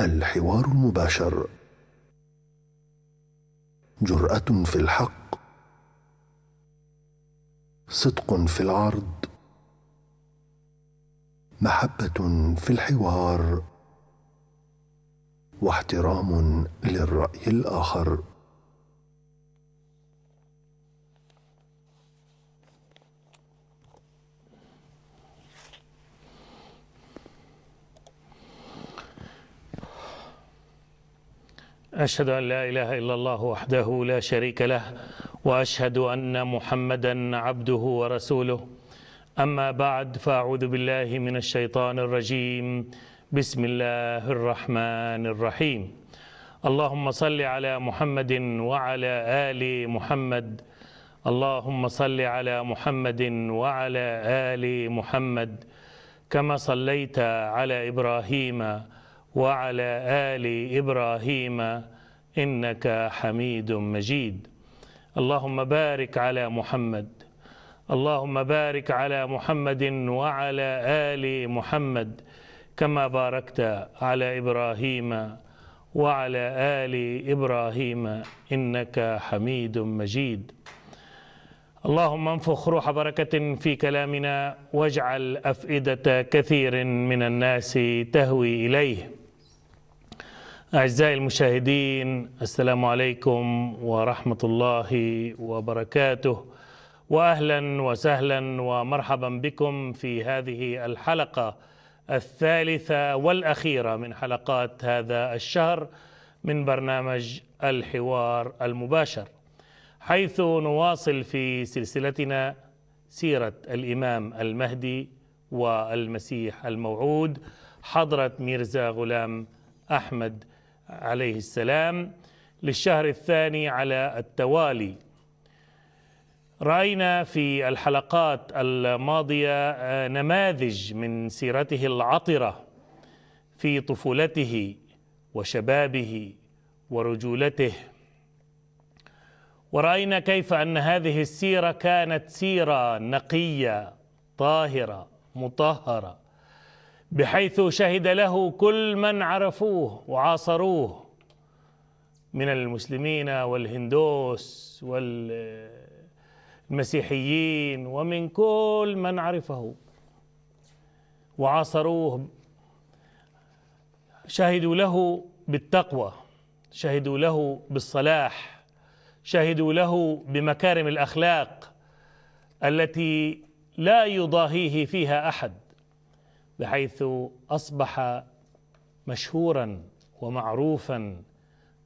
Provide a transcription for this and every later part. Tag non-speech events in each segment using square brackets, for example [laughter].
الحوار المباشر جراه في الحق صدق في العرض محبه في الحوار واحترام للراي الاخر أشهد أن لا إله إلا الله وحده لا شريك له وأشهد أن محمدا عبده ورسوله أما بعد فأعوذ بالله من الشيطان الرجيم بسم الله الرحمن الرحيم اللهم صل على محمد وعلى آل محمد اللهم صل على محمد وعلى آل محمد كما صليت على إبراهيم وعلى آل إبراهيم إنك حميد مجيد اللهم بارك على محمد اللهم بارك على محمد وعلى آل محمد كما باركت على إبراهيم وعلى آل إبراهيم إنك حميد مجيد اللهم انفخ روح بركة في كلامنا واجعل أفئدة كثير من الناس تهوي إليه أعزائي المشاهدين السلام عليكم ورحمة الله وبركاته وأهلا وسهلا ومرحبا بكم في هذه الحلقة الثالثة والأخيرة من حلقات هذا الشهر من برنامج الحوار المباشر حيث نواصل في سلسلتنا سيرة الإمام المهدي والمسيح الموعود حضرة ميرزا غلام أحمد عليه السلام للشهر الثاني على التوالي راينا في الحلقات الماضيه آه، نماذج من سيرته العطره في طفولته وشبابه ورجولته وراينا كيف ان هذه السيره كانت سيره نقيه طاهره مطهره بحيث شهد له كل من عرفوه وعاصروه من المسلمين والهندوس والمسيحيين ومن كل من عرفه وعاصروه شهدوا له بالتقوى شهدوا له بالصلاح شهدوا له بمكارم الاخلاق التي لا يضاهيه فيها احد بحيث اصبح مشهورا ومعروفا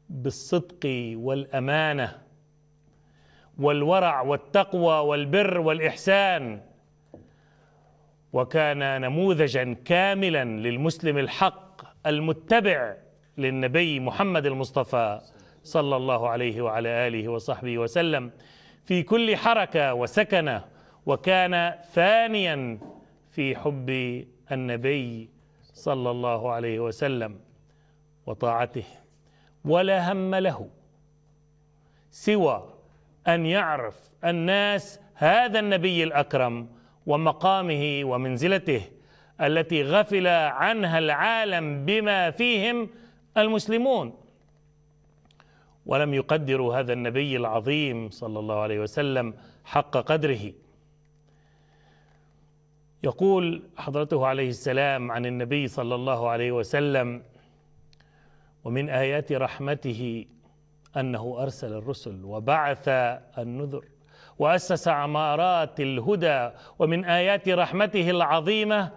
بالصدق والامانه والورع والتقوى والبر والاحسان وكان نموذجا كاملا للمسلم الحق المتبع للنبي محمد المصطفى صلى الله عليه وعلى اله وصحبه وسلم في كل حركه وسكنه وكان فانيا في حب النبي صلى الله عليه وسلم وطاعته ولا هم له سوى أن يعرف الناس هذا النبي الأكرم ومقامه ومنزلته التي غفل عنها العالم بما فيهم المسلمون ولم يقدروا هذا النبي العظيم صلى الله عليه وسلم حق قدره يقول حضرته عليه السلام عن النبي صلى الله عليه وسلم ومن ايات رحمته انه ارسل الرسل وبعث النذر واسس عمارات الهدى ومن ايات رحمته العظيمه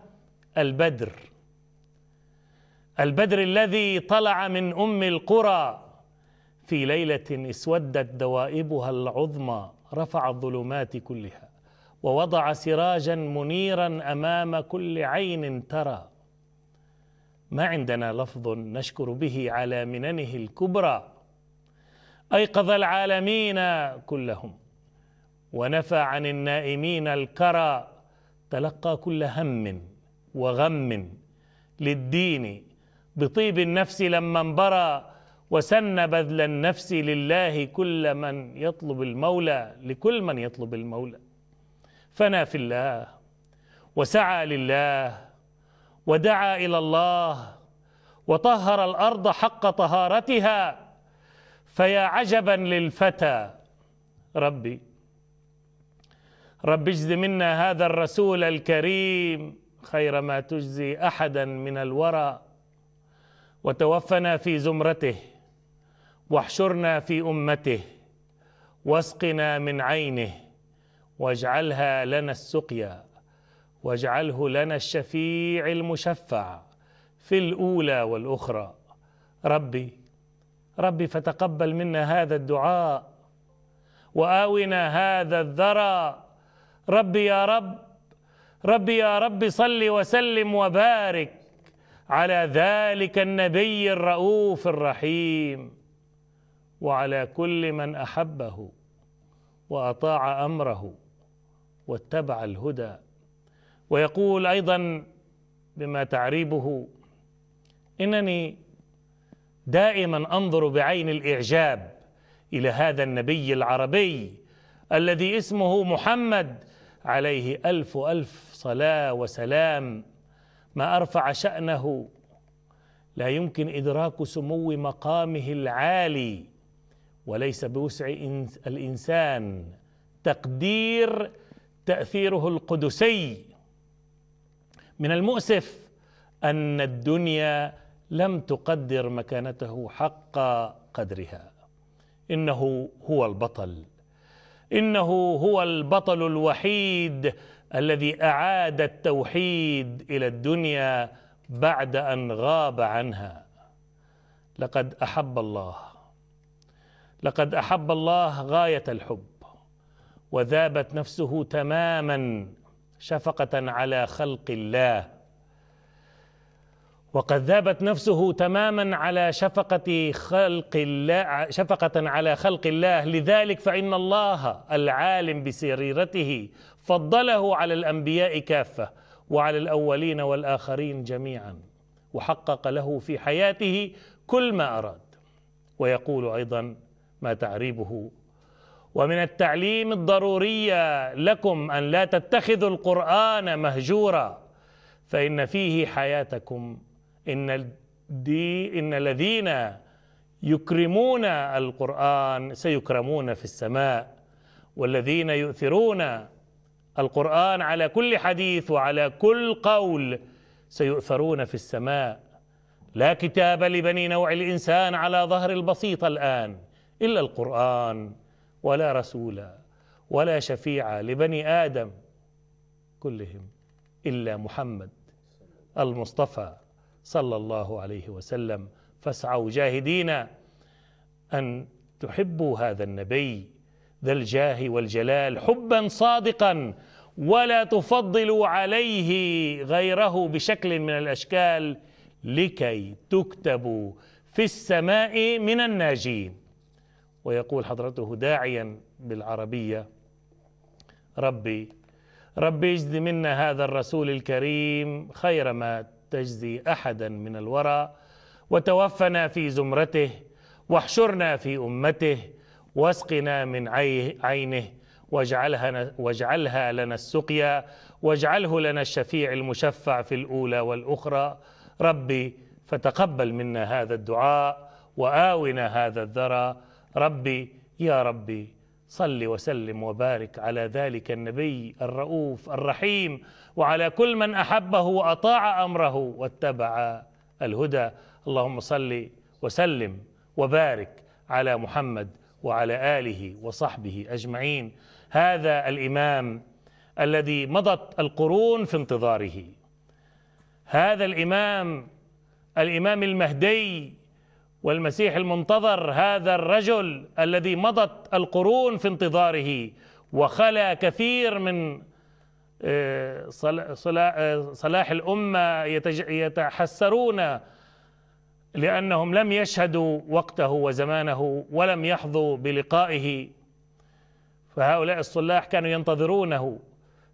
البدر البدر الذي طلع من ام القرى في ليله اسودت دوائبها العظمى رفع الظلمات كلها ووضع سراجا منيرا امام كل عين ترى ما عندنا لفظ نشكر به على مننه الكبرى ايقظ العالمين كلهم ونفى عن النائمين الكرى تلقى كل هم وغم للدين بطيب النفس لما انبرى وسن بذل النفس لله كل من يطلب المولى لكل من يطلب المولى فنى في الله وسعى لله ودعا الى الله وطهر الارض حق طهارتها فيا عجبا للفتى ربي رب اجز منا هذا الرسول الكريم خير ما تجزي احدا من الورى وتوفنا في زمرته واحشرنا في امته واسقنا من عينه واجعلها لنا السقيا واجعله لنا الشفيع المشفع في الأولى والأخرى ربي ربي فتقبل منا هذا الدعاء وآونا هذا الذرى ربي يا رب ربي يا رب صل وسلم وبارك على ذلك النبي الرؤوف الرحيم وعلى كل من أحبه وأطاع أمره واتبع الهدى ويقول ايضا بما تعريبه انني دائما انظر بعين الاعجاب الى هذا النبي العربي الذي اسمه محمد عليه الف الف صلاه وسلام ما ارفع شانه لا يمكن ادراك سمو مقامه العالي وليس بوسع الانسان تقدير تاثيره القدسي من المؤسف ان الدنيا لم تقدر مكانته حق قدرها انه هو البطل انه هو البطل الوحيد الذي اعاد التوحيد الى الدنيا بعد ان غاب عنها لقد احب الله لقد احب الله غايه الحب وذابت نفسه تماما شفقه على خلق الله وقد ذابت نفسه تماما على شفقة خلق الله شفقة على خلق الله لذلك فإن الله العالم بسريرته فضله على الأنبياء كافة وعلى الأولين والآخرين جميعا وحقق له في حياته كل ما أراد ويقول أيضا ما تعريبه ومن التعليم الضرورية لكم أن لا تتخذوا القرآن مهجورا فإن فيه حياتكم إن, الدي إن الذين يكرمون القرآن سيكرمون في السماء والذين يؤثرون القرآن على كل حديث وعلى كل قول سيؤثرون في السماء لا كتاب لبني نوع الإنسان على ظهر البسيط الآن إلا القرآن ولا رسولا ولا شفيعا لبني آدم كلهم إلا محمد المصطفى صلى الله عليه وسلم فاسعوا جاهدين أن تحبوا هذا النبي ذا الجاه والجلال حبا صادقا ولا تفضلوا عليه غيره بشكل من الأشكال لكي تكتبوا في السماء من الناجين ويقول حضرته داعيا بالعربية ربي ربي اجزي منا هذا الرسول الكريم خير ما تجزي أحدا من الورى وتوفنا في زمرته واحشرنا في أمته واسقنا من عينه واجعلها, واجعلها لنا السقيا واجعله لنا الشفيع المشفع في الأولى والأخرى ربي فتقبل منا هذا الدعاء وآونا هذا الذرى ربي يا ربي صل وسلم وبارك على ذلك النبي الرؤوف الرحيم وعلى كل من احبه واطاع امره واتبع الهدى اللهم صل وسلم وبارك على محمد وعلى اله وصحبه اجمعين هذا الامام الذي مضت القرون في انتظاره هذا الامام الامام المهدي والمسيح المنتظر هذا الرجل الذي مضت القرون في انتظاره وخلا كثير من آه، آه، صلاح الامه يتحسرون لانهم لم يشهدوا وقته وزمانه ولم يحظوا بلقائه فهؤلاء الصلاح كانوا ينتظرونه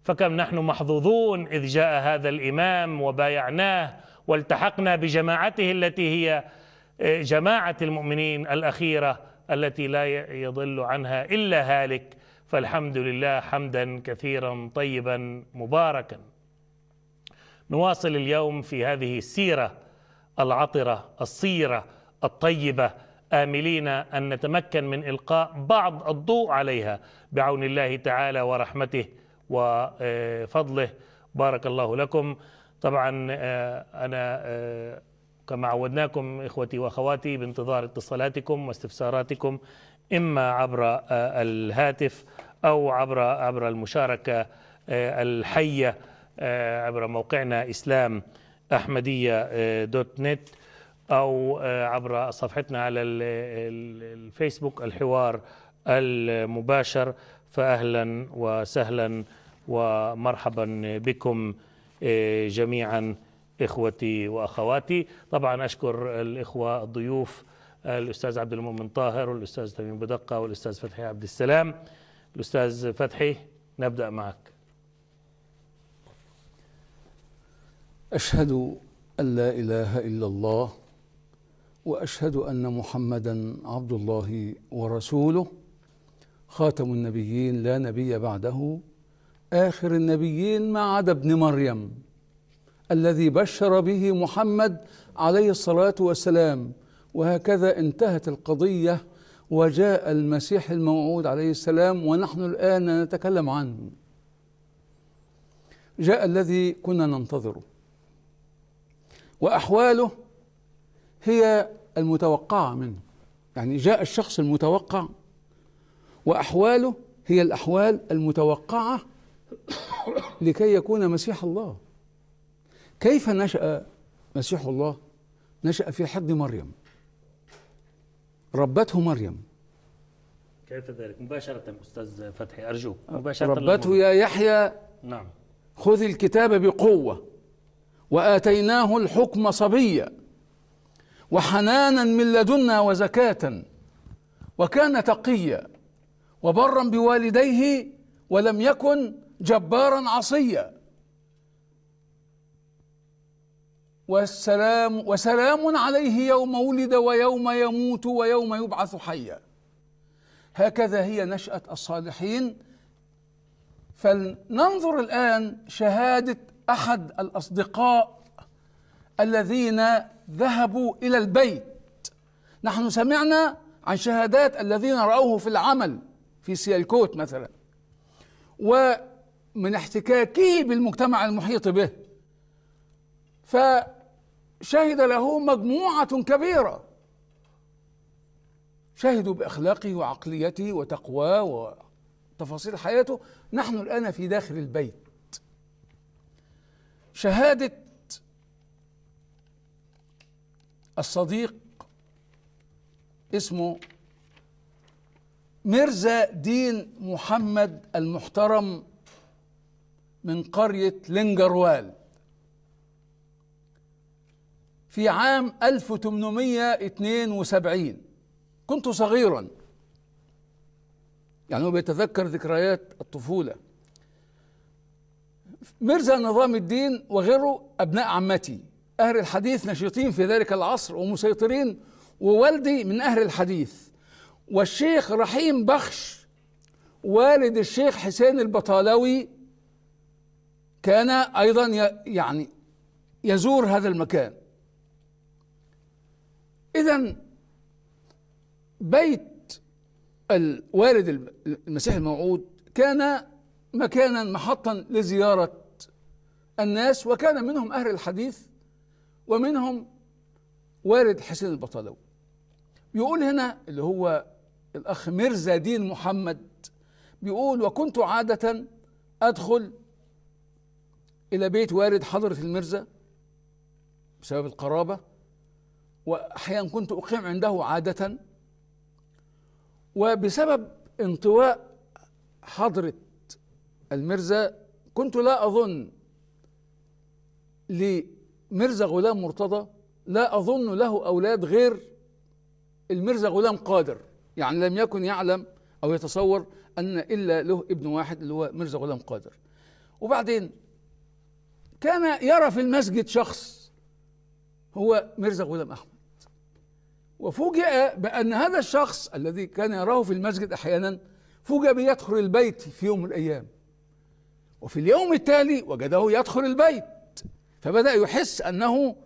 فكم نحن محظوظون اذ جاء هذا الامام وبايعناه والتحقنا بجماعته التي هي جماعة المؤمنين الأخيرة التي لا يضل عنها إلا هالك فالحمد لله حمدا كثيرا طيبا مباركا نواصل اليوم في هذه السيرة العطرة الصيرة الطيبة آملين أن نتمكن من إلقاء بعض الضوء عليها بعون الله تعالى ورحمته وفضله بارك الله لكم طبعا آه، أنا آه، كما عودناكم إخوتي وأخواتي بانتظار اتصالاتكم واستفساراتكم إما عبر آه، الهاتف أو عبر عبر المشاركة آه، الحية آه، عبر موقعنا إسلام أحمدية دوت نت أو عبر صفحتنا على الفيسبوك الحوار المباشر فأهلا وسهلا ومرحبا بكم جميعا إخوتي وأخواتي طبعا أشكر الإخوة الضيوف الأستاذ عبد المؤمن طاهر والأستاذ تميم بدقة والأستاذ فتحي عبد السلام الأستاذ فتحي نبدأ معك أشهد أن لا إله إلا الله وأشهد أن محمدا عبد الله ورسوله خاتم النبيين لا نبي بعده آخر النبيين ما عدا ابن مريم الذي بشر به محمد عليه الصلاة والسلام وهكذا انتهت القضية وجاء المسيح الموعود عليه السلام ونحن الآن نتكلم عنه جاء الذي كنا ننتظره وأحواله هي المتوقعة منه يعني جاء الشخص المتوقع وأحواله هي الأحوال المتوقعة لكي يكون مسيح الله كيف نشأ مسيح الله نشأ في حضن مريم ربته مريم كيف ذلك مباشرة أستاذ فتحي أرجوك مباشرة ربته يا يحيى نعم خذ الكتاب بقوة وآتيناه الحكم صبيا وحنانا من لدنا وزكاة وكان تقيا وبرا بوالديه ولم يكن جبارا عصيا والسلام وسلام عليه يوم ولد ويوم يموت ويوم يبعث حيا هكذا هي نشأة الصالحين فلننظر الآن شهادة أحد الأصدقاء الذين ذهبوا إلى البيت نحن سمعنا عن شهادات الذين رأوه في العمل في سيالكوت مثلا ومن احتكاكه بالمجتمع المحيط به ف شهد له مجموعة كبيرة شهدوا بأخلاقه وعقليته وتقواه وتفاصيل حياته نحن الآن في داخل البيت شهادة الصديق اسمه مرزا دين محمد المحترم من قرية لنجروال في عام 1872 كنت صغيرا يعني هو بيتذكر ذكريات الطفولة مرزا نظام الدين وغيره أبناء عمتي أهل الحديث نشيطين في ذلك العصر ومسيطرين ووالدي من أهل الحديث والشيخ رحيم بخش والد الشيخ حسين البطالوي كان أيضا يعني يزور هذا المكان إذا بيت الوالد المسيح الموعود كان مكانا محطا لزيارة الناس وكان منهم أهل الحديث ومنهم والد حسين البطلوي بيقول هنا اللي هو الأخ ميرزا دين محمد بيقول وكنت عادة أدخل إلى بيت والد حضرة المرزا بسبب القرابة وأحيانا كنت أقيم عنده عادة وبسبب انطواء حضرة المرزا كنت لا أظن لمرزا غلام مرتضى لا أظن له أولاد غير المرزا غلام قادر يعني لم يكن يعلم أو يتصور أن إلا له ابن واحد اللي هو مرزا غلام قادر وبعدين كان يرى في المسجد شخص هو مرزا غلام أحمد وفوجئ بأن هذا الشخص الذي كان يراه في المسجد أحيانا فوجئ بيدخل البيت في يوم من الأيام وفي اليوم التالي وجده يدخل البيت فبدأ يحس أنه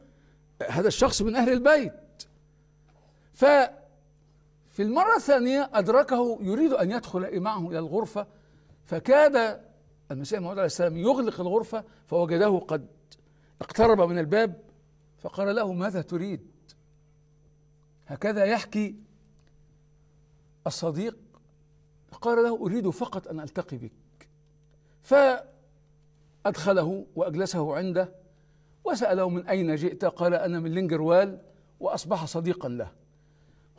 هذا الشخص من أهل البيت ف في المرة الثانية أدركه يريد أن يدخل معه إلى الغرفة فكاد المسيح محمد عليه السلام يغلق الغرفة فوجده قد اقترب من الباب فقال له ماذا تريد هكذا يحكي الصديق قال له أريد فقط أن ألتقي بك فأدخله وأجلسه عنده وسأله من أين جئت قال أنا من لينجروال وأصبح صديقا له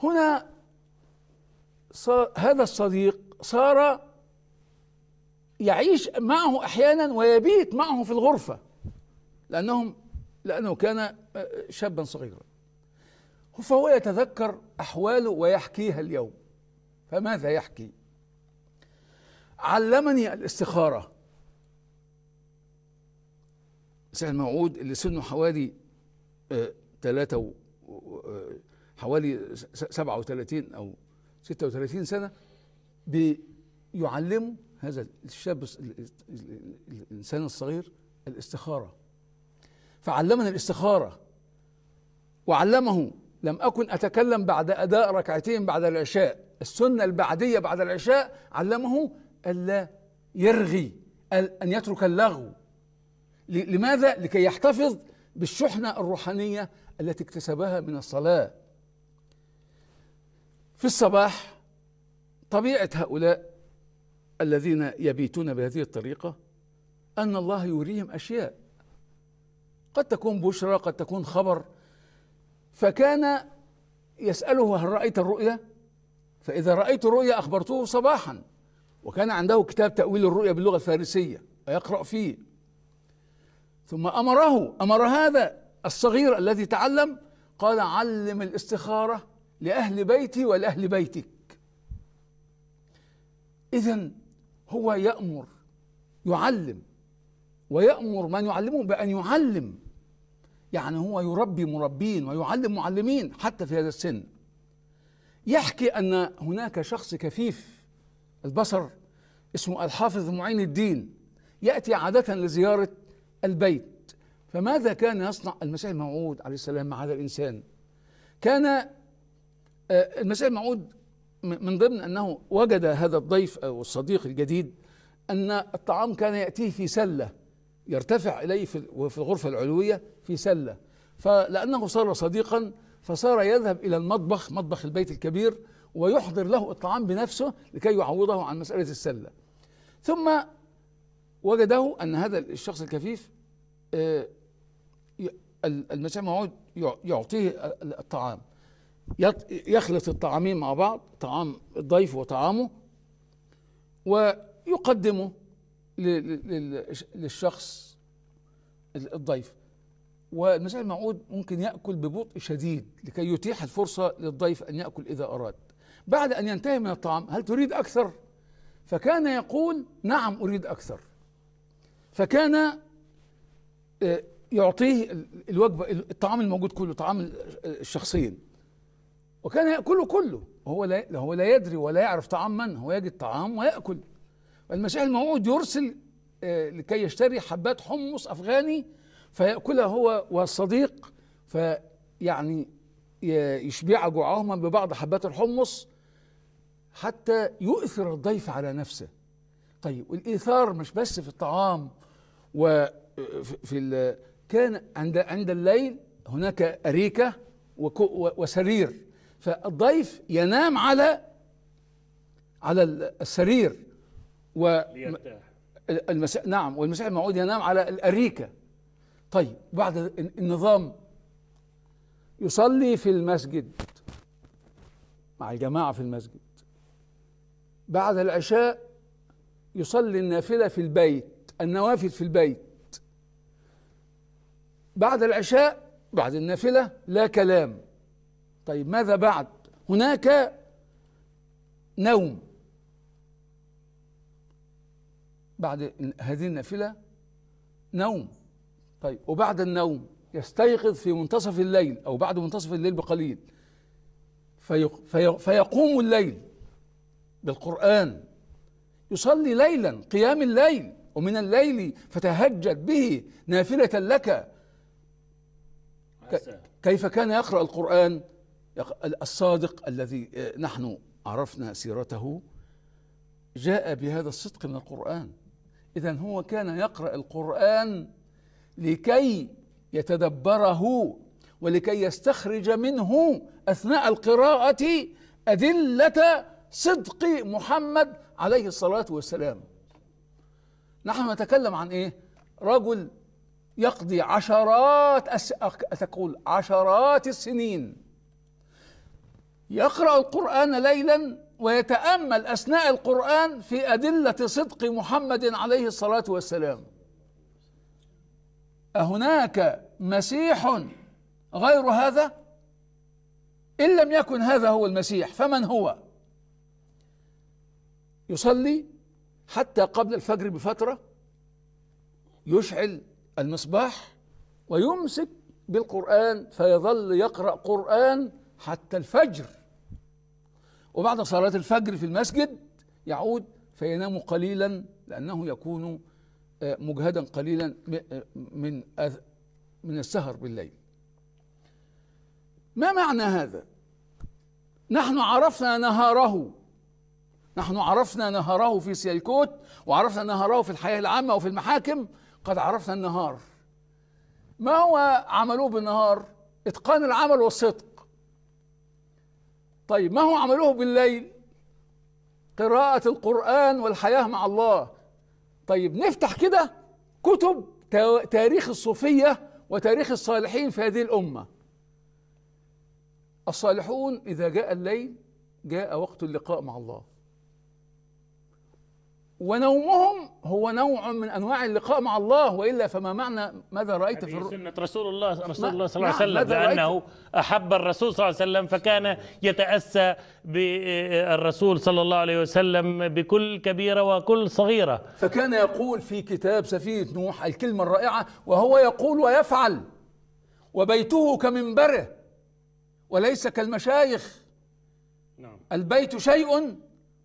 هنا هذا الصديق صار يعيش معه أحيانا ويبيت معه في الغرفة لأنهم لأنه كان آه، شابا صغيرا فهو يتذكر أحواله ويحكيها اليوم فماذا يحكي علمني الاستخارة سيد الموعود اللي سنه حوالي ثلاثة آه، و... آه، حوالي 37 أو 36 سنة بيعلمه هذا الشاب الإنسان الصغير الاستخارة فعلمنا الاستخارة وعلمه لم أكن أتكلم بعد أداء ركعتين بعد العشاء السنة البعدية بعد العشاء علمه ألا يرغي أن يترك اللغو لماذا؟ لكي يحتفظ بالشحنة الروحانية التي اكتسبها من الصلاة في الصباح طبيعة هؤلاء الذين يبيتون بهذه الطريقة أن الله يريهم أشياء قد تكون بشرى قد تكون خبر فكان يسأله هل رأيت الرؤيا فإذا رأيت الرؤيا أخبرته صباحا وكان عنده كتاب تأويل الرؤيا باللغة الفارسية ويقرأ فيه ثم أمره أمر هذا الصغير الذي تعلم قال علم الاستخارة لأهل بيتي ولأهل بيتك إذا هو يأمر يعلم ويأمر من يعلمه بأن يعلم يعني هو يربي مربين ويعلم معلمين حتى في هذا السن يحكي أن هناك شخص كفيف البصر اسمه الحافظ معين الدين يأتي عادة لزيارة البيت فماذا كان يصنع المسيح الموعود عليه السلام مع هذا الإنسان كان آه، المسيح الموعود من ضمن أنه وجد هذا الضيف أو الصديق الجديد أن الطعام كان يأتيه في سلة يرتفع إليه في وفي الغرفة العلوية في سلة فلأنه صار صديقا فصار يذهب إلى المطبخ مطبخ البيت الكبير ويحضر له الطعام بنفسه لكي يعوضه عن مسألة السلة ثم وجده أن هذا الشخص الكفيف آه، المسيح موعود يعطيه الطعام يخلط الطعامين مع بعض طعام الضيف وطعامه ويقدمه للشخص الضيف والمسيح الموعود ممكن يأكل ببطء شديد لكي يتيح الفرصة للضيف أن يأكل إذا أراد بعد أن ينتهي من الطعام هل تريد أكثر؟ فكان يقول نعم أريد أكثر فكان آه، يعطيه الوجبة الطعام الموجود كله طعام الشخصين وكان يأكله كله هو لا هو لا يدري ولا يعرف طعام من هو يجد طعام ويأكل المسيح الموعود يرسل آه، لكي يشتري حبات حمص أفغاني فيأكلها هو والصديق فيعني يشبع جوعهما ببعض حبات الحمص حتى يؤثر الضيف على نفسه طيب والإيثار مش بس في الطعام وفي آه، كان عند عند الليل هناك أريكة وسرير فالضيف ينام على على السرير و المساء نعم والمسيح الموعود ينام على الأريكة طيب بعد النظام يصلي في المسجد مع الجماعة في المسجد بعد العشاء يصلي النافلة في البيت النوافل في البيت بعد العشاء بعد النافلة لا كلام طيب ماذا بعد هناك نوم بعد هذه النافلة نوم طيب وبعد النوم يستيقظ في منتصف الليل أو بعد منتصف الليل بقليل فيقوم الليل بالقرآن يصلي ليلا قيام الليل ومن الليل فتهجد به نافلة لك كيف كان يقرأ القرآن الصادق الذي آه، نحن عرفنا سيرته جاء بهذا الصدق من القرآن إذا هو كان يقرأ القرآن لكي يتدبره ولكي يستخرج منه أثناء القراءة أدلة صدق محمد عليه الصلاة والسلام نحن نتكلم عن إيه رجل يقضي عشرات أس... تقول عشرات السنين يقرأ القرآن ليلا ويتامل اثناء القران في ادله صدق محمد عليه الصلاه والسلام اهناك مسيح غير هذا ان لم يكن هذا هو المسيح فمن هو يصلي حتى قبل الفجر بفتره يشعل المصباح ويمسك بالقران فيظل يقرا قران حتى الفجر وبعد صلاة الفجر في المسجد يعود فينام قليلا لأنه يكون آه، مجهدا قليلا آه، من من السهر بالليل ما معنى هذا نحن عرفنا نهاره نحن عرفنا نهاره في سيالكوت وعرفنا نهاره في الحياة العامة وفي المحاكم قد عرفنا النهار ما هو عمله بالنهار اتقان العمل والصدق طيب ما هو عمله بالليل قراءة القرآن والحياة مع الله طيب نفتح كده كتب تاريخ الصوفية وتاريخ الصالحين في هذه الأمة الصالحون إذا جاء الليل جاء وقت اللقاء مع الله ونومهم هو نوع من انواع اللقاء مع الله والا فما معنى ماذا رايت في سنه رسول الله رسول الله صلى الله نعم، عليه وسلم لانه احب الرسول صلى الله عليه وسلم فكان يتاسى بالرسول صلى الله عليه وسلم بكل كبيره وكل صغيره فكان يقول في كتاب سفينه نوح الكلمه الرائعه وهو يقول ويفعل وبيته كمنبره وليس كالمشايخ نعم. البيت شيء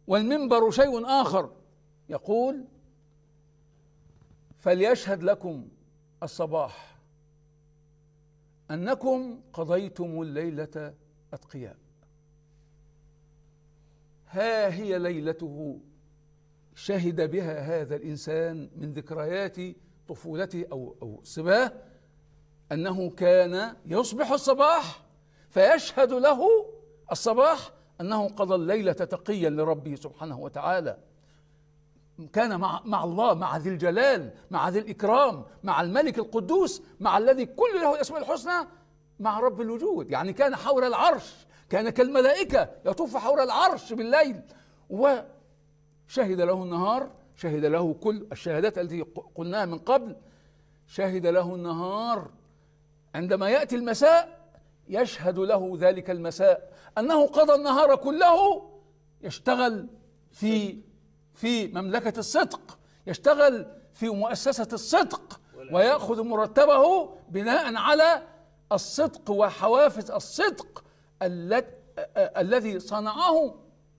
والمنبر شيء اخر يقول فليشهد لكم الصباح انكم قضيتم الليله اتقياء ها هي ليلته شهد بها هذا الانسان من ذكريات طفولته او او صباه انه كان يصبح الصباح فيشهد له الصباح انه قضى الليله تقيا لربه سبحانه وتعالى كان مع, مع الله مع ذي الجلال مع ذي الإكرام مع الملك القدوس مع الذي كل له الأسماء الحسنى مع رب الوجود يعني كان حول العرش كان كالملائكة يطوف حول العرش بالليل وشهد له النهار شهد له كل الشهادات التي قلناها من قبل شهد له النهار عندما يأتي المساء يشهد له ذلك المساء أنه قضى النهار كله يشتغل في في مملكة الصدق يشتغل في مؤسسة الصدق ويأخذ مرتبه بناء على الصدق وحوافز الصدق الذي صنعه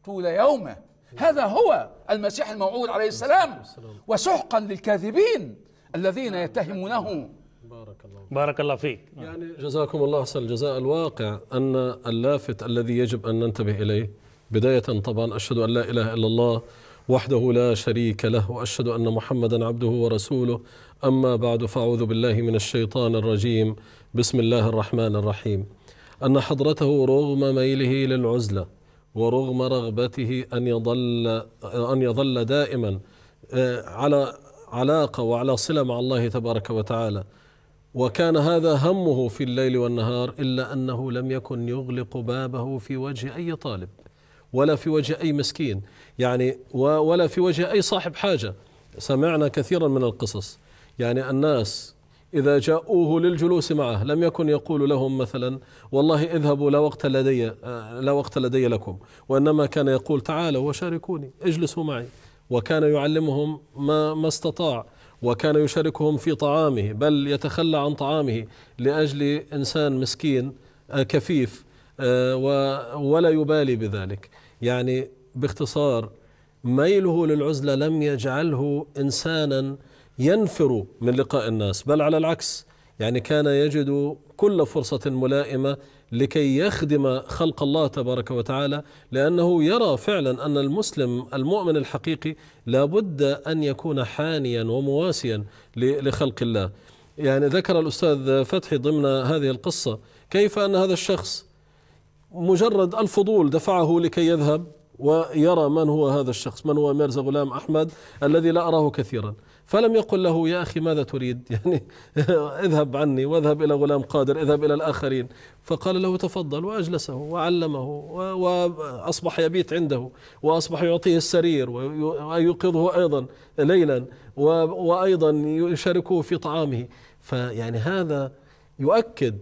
طول يومه هذا هو المسيح الموعود عليه السلام وسحقا للكاذبين الذين يتهمونه بارك الله بارك الله فيك يعني جزاكم الله احسن الجزاء الواقع ان اللافت الذي يجب ان ننتبه اليه بدايه طبعا اشهد ان لا اله الا الله وحده لا شريك له واشهد ان محمدا عبده ورسوله اما بعد فاعوذ بالله من الشيطان الرجيم بسم الله الرحمن الرحيم ان حضرته رغم ميله للعزله ورغم رغبته ان يظل ان يظل دائما آه، على علاقه وعلى صله مع الله تبارك وتعالى وكان هذا همه في الليل والنهار الا انه لم يكن يغلق بابه في وجه اي طالب ولا في وجه أي مسكين يعني ولا في وجه أي صاحب حاجة سمعنا كثيرا من القصص يعني الناس إذا جاءوه للجلوس معه لم يكن يقول لهم مثلا والله اذهبوا لا وقت لدي لا وقت لدي لكم وإنما كان يقول تعالوا وشاركوني اجلسوا معي وكان يعلمهم ما ما استطاع وكان يشاركهم في طعامه بل يتخلى عن طعامه لأجل إنسان مسكين آه، كفيف آه، ولا يبالي بذلك يعني باختصار ميله للعزلة لم يجعله إنسانا ينفر من لقاء الناس بل على العكس يعني كان يجد كل فرصة ملائمة لكي يخدم خلق الله تبارك وتعالى لأنه يرى فعلا أن المسلم المؤمن الحقيقي لابد أن يكون حانيا ومواسيا لخلق الله يعني ذكر الأستاذ فتحي ضمن هذه القصة كيف أن هذا الشخص مجرد الفضول دفعه لكي يذهب ويرى من هو هذا الشخص من هو ميرزا غلام أحمد الذي لا أراه كثيرا فلم يقل له يا أخي ماذا تريد [laughs] يعني اذهب عني واذهب إلى غلام قادر اذهب إلى الآخرين فقال له تفضل وأجلسه وعلمه وأصبح يبيت عنده وأصبح يعطيه السرير ويوقظه أيضا ليلا وأيضا يشاركه في طعامه فيعني هذا يؤكد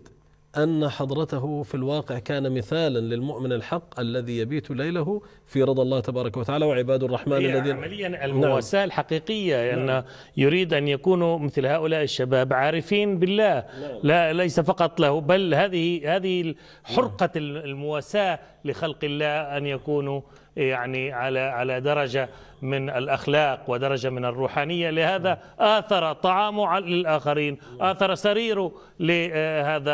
أن حضرته في الواقع كان مثالا للمؤمن الحق الذي يبيت ليله في رضا الله تبارك وتعالى وعباد الرحمن الذين عمليا نعم. المواساة نعم. الحقيقية أن نعم. يريد أن يكونوا مثل هؤلاء الشباب عارفين بالله نعم. لا ليس فقط له بل هذه هذه حرقة نعم. المواساة لخلق الله أن يكونوا يعني على على درجة من الأخلاق ودرجة من الروحانية لهذا آثر طعامه للآخرين آثر سريره لهذا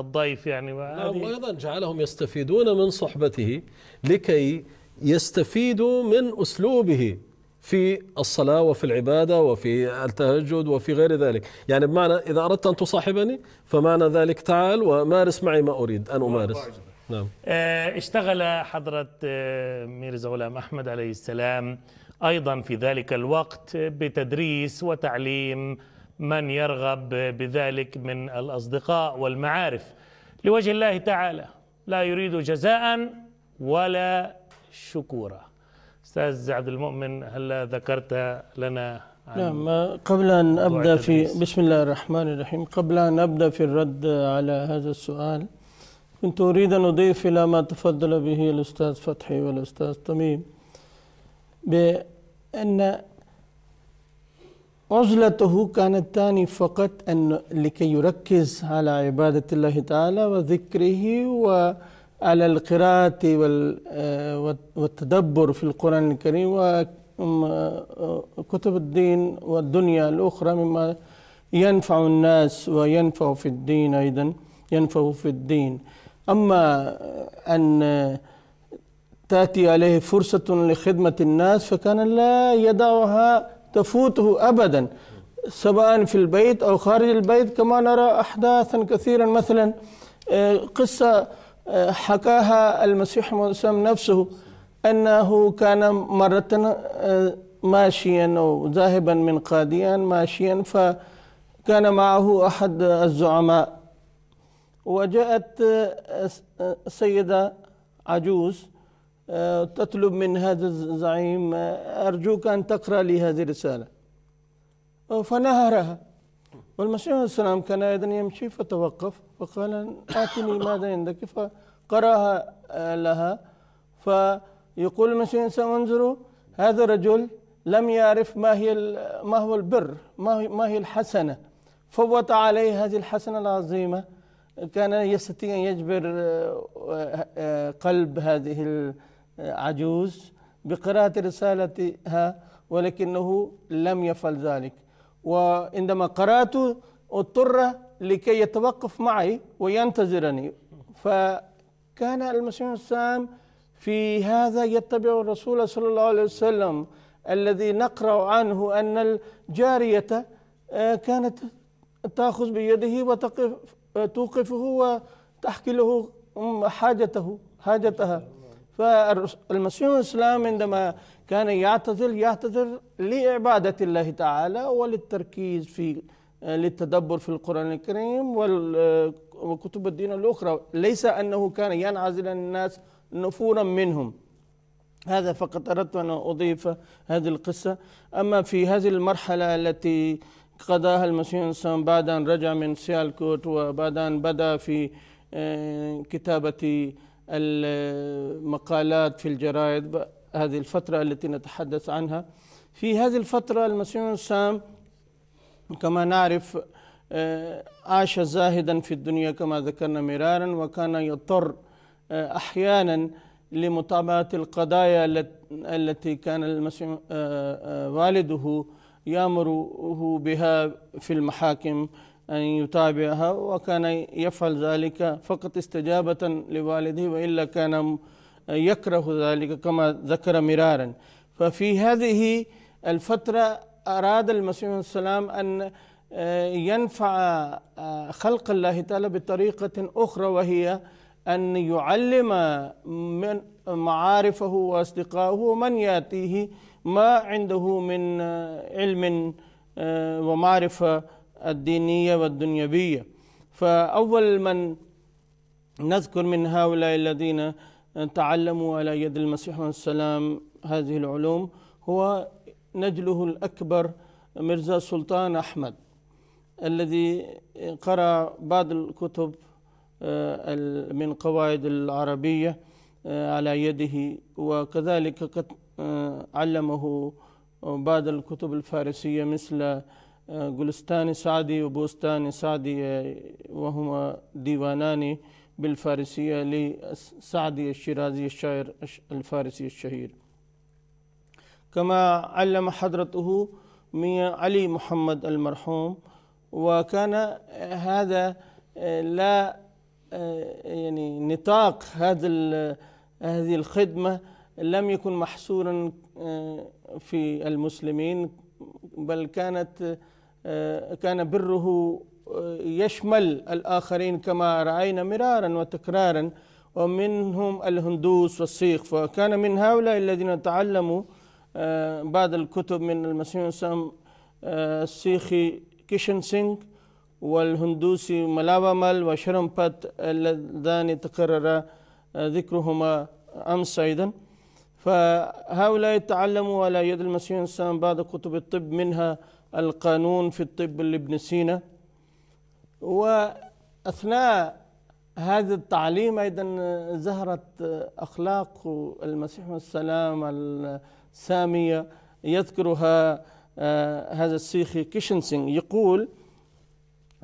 الضيف يعني وأيضا جعلهم يستفيدون من صحبته لكي يستفيدوا من أسلوبه في الصلاة وفي العبادة وفي التهجد وفي غير ذلك يعني بمعنى إذا أردت أن تصاحبني فمعنى ذلك تعال ومارس معي ما أريد أن أمارس نعم. آه، اشتغل حضرة آه، ميرزا غلام أحمد عليه السلام أيضا في ذلك الوقت بتدريس وتعليم من يرغب بذلك من الأصدقاء والمعارف لوجه الله تعالى لا يريد جزاء ولا شكورا استاذ عبد المؤمن هلا ذكرت لنا نعم آه، قبل ان ابدا في بسم الله الرحمن الرحيم قبل ان ابدا في الرد على هذا السؤال كنت أريد أن أضيف إلى ما تفضل به الأستاذ فتحي والأستاذ تميم بأن عزلته كانت ثاني فقط أن لكي يركز على عبادة الله تعالى وذكره وعلى القراءة والتدبر في القرآن الكريم وكتب الدين والدنيا الأخرى مما ينفع الناس وينفع في الدين أيضا ينفع في الدين أما أن تأتي عليه فرصة لخدمة الناس فكان لا يدعها تفوته أبدا سواء في البيت أو خارج البيت كما نرى أحداثا كثيرا مثلا قصة حكاها المسيح المسلم نفسه أنه كان مرة ماشيا أو ذاهبا من قاديان ماشيا فكان معه أحد الزعماء وجاءت آه، آه، سيدة عجوز آه، تطلب من هذا الزعيم أرجوك أن تقرأ لي هذه الرسالة فنهرها والمسيح عليه السلام كان أيضا يمشي فتوقف فقال آتني ماذا عندك فقرأها لها فيقول المسيح السلام انظروا هذا الرجل لم يعرف ما هي ما هو البر ما هي, ما هي الحسنة فوت عليه هذه الحسنة العظيمة كان يستطيع أن يجبر آه، آه، قلب هذه العجوز بقراءة رسالتها ولكنه لم يفعل ذلك وعندما قرأت اضطر لكي يتوقف معي وينتظرني فكان المسيح السام في هذا يتبع الرسول صلى الله عليه وسلم الذي نقرأ عنه أن الجارية آه، كانت تأخذ بيده وتقف توقفه وتحكي له حاجته حاجتها فالمسيح الإسلام عندما كان يعتذر يعتذر لعبادة الله تعالى وللتركيز في للتدبر في القرآن الكريم وكتب الدين الأخرى ليس أنه كان ينعزل الناس نفورا منهم هذا فقط أردت أن أضيف هذه القصة أما في هذه المرحلة التي قضاها المسيح الانسان بعد ان رجع من سيالكوت وبعد ان بدا في آه، كتابه المقالات في الجرائد هذه الفتره التي نتحدث عنها في هذه الفتره المسيح سام كما نعرف آه، عاش زاهدا في الدنيا كما ذكرنا مرارا وكان يضطر آه، احيانا لمتابعه القضايا التي كان المسيح والده يأمره بها في المحاكم أن يتابعها وكان يفعل ذلك فقط استجابة لوالده وإلا كان يكره ذلك كما ذكر مرارا ففي هذه الفترة أراد المسيح السلام أن آه، ينفع آه، خلق الله تعالى بطريقة أخرى وهي أن يعلم من معارفه وأصدقائه ومن يأتيه ما عنده من آه، علم آه، ومعرفة الدينية والدنيوية فأول من نذكر من هؤلاء الذين تعلموا على يد المسيح والسلام هذه العلوم هو نجله الأكبر مرزا سلطان أحمد الذي قرأ بعض الكتب آه، من قواعد العربية على يده وكذلك قد آه، علمه آه، بعض الكتب الفارسية مثل قلستان آه، سعدي وبوستان سعدي وهما ديوانان بالفارسية لسعدي الشيرازي الشاعر الفارسي الشهير كما علم حضرته من علي محمد المرحوم وكان هذا لا يعني نطاق هذا هذه الخدمة لم يكن محصورا آه، في المسلمين بل كانت آه، كان بره آه، يشمل الآخرين كما رأينا مرارا وتكرارا ومنهم الهندوس والسيخ فكان من هؤلاء الذين تعلموا بعض الكتب من المسيح سام السيخي كيشن سينغ والهندوسي ملاوامل وشرمبت اللذان تكرر ذكرهما أمس أيضا فهؤلاء يتعلموا على يد المسيح الإنسان بعض كتب الطب منها القانون في الطب لابن سينا وأثناء هذا التعليم أيضا ظهرت أخلاق المسيح والسلام السامية يذكرها آه، هذا السيخي كيشنسينغ يقول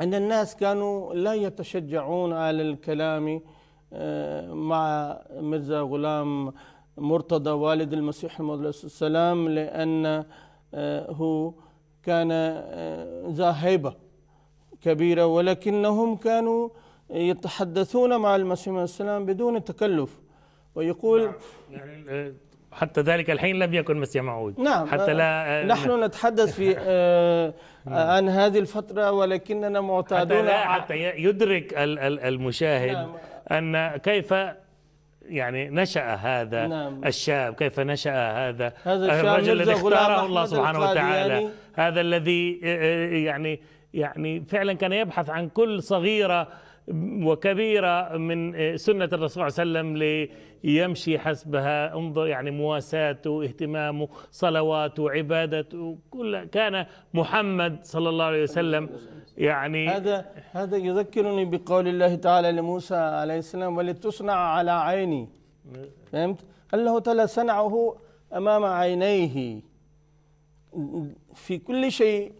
أن الناس كانوا لا يتشجعون على الكلام آه، مع مرزا غلام مرتضى والد المسيح الموعود عليه السلام لأنه آه، كان آه، ذا هيبة كبيرة ولكنهم كانوا يتحدثون مع المسيح عليه السلام بدون تكلف ويقول نعم. يعني آه، حتى ذلك الحين لم يكن مسيح موعود نعم حتى لا نحن نعم. نتحدث في [laughs] نعم. عن هذه الفترة ولكننا معتادون حتى, لا حتى يدرك المشاهد نعم. أن كيف يعني نشأ هذا نعم. الشاب كيف نشأ هذا, هذا آه، الرجل الذي اختاره الله سبحانه وتعالى يعني. هذا الذي آه، آه، يعني يعني فعلا كان يبحث عن كل صغيرة وكبيرة من سنة الرسول صلى الله عليه وسلم ليمشي حسبها انظر يعني مواساته اهتمامه صلواته عبادته كل كان محمد صلى الله عليه وسلم يعني هذا هذا يذكرني بقول الله تعالى لموسى عليه السلام ولتصنع على عيني فهمت؟ الله تعالى صنعه امام عينيه في كل شيء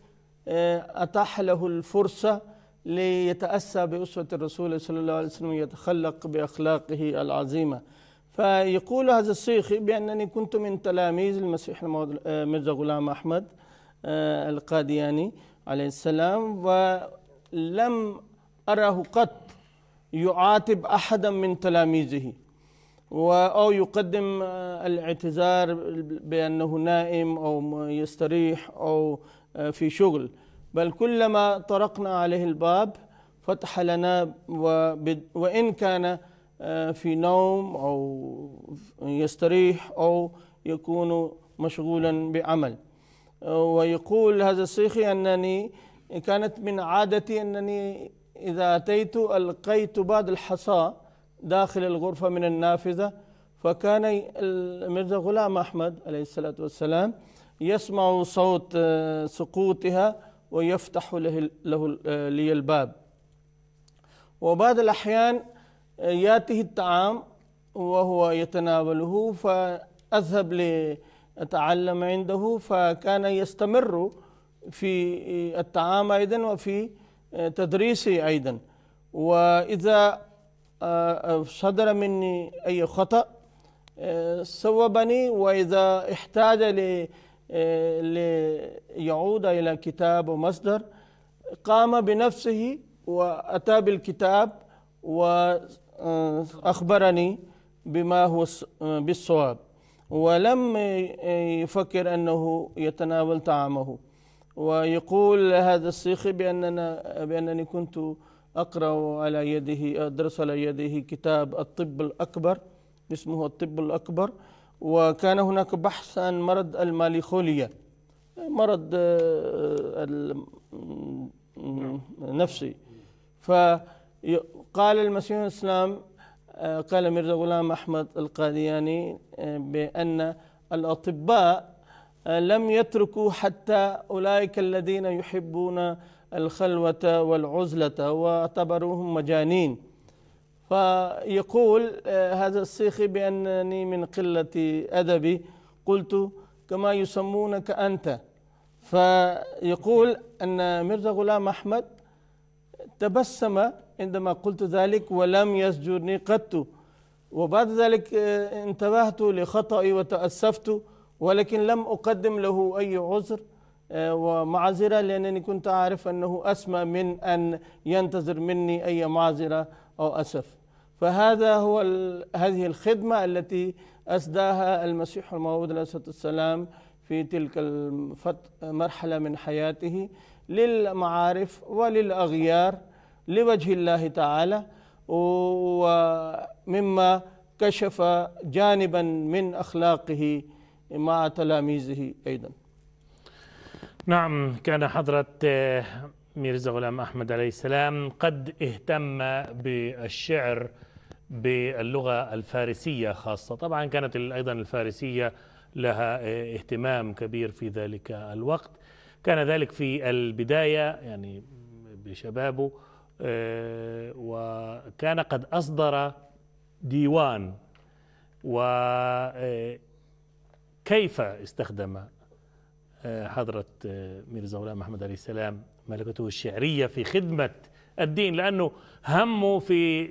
آه، اتاح له الفرصه ليتاسى باسوه الرسول صلى الله عليه وسلم يتخلق باخلاقه العظيمه فيقول هذا الشيخ بانني كنت من تلاميذ المسيح مرزا آه، غلام احمد آه، القادياني عليه السلام ولم أره قط يعاتب أحدا من تلاميذه أو يقدم آه، الاعتذار بأنه نائم أو يستريح أو آه، في شغل بل كلما طرقنا عليه الباب فتح لنا وإن كان آه، في نوم أو يستريح أو يكون مشغولا بعمل ويقول هذا الشيخ أنني كانت من عادتي أنني إذا أتيت ألقيت بعض الحصى داخل الغرفة من النافذة فكان المرزا غلام أحمد عليه الصلاة والسلام يسمع صوت آه، سقوطها ويفتح له, له آه، لي الباب وبعض الأحيان آه، يأتي الطعام وهو يتناوله فأذهب لي تعلم عنده فكان يستمر في الطعام أيضا وفي تدريسي أيضا وإذا آه، آه، صدر مني أي خطأ صوبني آه، وإذا احتاج ليعود إلى كتاب ومصدر قام بنفسه وأتى بالكتاب وأخبرني بما هو بالصواب ولم يفكر أنه يتناول طعامه ويقول هذا الصيخي بأننا بأنني كنت أقرأ على يده أدرس على يده كتاب الطب الأكبر اسمه الطب الأكبر وكان هناك بحث عن مرض الماليخوليا مرض آه، النفسي فقال المسيح الإسلام آه، قال ميرزا غلام أحمد القادياني آه، بأن الأطباء آه، لم يتركوا حتى أولئك الذين يحبون الخلوة والعزلة واعتبروهم مجانين فيقول هذا السيخي بأنني من قلة أدبي قلت كما يسمونك أنت فيقول أن ميرزا غلام أحمد تبسم عندما قلت ذلك ولم يزجرني قط وبعد ذلك آه، انتبهت لخطئي وتأسفت ولكن لم أقدم له أي عذر آه، ومعذرة لأنني كنت أعرف أنه أسمى من أن ينتظر مني أي معذرة أو أسف فهذا هو هذه الخدمة التي أسداها المسيح الموعود عليه الصلاة والسلام في تلك المرحلة من حياته للمعارف وللأغيار لوجه الله تعالى ومما كشف جانبا من أخلاقه مع تلاميذه أيضا نعم كان حضرة آه، ميرزا غلام أحمد عليه السلام قد اهتم بالشعر باللغة الفارسية خاصة طبعا كانت أيضا الفارسية لها آه، اهتمام كبير في ذلك الوقت كان ذلك في البداية يعني بشبابه آه، وكان قد أصدر ديوان وكيف آه، استخدم آه، حضرة ميرزا غلام محمد عليه السلام ملكته الشعرية في خدمة الدين لأنه همه في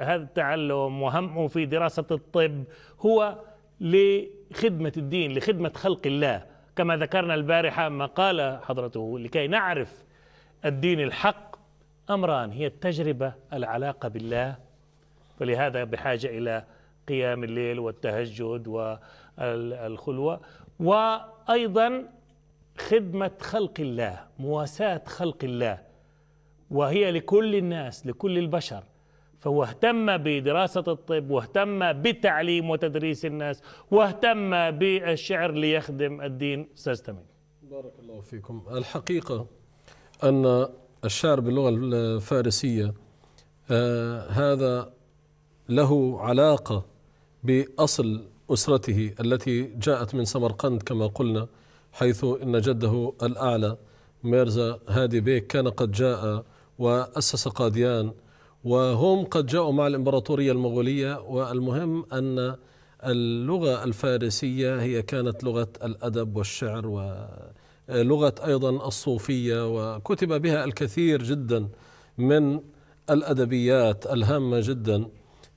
هذا التعلم وهمه في دراسة الطب هو لخدمة الدين لخدمة خلق الله كما ذكرنا البارحة ما قال حضرته لكي نعرف الدين الحق أمران هي التجربة العلاقة بالله فلهذا بحاجة إلى قيام الليل والتهجد والخلوة وأيضا خدمة خلق الله مواساة خلق الله وهي لكل الناس لكل البشر فهو اهتم بدراسة الطب واهتم بتعليم وتدريس الناس واهتم بالشعر ليخدم الدين سيستمين بارك الله فيكم الحقيقة أن الشعر باللغة الفارسية آه، هذا له علاقة بأصل أسرته التي جاءت من سمرقند كما قلنا حيث إن جده الأعلى ميرزا هادي بيك كان قد جاء وأسس قاديان وهم قد جاءوا مع الإمبراطورية المغولية والمهم أن اللغة الفارسية هي كانت لغة الأدب والشعر و لغة أيضا الصوفية وكتب بها الكثير جدا من الأدبيات الهامة جدا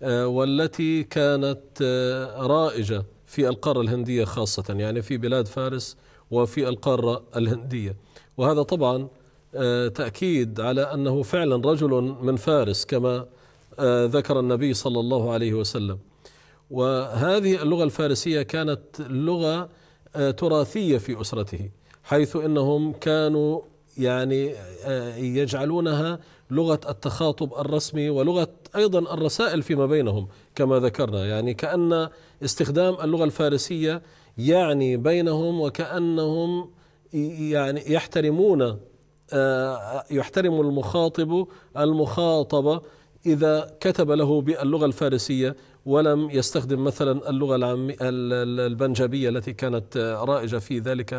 آه، والتي كانت آه، رائجة في القارة الهندية خاصة يعني في بلاد فارس وفي القارة الهندية وهذا طبعا آه، تأكيد على أنه فعلا رجل من فارس كما ذكر النبي صلى الله عليه وسلم وهذه اللغة الفارسية كانت لغة تراثية في أسرته حيث انهم كانوا يعني آه، يجعلونها لغه التخاطب الرسمي ولغه ايضا الرسائل فيما بينهم كما ذكرنا يعني كان استخدام اللغه الفارسيه يعني بينهم وكانهم يعني يحترمون آه، يحترم المخاطب المخاطبه اذا كتب له باللغه الفارسيه ولم يستخدم مثلا اللغة العامية البنجابية التي كانت رائجة في ذلك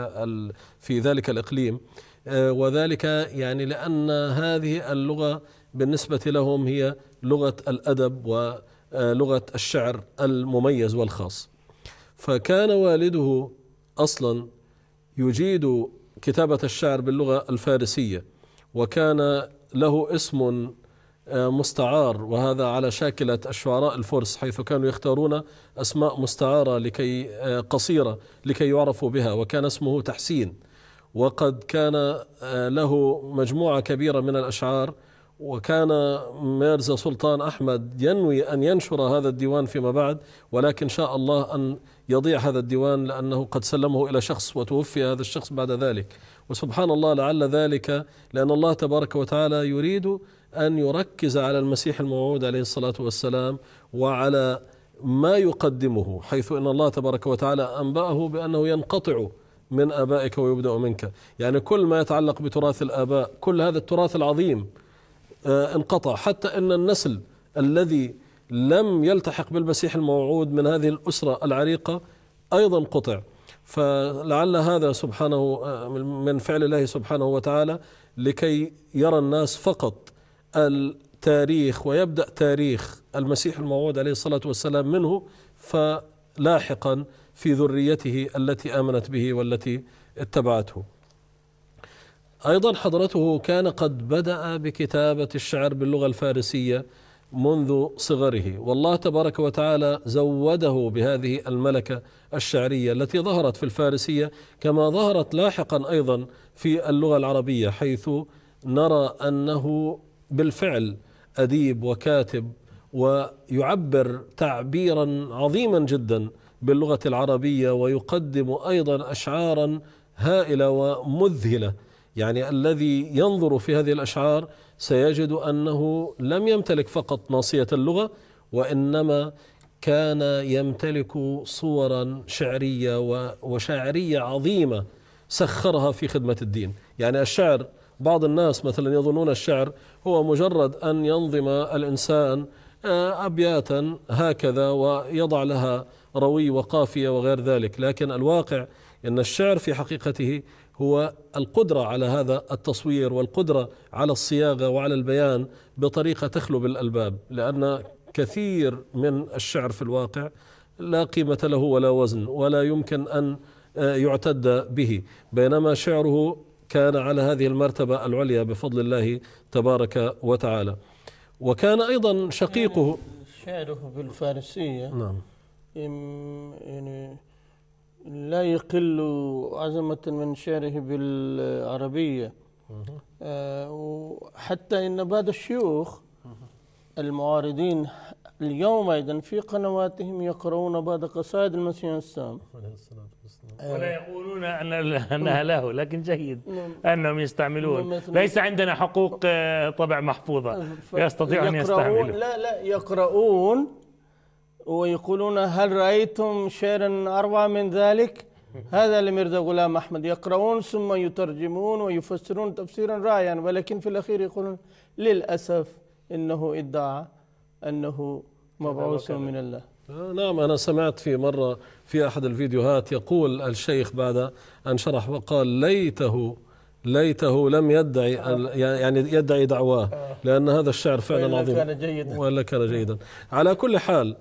في ذلك الإقليم آه، وذلك يعني لأن هذه اللغة بالنسبة لهم هي لغة الأدب ولغة آه، الشعر المميز والخاص فكان والده أصلا يجيد كتابة الشعر باللغة الفارسية وكان له اسم آه، مستعار وهذا على شاكلة الشعراء الفرس حيث كانوا يختارون أسماء مستعارة لكي آه، قصيرة لكي يعرفوا بها وكان اسمه تحسين وقد كان آه، له مجموعة كبيرة من الأشعار وكان ميرزا سلطان أحمد ينوي أن ينشر هذا الديوان فيما بعد ولكن شاء الله أن يضيع هذا الديوان لأنه قد سلمه إلى شخص وتوفي هذا الشخص بعد ذلك وسبحان الله لعل ذلك لأن الله تبارك وتعالى يريد أن يركز على المسيح الموعود عليه الصلاة والسلام وعلى ما يقدمه حيث أن الله تبارك وتعالى أنبأه بأنه ينقطع من آبائك ويبدأ منك يعني كل ما يتعلق بتراث الآباء كل هذا التراث العظيم آه، انقطع حتى أن النسل الذي لم يلتحق بالمسيح الموعود من هذه الأسرة العريقة أيضا قطع فلعل هذا سبحانه آه، من فعل الله سبحانه وتعالى لكي يرى الناس فقط التاريخ ويبدأ تاريخ المسيح الموعود عليه الصلاة والسلام منه فلاحقا في ذريته التي آمنت به والتي اتبعته أيضا حضرته كان قد بدأ بكتابة الشعر باللغة الفارسية منذ صغره والله تبارك وتعالى زوده بهذه الملكة الشعرية التي ظهرت في الفارسية كما ظهرت لاحقا أيضا في اللغة العربية حيث نرى أنه بالفعل أديب وكاتب ويعبر تعبيرا عظيما جدا باللغة العربية ويقدم أيضا أشعارا هائلة ومذهلة يعني الذي ينظر في هذه الأشعار سيجد أنه لم يمتلك فقط ناصية اللغة وإنما كان يمتلك صورا شعرية وشاعرية عظيمة سخرها في خدمة الدين يعني الشعر بعض الناس مثلا يظنون الشعر هو مجرد أن ينظم الإنسان آه، أبياتا هكذا ويضع لها روي وقافية وغير ذلك لكن الواقع أن الشعر في حقيقته هو القدرة على هذا التصوير والقدرة على الصياغة وعلى البيان بطريقة تخلو بالألباب لأن كثير من الشعر في الواقع لا قيمة له ولا وزن ولا يمكن أن آه، يعتد به بينما شعره كان على هذه المرتبة العليا بفضل الله تبارك وتعالى وكان أيضا شقيقه يعني شعره بالفارسية نعم يعني لا يقل عظمة من شعره بالعربية آه، حتى إن بعض الشيوخ المعارضين اليوم أيضا في قنواتهم يقرؤون بعض قصائد المسيح السام عليه الصلاة والسلام ولا آه. يقولون أن أنها نعم. له لكن جيد نعم. أنهم يستعملون نعم، ليس عندنا حقوق آه، طبع محفوظة أه، يستطيع أن يستعملوا لا لا يقرؤون ويقولون هل رأيتم شعرا أروع من ذلك؟ هذا لميرزا غلام احمد يقرؤون ثم يترجمون ويفسرون تفسيرا رائعا ولكن في الاخير يقولون للاسف انه ادعى أنه مبعوث من الله آه، نعم أنا سمعت في مرة في أحد الفيديوهات يقول الشيخ بعد أن شرح وقال ليته ليته لم يدعي يعني يدعي دعواه آه. لأن هذا الشعر فعلا عظيم كان جيدا وإلا كان جيدا على كل حال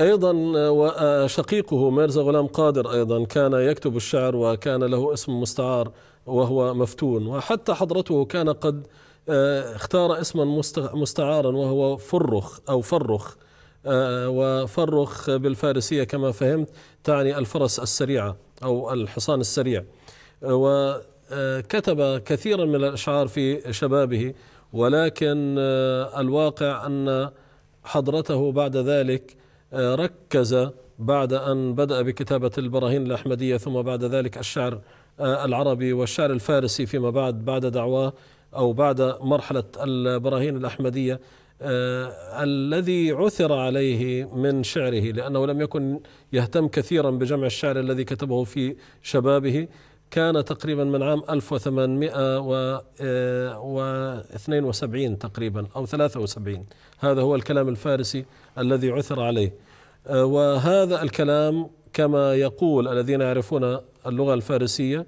أيضا وشقيقه آه، ميرزا غلام قادر أيضا كان يكتب الشعر وكان له اسم مستعار وهو مفتون وحتى حضرته كان قد آه، اختار اسما مستعارا وهو فرخ أو فرخ آه، وفرخ بالفارسية كما فهمت تعني الفرس السريعة أو الحصان السريع آه، وكتب كثيرا من الأشعار في شبابه ولكن الواقع أن حضرته بعد ذلك ركز بعد أن بدأ بكتابة البراهين الأحمدية ثم بعد ذلك الشعر العربي والشعر الفارسي فيما بعد بعد دعواه أو بعد مرحلة البراهين الأحمدية آه الذي عثر عليه من شعره لأنه لم يكن يهتم كثيرا بجمع الشعر الذي كتبه في شبابه كان تقريبا من عام 1872 آه، تقريبا أو 73 هذا هو الكلام الفارسي الذي عثر عليه آه، وهذا الكلام كما يقول الذين يعرفون اللغة الفارسية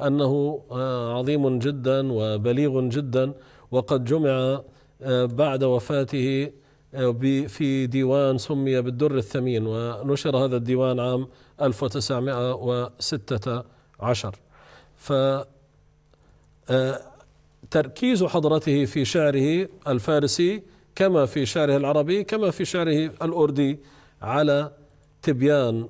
أنه آه، عظيم جدا وبليغ جدا وقد جمع آه، بعد وفاته آه، في ديوان سمي بالدر الثمين ونشر هذا الديوان عام 1916 ف تركيز حضرته في شعره الفارسي كما في شعره العربي كما في شعره الأردي على تبيان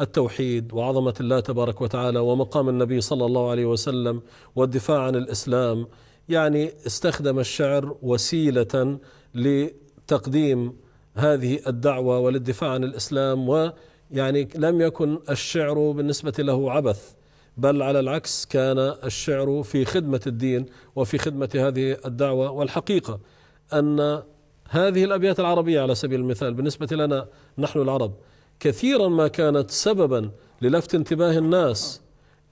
التوحيد وعظمة الله تبارك وتعالى ومقام النبي صلى الله عليه وسلم والدفاع عن الإسلام يعني استخدم الشعر وسيلة لتقديم هذه الدعوة وللدفاع عن الإسلام ويعني لم يكن الشعر بالنسبة له عبث بل على العكس كان الشعر في خدمة الدين وفي خدمة هذه الدعوة والحقيقة أن هذه الأبيات العربية على سبيل المثال بالنسبة لنا نحن العرب كثيرا ما كانت سببا للفت انتباه الناس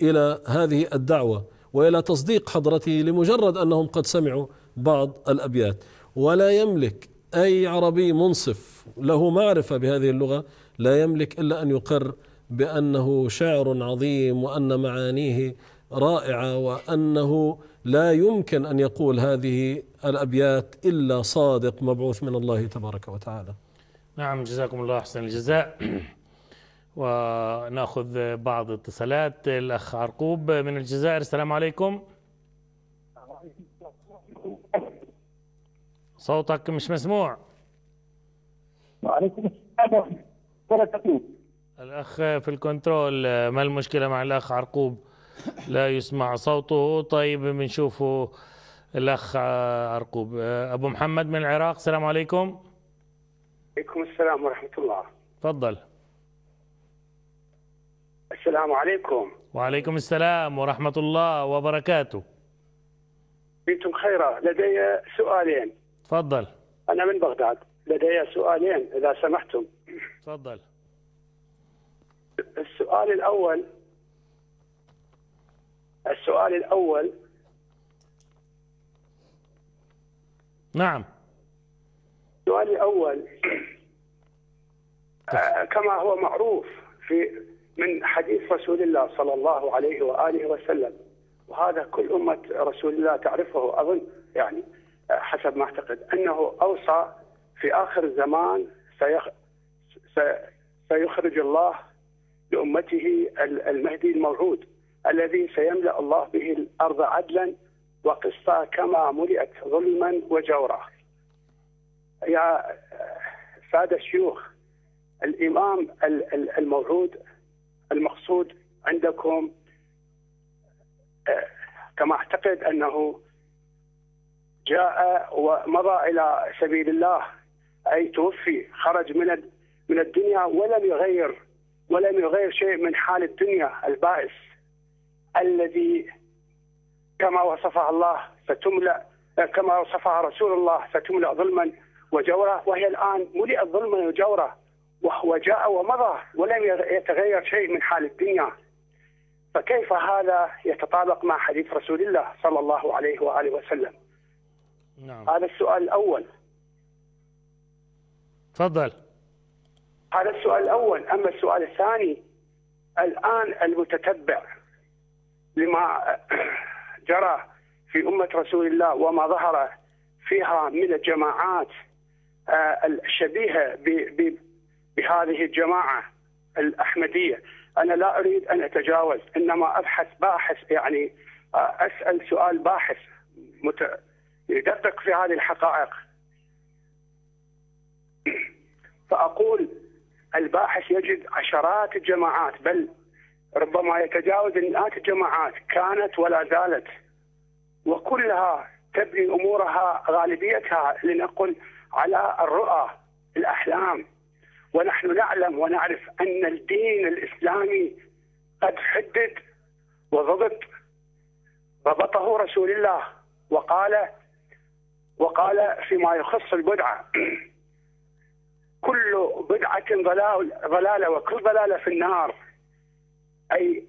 الى هذه الدعوه والى تصديق حضرته لمجرد انهم قد سمعوا بعض الابيات ولا يملك اي عربي منصف له معرفه بهذه اللغه لا يملك الا ان يقر بانه شعر عظيم وان معانيه رائعه وانه لا يمكن ان يقول هذه الابيات الا صادق مبعوث من الله تبارك وتعالى نعم جزاكم الله أحسن الجزاء [clears throat] وناخذ بعض اتصالات الأخ عرقوب من الجزائر السلام عليكم صوتك مش مسموع وعليكم السلام ورحمة الأخ في الكنترول ما المشكلة مع الأخ عرقوب لا يسمع صوته طيب بنشوفه الأخ عرقوب أبو محمد من العراق السلام عليكم عليكم السلام ورحمة الله تفضل السلام عليكم وعليكم السلام ورحمة الله وبركاته انتم خيرة، لدي سؤالين تفضل أنا من بغداد لدي سؤالين إذا سمحتم تفضل السؤال الأول السؤال الأول نعم سؤالي الأول آه، كما هو معروف في من حديث رسول الله صلى الله عليه وآله وسلم وهذا كل أمة رسول الله تعرفه أظن يعني آه، حسب ما أعتقد أنه أوصى في آخر الزمان سيخ سيخرج الله لأمته المهدي الموعود الذي سيملأ الله به الأرض عدلا وقسطا كما ملئت ظلما وجورا يا ساده الشيوخ الامام الموعود المقصود عندكم آه، كما اعتقد انه جاء ومضى الى سبيل الله اي توفي خرج من من الدنيا ولم يغير ولم يغير شيء من حال الدنيا البائس الذي كما وصفها الله فتملأ كما وصفها رسول الله فتملأ ظلما وجوره وهي الآن ملئت ظلما وجوره وهو جاء ومضى ولم يتغير شيء من حال الدنيا فكيف هذا يتطابق مع حديث رسول الله صلى الله عليه وآله وسلم نعم. هذا السؤال الأول تفضل هذا السؤال الأول أما السؤال الثاني الآن المتتبع لما جرى في أمة رسول الله وما ظهر فيها من الجماعات آه، الشبيهه بهذه الجماعه الاحمديه انا لا اريد ان اتجاوز انما ابحث باحث يعني آه، اسال سؤال باحث مت... يدقق في هذه الحقائق فاقول الباحث يجد عشرات الجماعات بل ربما يتجاوز مئات الجماعات كانت ولا زالت وكلها تبني امورها غالبيتها لنقل على الرؤى الاحلام ونحن نعلم ونعرف ان الدين الاسلامي قد حدد وضبط ضبطه رسول الله وقال وقال فيما يخص البدعه كل بدعه ضلال ضلاله وكل ضلاله في النار اي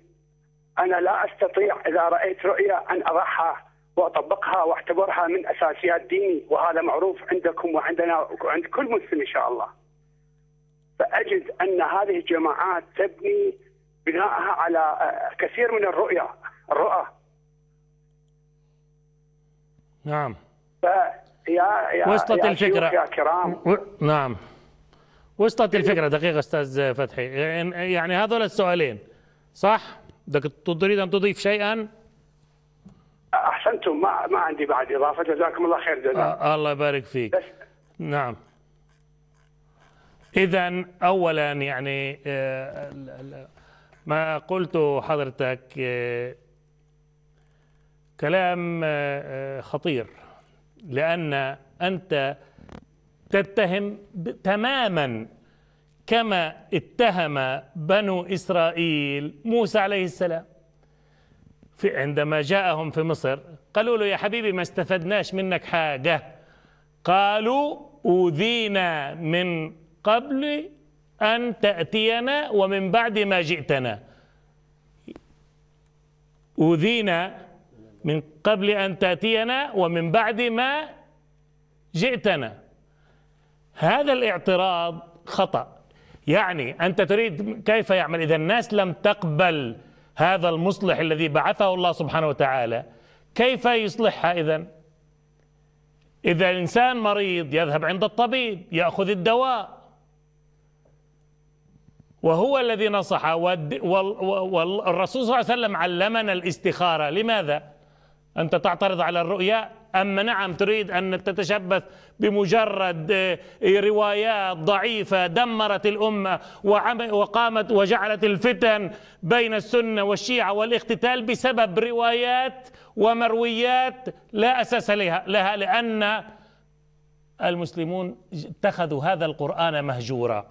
انا لا استطيع اذا رايت رؤيا ان اضعها واطبقها واعتبرها من اساسيات ديني وهذا معروف عندكم وعندنا وعند كل مسلم ان شاء الله. فاجد ان هذه الجماعات تبني بناءها على آه، كثير من الرؤيا الرؤى. نعم. فيا يا وصلت يا الفكره يا كرام و... نعم. وصلت الفكره دقيقه استاذ فتحي يعني, يعني هذول السؤالين صح؟ بدك تريد ان تضيف شيئا؟ انتم ما ما عندي بعد اضافه جزاكم الله خير جزاكم آه الله يبارك فيك نعم اذا اولا يعني آه، ما قلته حضرتك آه، كلام آه، خطير لان انت تتهم تماما كما اتهم بنو اسرائيل موسى عليه السلام في عندما جاءهم في مصر قالوا له يا حبيبي ما استفدناش منك حاجة قالوا أوذينا من قبل أن تأتينا ومن بعد ما جئتنا أوذينا من قبل أن تأتينا ومن بعد ما جئتنا هذا الاعتراض خطأ يعني أنت تريد كيف يعمل إذا الناس لم تقبل هذا المصلح الذي بعثه الله سبحانه وتعالى كيف يصلحها إذا إذا الإنسان مريض يذهب عند الطبيب يأخذ الدواء وهو الذي نصح والرسول صلى الله عليه وسلم علمنا الاستخارة لماذا؟ أنت تعترض على الرؤيا أما نعم تريد أن تتشبث بمجرد آه، روايات ضعيفة دمرت الأمة وقامت وجعلت الفتن بين السنة والشيعة والاقتتال بسبب روايات ومرويات لا أساس لها, لها لأن المسلمون اتخذوا هذا القرآن مهجورا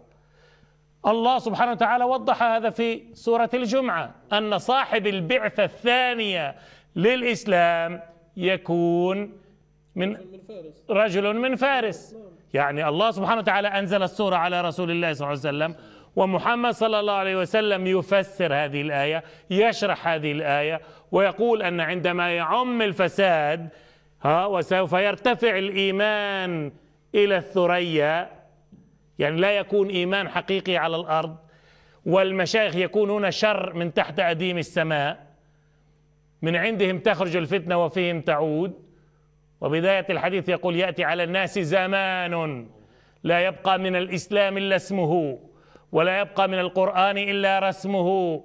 الله سبحانه وتعالى وضح هذا في سورة الجمعة أن صاحب البعثة الثانية للإسلام يكون من رجل من فارس يعني الله سبحانه وتعالى أنزل السورة على رسول الله صلى الله عليه وسلم ومحمد صلى الله عليه وسلم يفسر هذه الآية يشرح هذه الآية ويقول أن عندما يعم الفساد ها وسوف يرتفع الإيمان إلى الثريا يعني لا يكون إيمان حقيقي على الأرض والمشايخ يكونون شر من تحت أديم السماء من عندهم تخرج الفتنة وفيهم تعود وبداية الحديث يقول يأتي على الناس زمان لا يبقى من الإسلام إلا اسمه ولا يبقى من القرآن إلا رسمه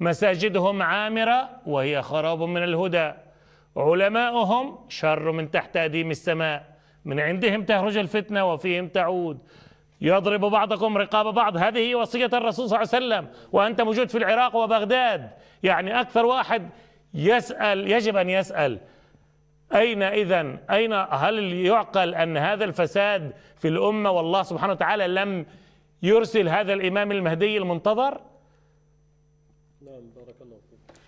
مساجدهم عامرة وهي خراب من الهدى علماؤهم شر من تحت أديم السماء من عندهم تهرج الفتنة وفيهم تعود يضرب بعضكم رقاب بعض هذه وصية الرسول صلى الله عليه وسلم وأنت موجود في العراق وبغداد يعني أكثر واحد يسأل يجب أن يسأل أين إذا أين هل يعقل أن هذا الفساد في الأمة والله سبحانه وتعالى لم يرسل هذا الإمام المهدي المنتظر نعم بارك الله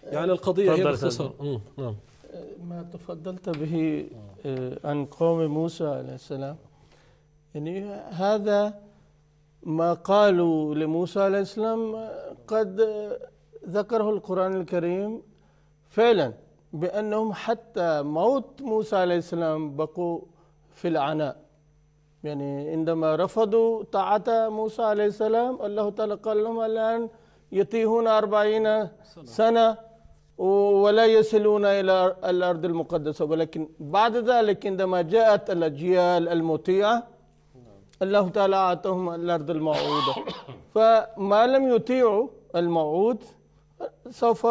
فيك يعني القضية هي باختصار نعم ما تفضلت به آه، عن قوم موسى عليه السلام يعني هذا ما قالوا لموسى عليه السلام قد ذكره القرآن الكريم فعلا بأنهم حتى موت موسى عليه السلام بقوا في العناء يعني عندما رفضوا طاعة موسى عليه السلام الله تعالى قال لهم الآن يتيهون أربعين سنة ولا يصلون إلى الأرض المقدسة ولكن بعد ذلك عندما جاءت الأجيال المطيعة الله تعالى أعطاهم الأرض الموعودة [coughs] فما لم يطيعوا الموعود سوف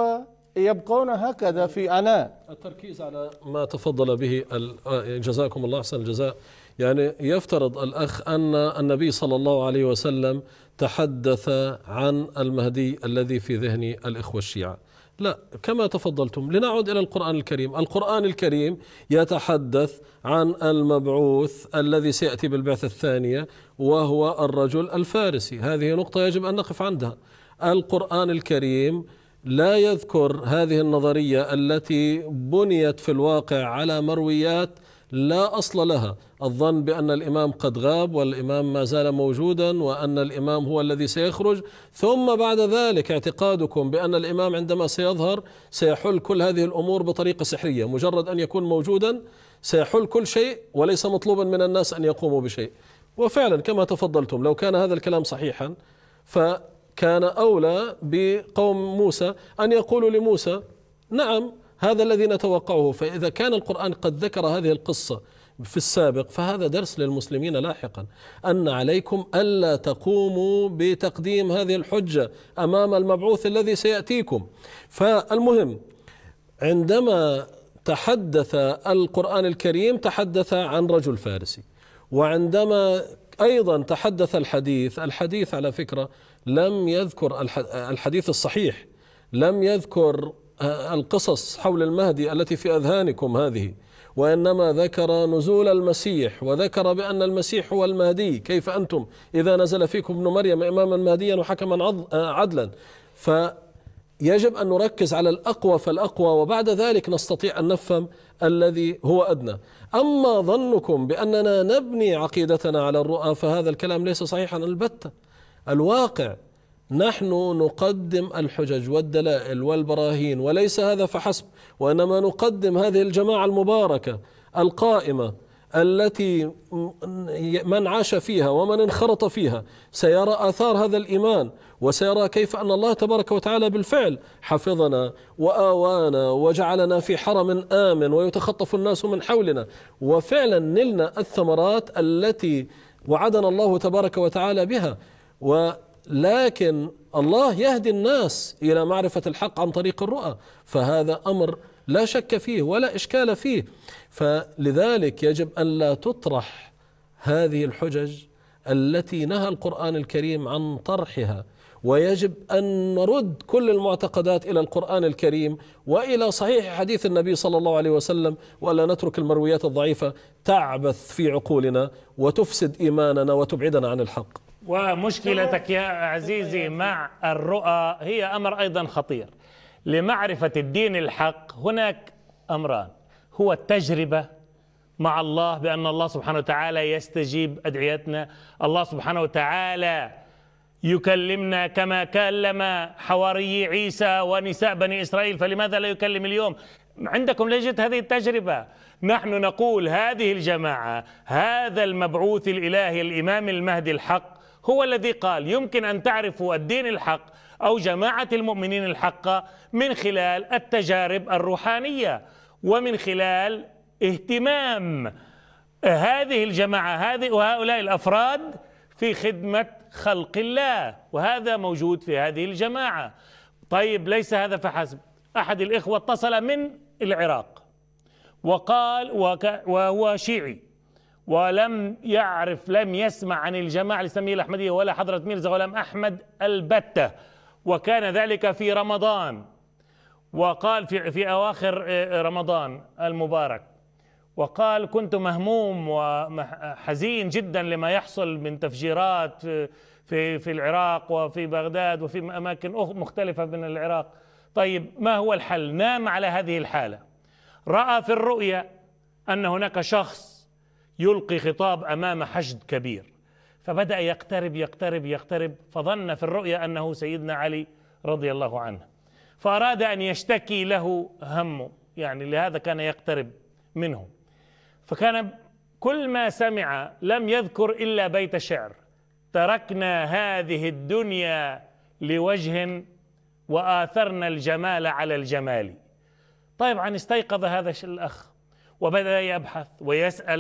يبقون هكذا في عناء التركيز على ما تفضل به آه، جزاكم الله احسن الجزاء يعني يفترض الاخ ان النبي صلى الله عليه وسلم تحدث عن المهدي الذي في ذهن الاخوه الشيعه لا كما تفضلتم لنعد الى القران الكريم، القران الكريم يتحدث عن المبعوث الذي سياتي بالبعثه الثانيه وهو الرجل الفارسي، هذه نقطه يجب ان نقف عندها. القران الكريم لا يذكر هذه النظريه التي بنيت في الواقع على مرويات لا اصل لها الظن بان الامام قد غاب والامام ما زال موجودا وان الامام هو الذي سيخرج ثم بعد ذلك اعتقادكم بان الامام عندما سيظهر سيحل كل هذه الامور بطريقه سحريه مجرد ان يكون موجودا سيحل كل شيء وليس مطلوبا من الناس ان يقوموا بشيء وفعلا كما تفضلتم لو كان هذا الكلام صحيحا ف كان أولى بقوم موسى أن يقولوا لموسى نعم هذا الذي نتوقعه فإذا كان القرآن قد ذكر هذه القصة في السابق فهذا درس للمسلمين لاحقا أن عليكم ألا تقوموا بتقديم هذه الحجة أمام المبعوث الذي سيأتيكم فالمهم عندما تحدث القرآن الكريم تحدث عن رجل فارسي وعندما أيضا تحدث الحديث الحديث على فكرة لم يذكر الحديث الصحيح لم يذكر آه، القصص حول المهدي التي في اذهانكم هذه وانما ذكر نزول المسيح وذكر بان المسيح هو المهدي كيف انتم اذا نزل فيكم ابن مريم اماما مهديا وحكما آه، عدلا فيجب ان نركز على الاقوى فالاقوى وبعد ذلك نستطيع ان نفهم الذي هو ادنى اما ظنكم باننا نبني عقيدتنا على الرؤى فهذا الكلام ليس صحيحا البته الواقع نحن نقدم الحجج والدلائل والبراهين وليس هذا فحسب وانما نقدم هذه الجماعه المباركه القائمه التي من عاش فيها ومن انخرط فيها سيرى اثار هذا الايمان وسيرى كيف ان الله تبارك وتعالى بالفعل حفظنا واوانا وجعلنا في حرم امن ويتخطف الناس من حولنا وفعلا نلنا الثمرات التي وعدنا الله تبارك وتعالى بها ولكن الله يهدي الناس إلى معرفة الحق عن طريق الرؤى فهذا أمر لا شك فيه ولا إشكال فيه فلذلك يجب أن لا تطرح هذه الحجج التي نهى القرآن الكريم عن طرحها ويجب أن نرد كل المعتقدات إلى القرآن الكريم وإلى صحيح حديث النبي صلى الله عليه وسلم ولا نترك المرويات الضعيفة تعبث في عقولنا وتفسد إيماننا وتبعدنا عن الحق ومشكلتك يا عزيزي مع الرؤى هي أمر أيضا خطير لمعرفة الدين الحق هناك أمران هو التجربة مع الله بأن الله سبحانه وتعالى يستجيب أدعيتنا الله سبحانه وتعالى يكلمنا كما كلم حواري عيسى ونساء بني إسرائيل فلماذا لا يكلم اليوم عندكم لجنة هذه التجربة نحن نقول هذه الجماعة هذا المبعوث الإلهي الإمام المهدي الحق هو الذي قال يمكن أن تعرفوا الدين الحق أو جماعة المؤمنين الحق من خلال التجارب الروحانية ومن خلال اهتمام هذه الجماعة هذه وهؤلاء الأفراد في خدمة خلق الله وهذا موجود في هذه الجماعة طيب ليس هذا فحسب أحد الإخوة اتصل من العراق وقال وهو شيعي ولم يعرف لم يسمع عن الجماعة الإسلامية الأحمدية ولا حضرة ميرزا ولم أحمد البتة وكان ذلك في رمضان وقال في, في أواخر آه، رمضان المبارك وقال كنت مهموم وحزين جدا لما يحصل من تفجيرات في في العراق وفي بغداد وفي اماكن مختلفه من العراق طيب ما هو الحل نام على هذه الحاله راى في الرؤيا ان هناك شخص يلقي خطاب امام حشد كبير فبدا يقترب يقترب يقترب فظن في الرؤيا انه سيدنا علي رضي الله عنه فاراد ان يشتكي له همه يعني لهذا كان يقترب منه فكان كل ما سمع لم يذكر الا بيت شعر تركنا هذه الدنيا لوجه واثرنا الجمال على الجمال طيب عن استيقظ هذا الاخ وبدأ يبحث ويسأل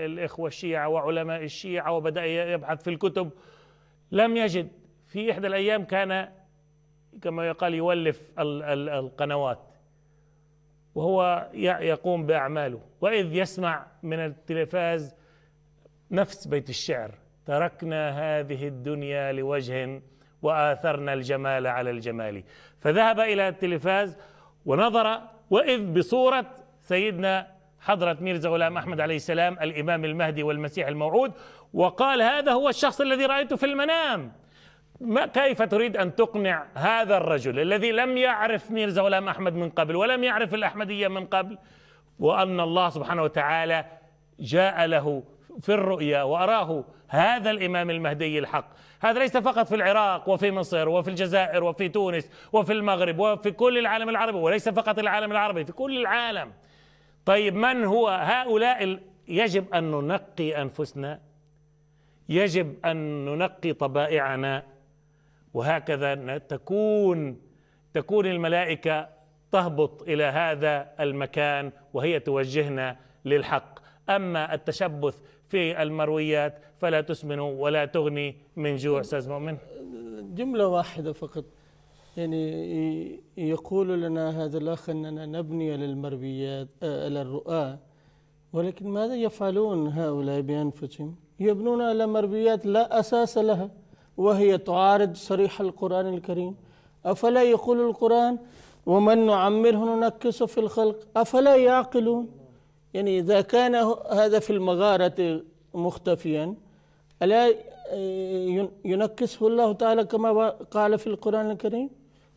الإخوة الشيعة وعلماء الشيعة وبدأ يبحث في الكتب لم يجد في إحدى الأيام كان كما يقال يولف القنوات وهو يقوم بأعماله وإذ يسمع من التلفاز نفس بيت الشعر تركنا هذه الدنيا لوجه وآثرنا الجمال على الجمال فذهب إلى التلفاز ونظر وإذ بصورة سيدنا حضرة ميرزا غلام أحمد عليه السلام الإمام المهدي والمسيح الموعود وقال هذا هو الشخص الذي رأيته في المنام ما كيف تريد أن تقنع هذا الرجل الذي لم يعرف ميرزا غلام أحمد من قبل ولم يعرف الأحمدية من قبل وأن الله سبحانه وتعالى جاء له في الرؤيا وأراه هذا الإمام المهدي الحق هذا ليس فقط في العراق وفي مصر وفي الجزائر وفي تونس وفي المغرب وفي كل العالم العربي وليس فقط العالم العربي في كل العالم طيب من هو هؤلاء يجب أن ننقي أنفسنا يجب أن ننقي طبائعنا وهكذا تكون تكون الملائكة تهبط إلى هذا المكان وهي توجهنا للحق أما التشبث في المرويات فلا تسمن ولا تغني من جوع ساز مؤمن جملة واحدة فقط يعني يقول لنا هذا الأخ أننا نبني للمربيات على آه، الرؤى ولكن ماذا يفعلون هؤلاء بأنفسهم يبنون على مربيات لا أساس لها وهي تعارض صريح القرآن الكريم أفلا يقول القرآن ومن نعمره ننكسه في الخلق أفلا يعقلون يعني إذا كان هذا في المغارة مختفيا ألا ينكسه الله تعالى كما قال في القرآن الكريم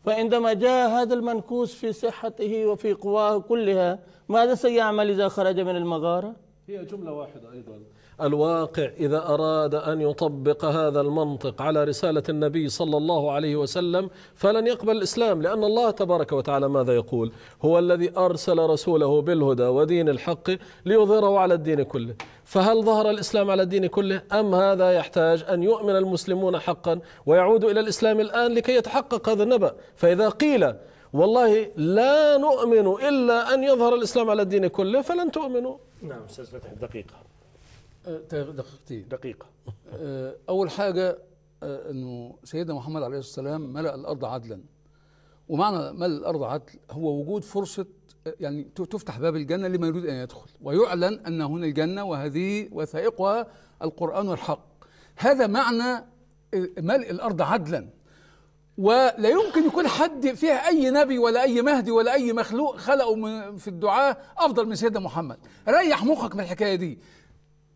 فعندما جاء هذا المنكوس في صحته وفي قواه كلها ماذا سيعمل إذا خرج من المغارة؟ هي جملة واحدة أيضا الواقع إذا أراد أن يطبق هذا المنطق على رسالة النبي صلى الله عليه وسلم فلن يقبل الإسلام لأن الله تبارك وتعالى ماذا يقول هو الذي أرسل رسوله بالهدى ودين الحق ليظهره على الدين كله فهل ظهر الإسلام على الدين كله أم هذا يحتاج أن يؤمن المسلمون حقا ويعودوا إلى الإسلام الآن لكي يتحقق هذا النبأ فإذا قيل والله لا نؤمن إلا أن يظهر الإسلام على الدين كله فلن تؤمنوا نعم أستاذ فتح دقيقة آه، دقيقتين دقيقة آه، أول حاجة آه، أنه سيدنا محمد عليه السلام ملأ الأرض عدلا ومعنى ملأ الأرض عدل هو وجود فرصة يعني تفتح باب الجنة لمن يريد أن يدخل ويعلن أن هنا الجنة وهذه وثائقها القرآن والحق هذا معنى ملء الأرض عدلا ولا يمكن يكون حد فيها أي نبي ولا أي مهدي ولا أي مخلوق خلقه في الدعاء أفضل من سيدنا محمد ريح مخك من الحكاية دي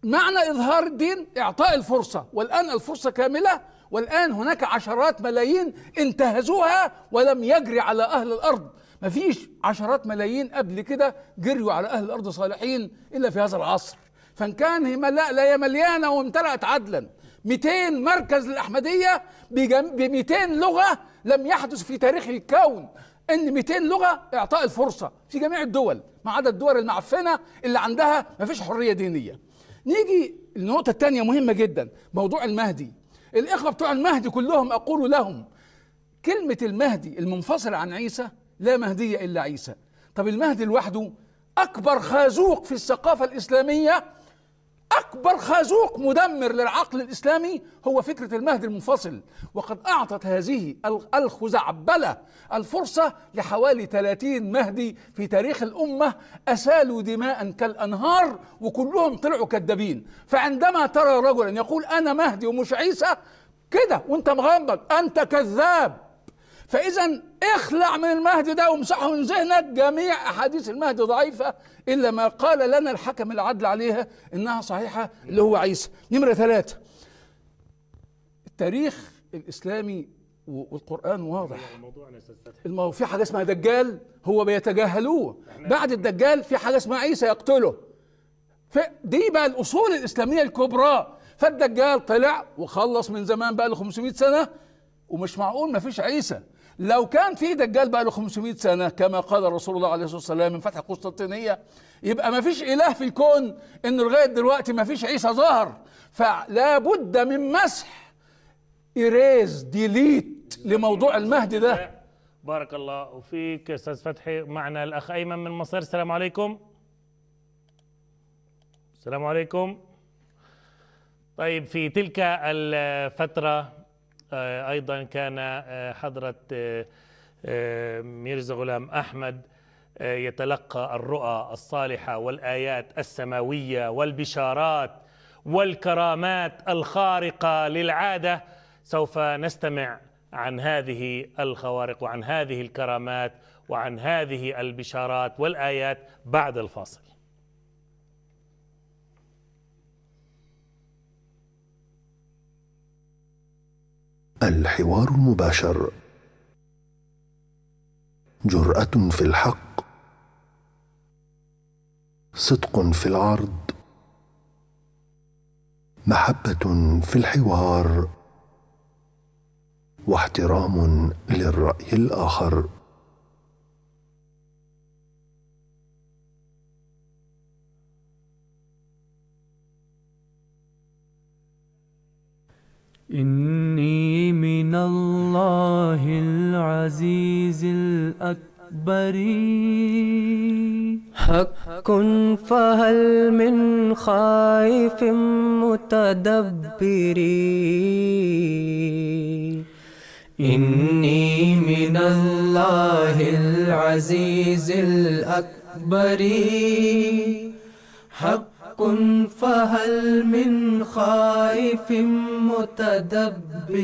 معنى إظهار الدين إعطاء الفرصة والآن الفرصة كاملة والآن هناك عشرات ملايين انتهزوها ولم يجري على أهل الأرض ما فيش عشرات ملايين قبل كده جريوا على أهل الأرض صالحين إلا في هذا العصر فإن كان لا هي مليانة وامتلأت عدلا 200 مركز للأحمدية ب 200 لغة لم يحدث في تاريخ الكون ان 200 لغه اعطاء الفرصه في جميع الدول ما عدا الدول المعفنه اللي عندها ما فيش حريه دينيه نيجي النقطة الثانية مهمة جدا موضوع المهدي الإخوة بتوع المهدي كلهم أقول لهم كلمة المهدي المنفصل عن عيسى لا مهدي إلا عيسى طب المهدي لوحده أكبر خازوق في الثقافة الإسلامية أكبر خازوق مدمر للعقل الإسلامي هو فكرة المهد المنفصل وقد أعطت هذه الخزعبلة الفرصة لحوالي 30 مهدي في تاريخ الأمة أسالوا دماء كالأنهار وكلهم طلعوا كدابين فعندما ترى رجلا يقول أنا مهدي ومش عيسى كده وانت مغمض أنت كذاب فإذا اخلع من المهد ده وامسحه من ذهنك جميع أحاديث المهد ضعيفة إلا ما قال لنا الحكم العدل عليها إنها صحيحة اللي هو عيسى نمرة ثلاثة التاريخ الإسلامي والقرآن واضح الموضوع في حاجة اسمها دجال هو بيتجاهلوه بعد الدجال في حاجة اسمها عيسى يقتله دي بقى الأصول الإسلامية الكبرى فالدجال طلع وخلص من زمان بقى له 500 سنة ومش معقول ما فيش عيسى لو كان في دجال بقى له 500 سنه كما قال رسول الله عليه الصلاه والسلام من فتح قسطنطينيه يبقى ما فيش اله في الكون انه لغايه دلوقتي ما فيش عيسى ظهر فلا بد من مسح ايريز ديليت لموضوع المهد ده بارك الله فيك استاذ فتحي معنا الاخ ايمن من مصر السلام عليكم السلام عليكم طيب في تلك الفتره آه، أيضا كان آه، حضرة آه، ميرزا غلام أحمد يتلقى الرؤى الصالحة والآيات السماوية والبشارات والكرامات الخارقة للعادة سوف نستمع عن هذه الخوارق وعن هذه الكرامات وعن هذه البشارات والآيات بعد الفاصل الحوار المباشر جراه في الحق صدق في العرض محبه في الحوار واحترام للراي الاخر إني من الله العزيز الأكبر حق فهل من خائف متدبر إني من الله العزيز الأكبر حق حق فهل من خائف متدبر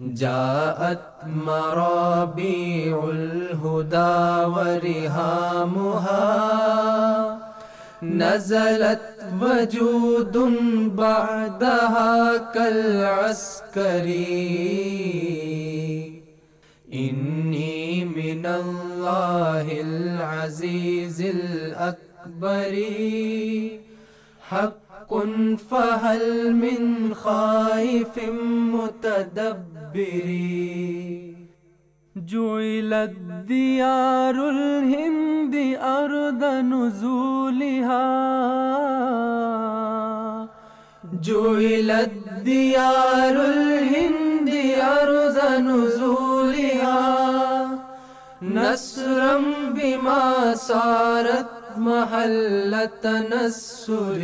جاءت مرابيع الهدى ورهامها نزلت وجود بعدها كالعسكري إني من الله العزيز الأكبر حق فهل من خائف متدبر جعلت ديار الهند أرض نزولها جعلت نزولها نصرا بما صارت سارت محلت من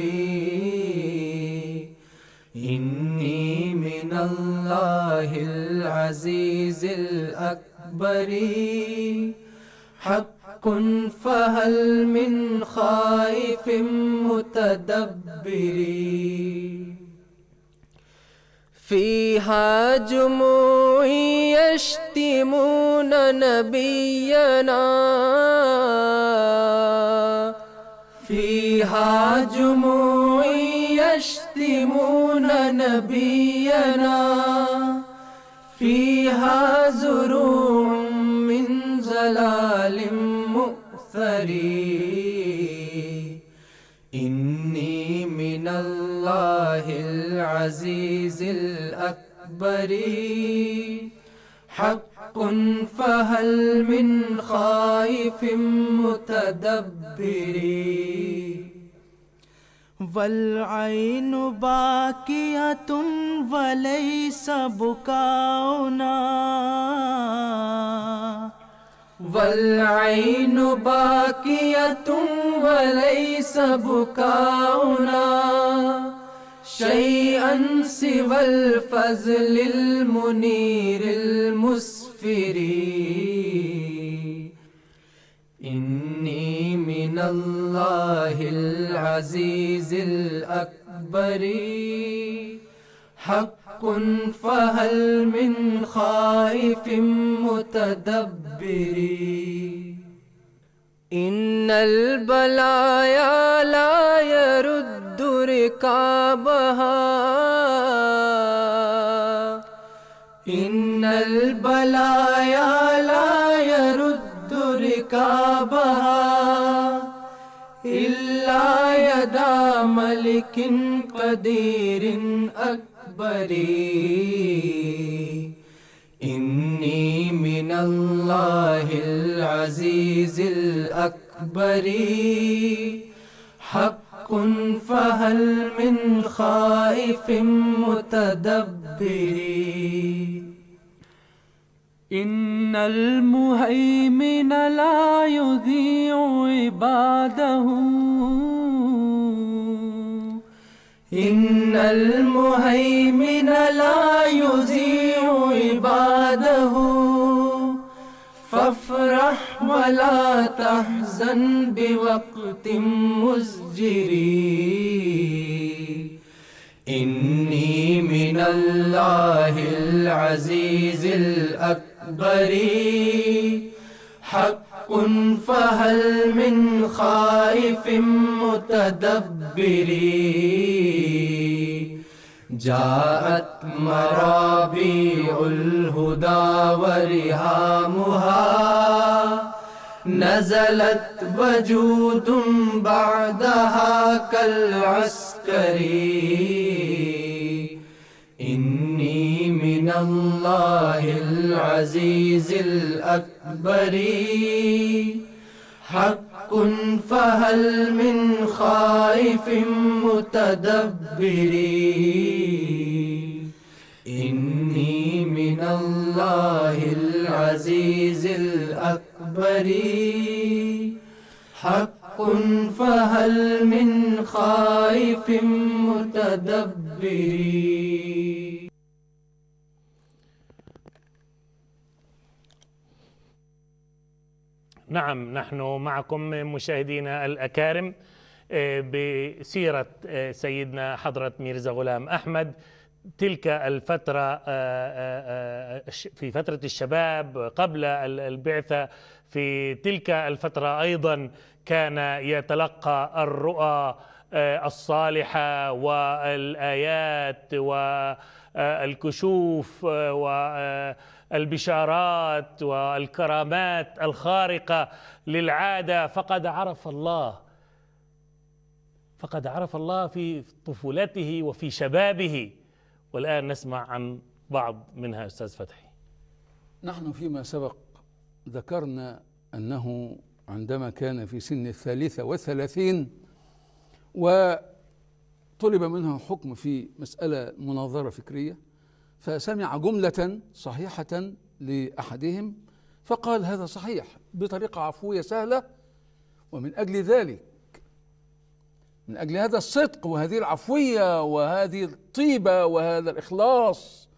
ہندی نل عزیز حق كن فهل من خائف متدبر فيها جموع يشتمون نبينا فيها جموع يشتمون نبينا فيها زروع من زلال أثري إني من الله العزيز الأكبر حق فهل من خائف متدبر والعين باكية وليس بكاؤنا والعين وليس بكاؤنا شيئا سوى الفزل المنير المسفر إني من الله العزيز الأكبر حق حق فهل من خائف متدبر إن البلايا لا يرد ركابها إن البلايا لا يرد ركابها إلا يدا ملك قدير أكبر أكبري إني من الله العزيز الأكبر حق فهل من خائف متدبر إن المهيمن لا يذيع عباده إن المهيمن لا يزيع عباده فافرح ولا تحزن بوقت مزجر إني من الله العزيز الأكبر حق ان من خائف بھی جاءت محا نزلت بجو تم بادہ کل کری ان من الله العزيز الأكبر حق فهل من خائف متدبر إني من الله العزيز الأكبر حق فهل من خائف متدبر نعم نحن معكم مشاهدينا الأكارم آه، بسيرة آه، سيدنا حضرة ميرزا غلام أحمد تلك الفترة آه، في فترة الشباب قبل البعثة في تلك الفترة أيضا كان يتلقى الرؤى الصالحة والآيات والكشوف و البشارات والكرامات الخارقه للعاده فقد عرف الله فقد عرف الله في طفولته وفي شبابه والان نسمع عن بعض منها استاذ فتحي نحن فيما سبق ذكرنا انه عندما كان في سن الثالثه والثلاثين وطلب منه حكم في مساله مناظره فكريه فسمع جملة صحيحة لأحدهم فقال هذا صحيح بطريقة عفوية سهلة ومن أجل ذلك من أجل هذا الصدق وهذه العفوية وهذه الطيبة وهذا الإخلاص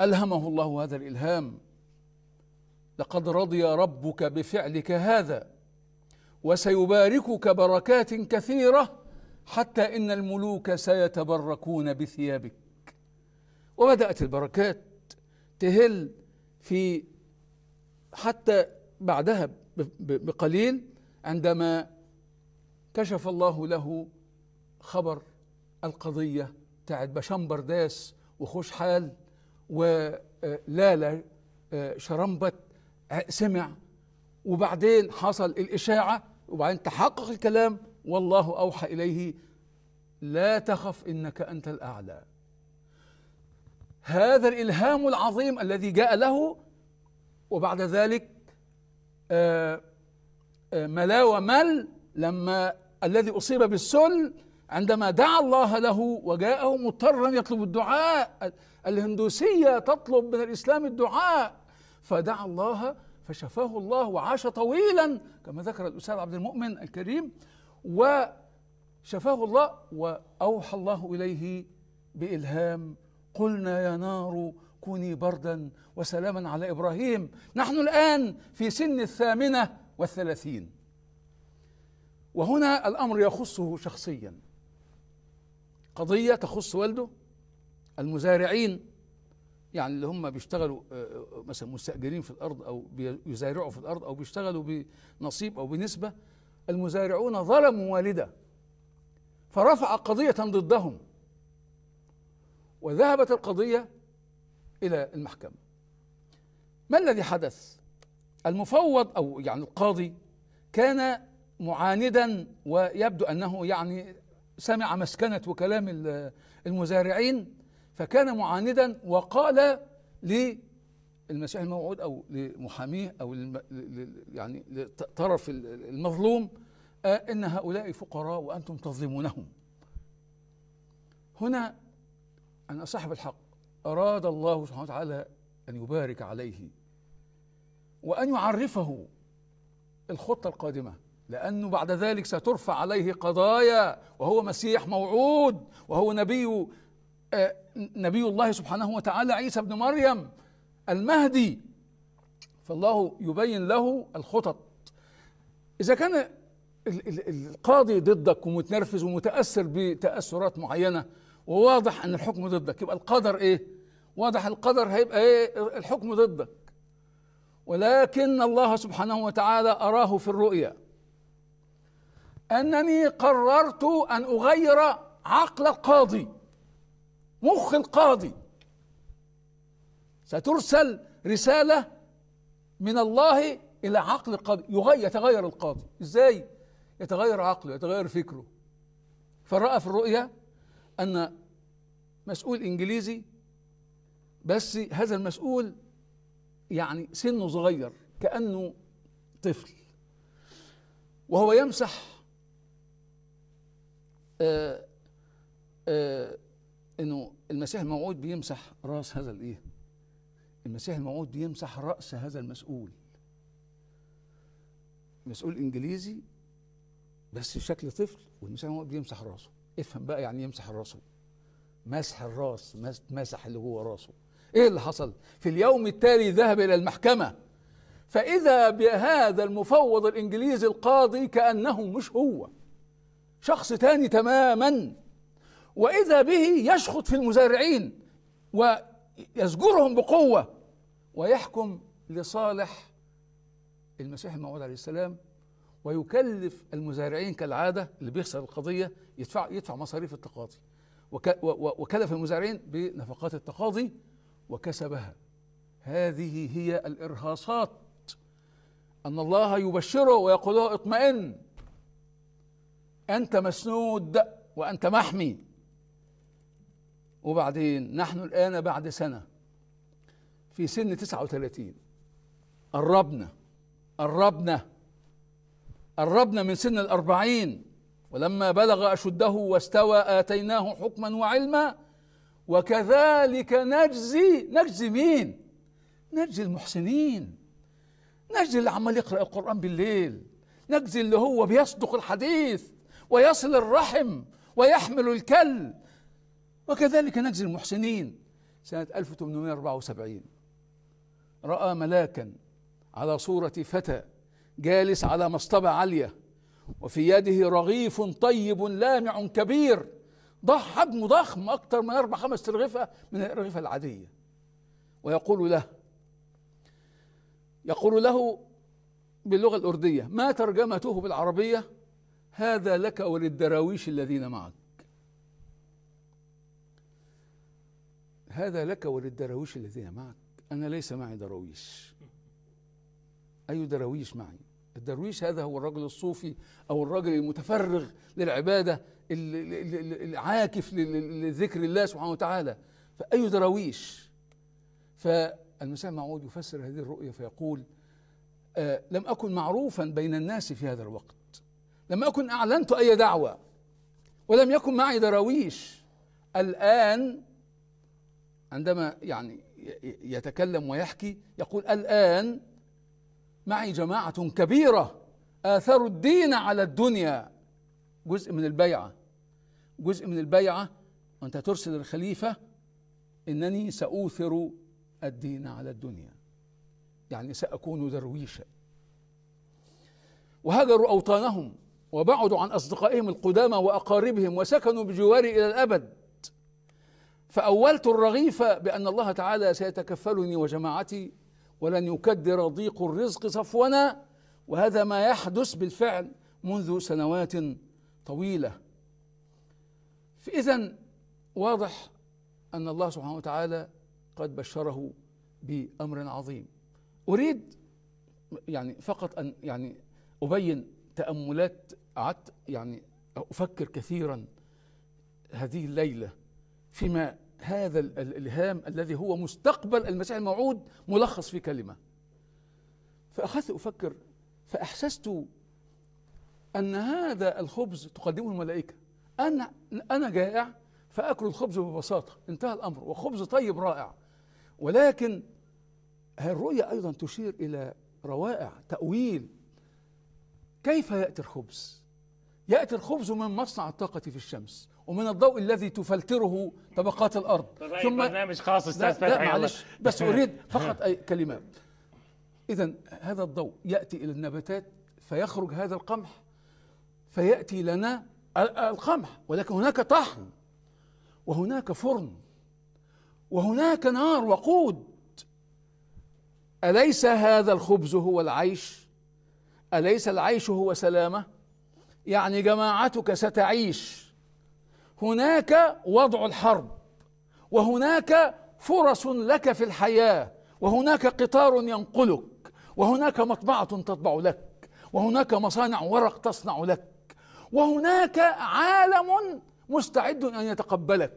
ألهمه الله هذا الإلهام لقد رضي ربك بفعلك هذا وسيباركك بركات كثيرة حتى إن الملوك سيتبركون بثيابك وبدات البركات تهل في حتى بعدها بقليل عندما كشف الله له خبر القضيه بتاعت بشام برداس وخوش حال ولالا آه، آه، شرمبت سمع وبعدين حصل الإشاعة وبعدين تحقق الكلام والله أوحى إليه لا تخف إنك أنت الأعلى هذا الإلهام العظيم الذي جاء له وبعد ذلك آه، آه، ملا ومل لما الذي أصيب بالسل عندما دعا الله له وجاءه مضطرا يطلب الدعاء الهندوسية تطلب من الإسلام الدعاء فدعا الله فشفاه الله وعاش طويلا كما ذكر الأستاذ عبد المؤمن الكريم وشفاه الله وأوحى الله إليه بإلهام قلنا يا نار كوني بردا وسلاما على ابراهيم نحن الان في سن الثامنه والثلاثين وهنا الامر يخصه شخصيا قضيه تخص والده المزارعين يعني اللي هم بيشتغلوا آه، آه، مثلا مستاجرين في الارض او بيزارعوا في الارض او بيشتغلوا بنصيب او بنسبه المزارعون ظلموا والده فرفع قضيه ضدهم وذهبت القضية إلى المحكمة ما الذي حدث المفوض أو يعني القاضي كان معاندا ويبدو أنه يعني سمع مسكنة وكلام المزارعين فكان معاندا وقال للمسيح الموعود أو لمحاميه أو يعني لطرف المظلوم آه، إن هؤلاء فقراء وأنتم تظلمونهم هنا أن صاحب الحق أراد الله سبحانه وتعالى أن يبارك عليه وأن يعرفه الخطة القادمة لأنه بعد ذلك سترفع عليه قضايا وهو مسيح موعود وهو نبي آه، نبي الله سبحانه وتعالى عيسى بن مريم المهدي فالله يبين له الخطط إذا كان القاضي ضدك ومتنرفز ومتأثر بتأثرات معينة وواضح ان الحكم ضدك يبقى القدر ايه واضح القدر هيبقى ايه الحكم ضدك ولكن الله سبحانه وتعالى اراه في الرؤيا انني قررت ان اغير عقل القاضي مخ القاضي سترسل رساله من الله الى عقل القاضي يغير يتغير القاضي ازاي يتغير عقله يتغير فكره فراى في الرؤيا أن مسؤول إنجليزي بس هذا المسؤول يعني سنه صغير كأنه طفل وهو يمسح آه آه انه المسيح الموعود بيمسح راس هذا الايه المسيح الموعود بيمسح راس هذا المسؤول مسؤول انجليزي بس شكل طفل والمسيح الموعود بيمسح راسه افهم بقى يعني يمسح إيه راسه مسح الراس مسح اللي جوه راسه ايه اللي حصل في اليوم التالي ذهب الى المحكمه فاذا بهذا المفوض الانجليزي القاضي كانه مش هو شخص تاني تماما واذا به يشخط في المزارعين ويزجرهم بقوه ويحكم لصالح المسيح الموعود عليه السلام ويكلف المزارعين كالعاده اللي بيخسر القضيه يدفع يدفع مصاريف التقاضي وكلف المزارعين بنفقات التقاضي وكسبها هذه هي الارهاصات ان الله يبشره ويقول له اطمئن انت مسنود وانت محمي وبعدين نحن الان بعد سنه في سن 39 قربنا قربنا قربنا من سن الأربعين ولما بلغ أشده واستوى آتيناه حكما وعلما وكذلك نجزي نجزي مين؟ نجزي المحسنين نجزي اللي عمال يقرأ القرآن بالليل نجزي اللي هو بيصدق الحديث ويصل الرحم ويحمل الكل وكذلك نجزي المحسنين سنة 1874 رأى ملاكا على صورة فتى جالس على مصطبة عالية وفي يده رغيف طيب لامع كبير ضح حجمه ضخم أكثر من أربع خمس رغفة من الرغفة العادية ويقول له يقول له باللغة الأردية ما ترجمته بالعربية هذا لك وللدراويش الذين معك هذا لك وللدراويش الذين معك أنا ليس معي دراويش أي دراويش معي الدرويش هذا هو الرجل الصوفي او الرجل المتفرغ للعباده العاكف لذكر الله سبحانه وتعالى فاي درويش فالمسيح معود يفسر هذه الرؤيه فيقول آه لم اكن معروفا بين الناس في هذا الوقت لم اكن اعلنت اي دعوه ولم يكن معي دراويش الان عندما يعني يتكلم ويحكي يقول الان معي جماعة كبيرة آثروا الدين على الدنيا جزء من البيعة جزء من البيعة وأنت ترسل الخليفة إنني سأوثر الدين على الدنيا يعني سأكون درويشا وهجروا أوطانهم وبعدوا عن أصدقائهم القدامى وأقاربهم وسكنوا بجواري إلى الأبد فأولت الرغيف بأن الله تعالى سيتكفلني وجماعتي ولن يكدر ضيق الرزق صفونا وهذا ما يحدث بالفعل منذ سنوات طويله فاذا واضح ان الله سبحانه وتعالى قد بشره بامر عظيم اريد يعني فقط ان يعني ابين تاملات قعدت يعني افكر كثيرا هذه الليله فيما هذا الالهام الذي هو مستقبل المسيح الموعود ملخص في كلمه فاخذت افكر فاحسست ان هذا الخبز تقدمه الملائكه انا انا جائع فاكل الخبز ببساطه انتهى الامر وخبز طيب رائع ولكن الرؤيا ايضا تشير الى روائع تاويل كيف ياتي الخبز ياتي الخبز من مصنع الطاقه في الشمس ومن الضوء الذي تفلتره طبقات الارض طيب، طيب، ثم برنامج خاص استاذ فتحي معلش بس اريد [laughs] فقط اي كلمه اذا هذا الضوء ياتي الى النباتات فيخرج هذا القمح فياتي لنا القمح ولكن هناك طحن وهناك فرن وهناك نار وقود اليس هذا الخبز هو العيش اليس العيش هو سلامه يعني جماعتك ستعيش هناك وضع الحرب وهناك فرص لك في الحياه وهناك قطار ينقلك وهناك مطبعه تطبع لك وهناك مصانع ورق تصنع لك وهناك عالم مستعد ان يتقبلك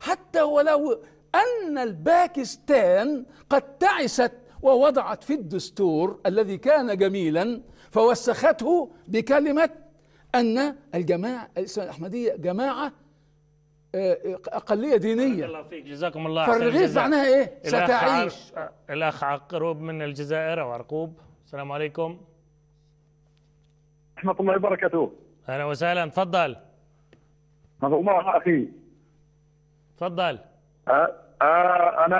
حتى ولو ان الباكستان قد تعست ووضعت في الدستور الذي كان جميلا فوسخته بكلمه ان الجماعه الاسلام الاحمديه جماعه آه، اقليه دينيه الله فيك جزاكم الله فالرغيف معناها ايه ستعيش الاخ عقروب من الجزائر او عرقوب السلام عليكم ورحمه الله وبركاته اهلا وسهلا تفضل هذا عمر اخي تفضل أه, آه، انا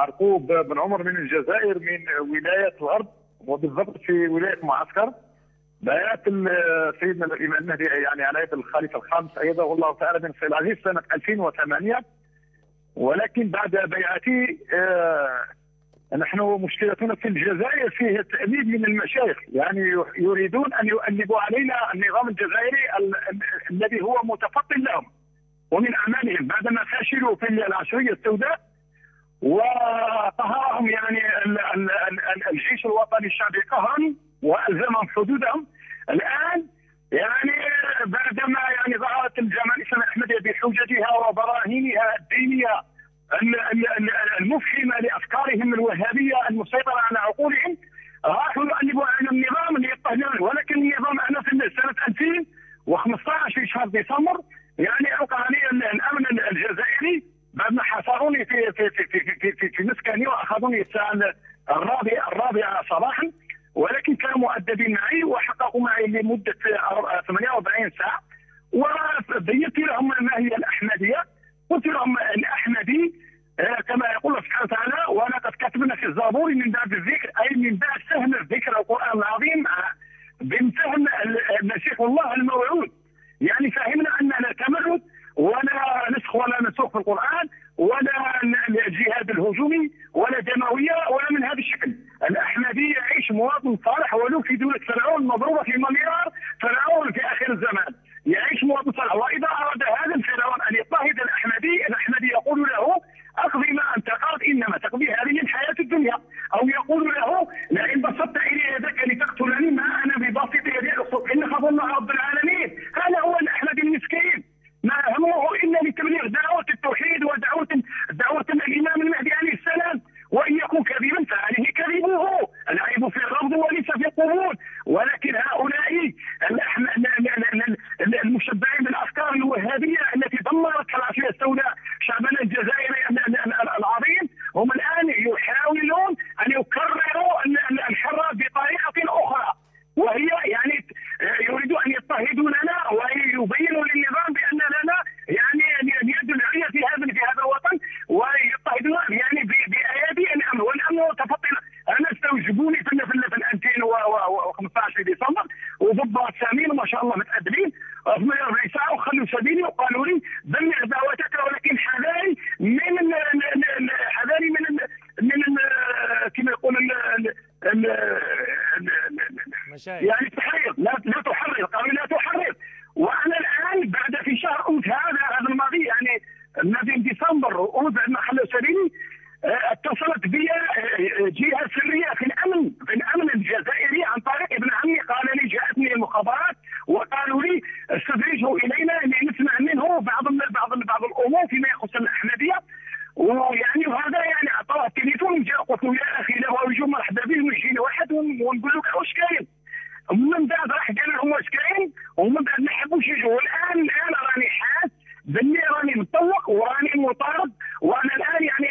عرقوب بن عمر من الجزائر من ولايه الارض وبالضبط في ولايه معسكر بيات سيدنا الامام المهدي يعني على يد الخليفه الخامس ايده الله تعالى بن عبد العزيز سنه 2008 ولكن بعد بيعته آه، نحن مشكلتنا في الجزائر فيه تأنيب من المشايخ يعني يريدون أن يؤنبوا علينا النظام الجزائري الذي هو متفطن لهم ومن اعمالهم بعدما فشلوا في العشرية السوداء وقهرهم يعني الجيش الوطني الشعبي قهرا والزمهم حدودهم الان يعني بعدما يعني ظهرت الجماعه الاسلاميه الاحمديه بحججها وبراهينها الدينيه المفهمه لافكارهم الوهابيه المسيطره على عقولهم راحوا يؤلفوا على النظام ليضطهدونه ولكن النظام انا في سنه 2015 في شهر ديسمبر يعني اوقع لي الامن الجزائري بعد ما في في في في في في, في, في مسكني واخذوني الساعه الرابعه الرابعه صباحا ولكن كانوا مؤدبين معي وحققوا معي لمده 48 ساعه وبينت لهم ما هي الاحمديه قلت لهم الاحمدي آه، كما يقول الله سبحانه وتعالى ولقد كتبنا في الزبور من بعد الذكر اي من بعد فهم الذكر القران العظيم آه، من فهم المسيح الله الموعود يعني فهمنا اننا تمرد ولا نسخ ولا منسوخ في القرآن ولا الجهاد الهجومي ولا دموية ولا من هذا الشكل الأحمدي يعيش مواطن صالح ولو في دولة فرعون مضروبة في مليار فرعون في آخر الزمان يعيش مواطن صالح وإذا أراد هذا الفرعون أن يضطهد الأحمدي الأحمدي يقول له أقضي ما أنت قاض إنما تقضي هذه الحياة الدنيا أو يقول له لئن بسطت إلي يدك لتقتلني ما أنا بباسط يدي ان ظن رب العالمين هذا هو الأحمدي المسكين ما همه الا لتبليغ دعوه التوحيد ودعوه دعوه الامام المهدي عليه السلام وان يكون كذبا فعليه كذبه العيب في الرفض وليس في القبول ولكن هؤلاء المشبعين بالافكار الوهابيه التي دمرت العافيه السوداء شعبنا الجزائري العظيم هم الان يحاولون ان يكرروا الحراك بطريقه اخرى وهي يعني آه، يريدوا ان يضطهدوننا ويبينوا للنظام بان اليد يعني العليا في هذا في هذا الوطن ويضطهدون يعني بايادي الامن يعني والامن متفطن انا استوجبوني في في 2015 ديسمبر وضباط سامين ما شاء الله متادبين في ساعه وخلوا سبيلي وقالوا لي بني دعوتك ولكن حذاري من حذاري من من كما يقول يعني تحرر لا تحرر قالوا لا تحرر واحنا الان بعد في شهر اوت هذا هذا الماضي يعني ما بين ديسمبر واوت بعد ما خلوا سبيلي آه، اتصلت بي آه، آه، جهه سريه في الامن في الامن الجزائري عن طريق ابن عمي قال لي جاءتني المخابرات وقالوا لي استدرجه الينا لنسمع منه بعض بعض بعض الامور فيما يخص الاحمديه ويعني وهذا يعني اعطاه التليفون جاء قلت له يا اخي لو يجوا مرحبا به ونجي واحد ونقول لك واش كاين من بعد راح قال لهم واش كاين هم بعد ما يحبوش يجوا الان الان راني حاس باللي راني متسوق وراني مطارد وانا الان يعني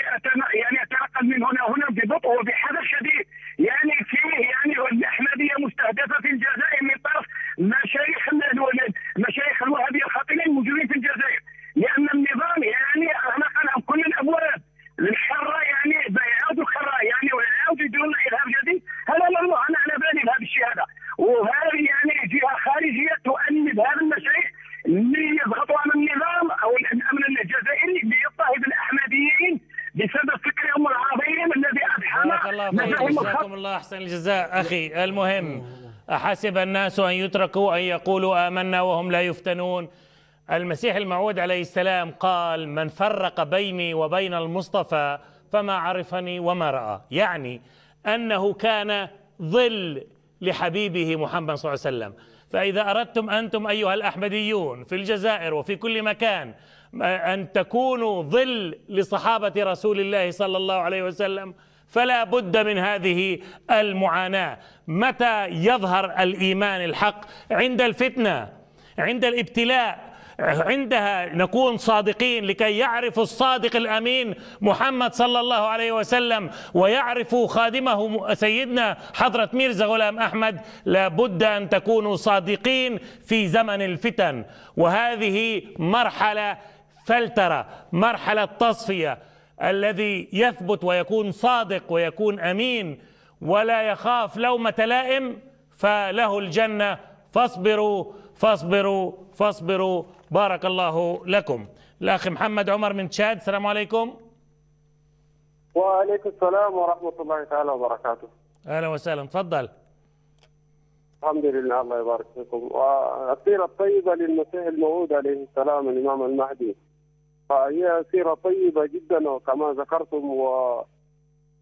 يعني اتنقل من هنا هنا ببطء وبحذر شديد أحسن الجزاء أخي المهم أحسب الناس أن يتركوا أن يقولوا آمنا وهم لا يفتنون المسيح الموعود عليه السلام قال من فرق بيني وبين المصطفى فما عرفني وما رأى يعني أنه كان ظل لحبيبه محمد صلى الله عليه وسلم فإذا أردتم أنتم أيها الأحمديون في الجزائر وفي كل مكان أن تكونوا ظل لصحابة رسول الله صلى الله عليه وسلم فلا بد من هذه المعاناة متى يظهر الإيمان الحق عند الفتنة عند الابتلاء عندها نكون صادقين لكي يعرف الصادق الامين محمد صلى الله عليه وسلم ويعرف خادمه سيدنا حضره ميرزا غلام احمد لابد ان تكونوا صادقين في زمن الفتن وهذه مرحله فلتره مرحله تصفيه الذي يثبت ويكون صادق ويكون امين ولا يخاف لومه لائم فله الجنه فاصبروا فاصبروا فاصبروا بارك الله لكم الاخ محمد عمر من تشاد السلام عليكم وعليكم السلام ورحمه الله تعالى وبركاته اهلا وسهلا تفضل الحمد لله الله يبارك فيكم والسيره الطيبه للمسيح الموعود عليه السلام الامام المهدي فهي سيرة طيبة جدا وكما ذكرتم و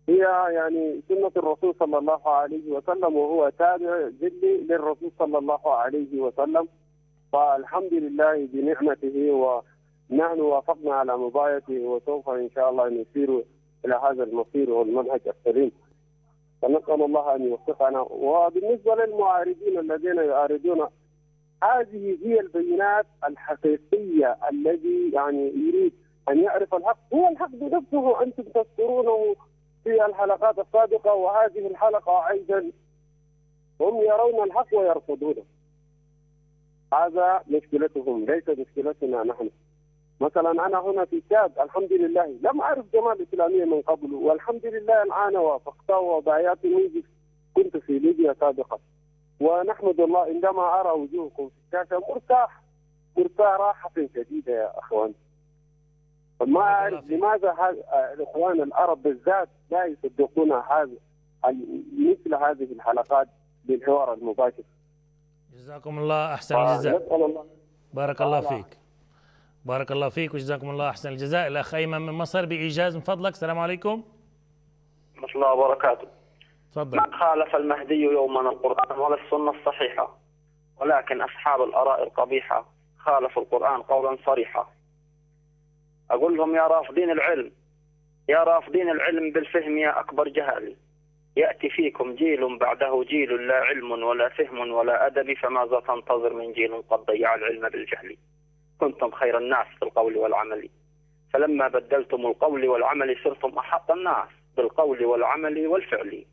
هي يعني سنة الرسول صلى الله عليه وسلم وهو تابع جدي للرسول صلى الله عليه وسلم فالحمد لله بنعمته ونحن وافقنا على مضايته وسوف إن شاء الله نسير إلى هذا المصير والمنهج السليم فنسأل الله أن يوفقنا وبالنسبة للمعارضين الذين يعارضون هذه هي البينات الحقيقيه الذي يعني يريد ان يعرف الحق هو الحق بنفسه انتم تذكرونه في الحلقات السابقه وهذه الحلقه ايضا هم يرون الحق ويرفضونه هذا مشكلتهم ليس مشكلتنا نحن مثلا انا هنا في تشاد الحمد لله لم اعرف جماعه الاسلاميه من قبل والحمد لله الان وافقت وبايعت كنت في ليبيا سابقا ونحمد الله عندما ارى وجوهكم في الشاشه مرتاح مرتاح راحه شديده يا اخوان ما اعرف لماذا هذا الاخوان العرب بالذات لا يصدقون هذا مثل هذه الحلقات بالحوار المباشر جزاكم الله احسن آه، الجزاء بارك الله آه. فيك بارك الله فيك وجزاكم الله احسن الجزاء الاخ ايمن من مصر بايجاز من فضلك السلام عليكم ورحمه الله وبركاته تفضل ما خالف المهدي يوما القرآن ولا السنة الصحيحة ولكن أصحاب الآراء القبيحة خالفوا القرآن قولا صريحا أقول لهم يا رافضين العلم يا رافضين العلم بالفهم يا أكبر جهل يأتي فيكم جيل بعده جيل لا علم ولا فهم ولا أدب فماذا تنتظر من جيل قد ضيع العلم بالجهل كنتم خير الناس في القول والعمل فلما بدلتم القول والعمل صرتم أحق الناس بالقول والعمل والفعل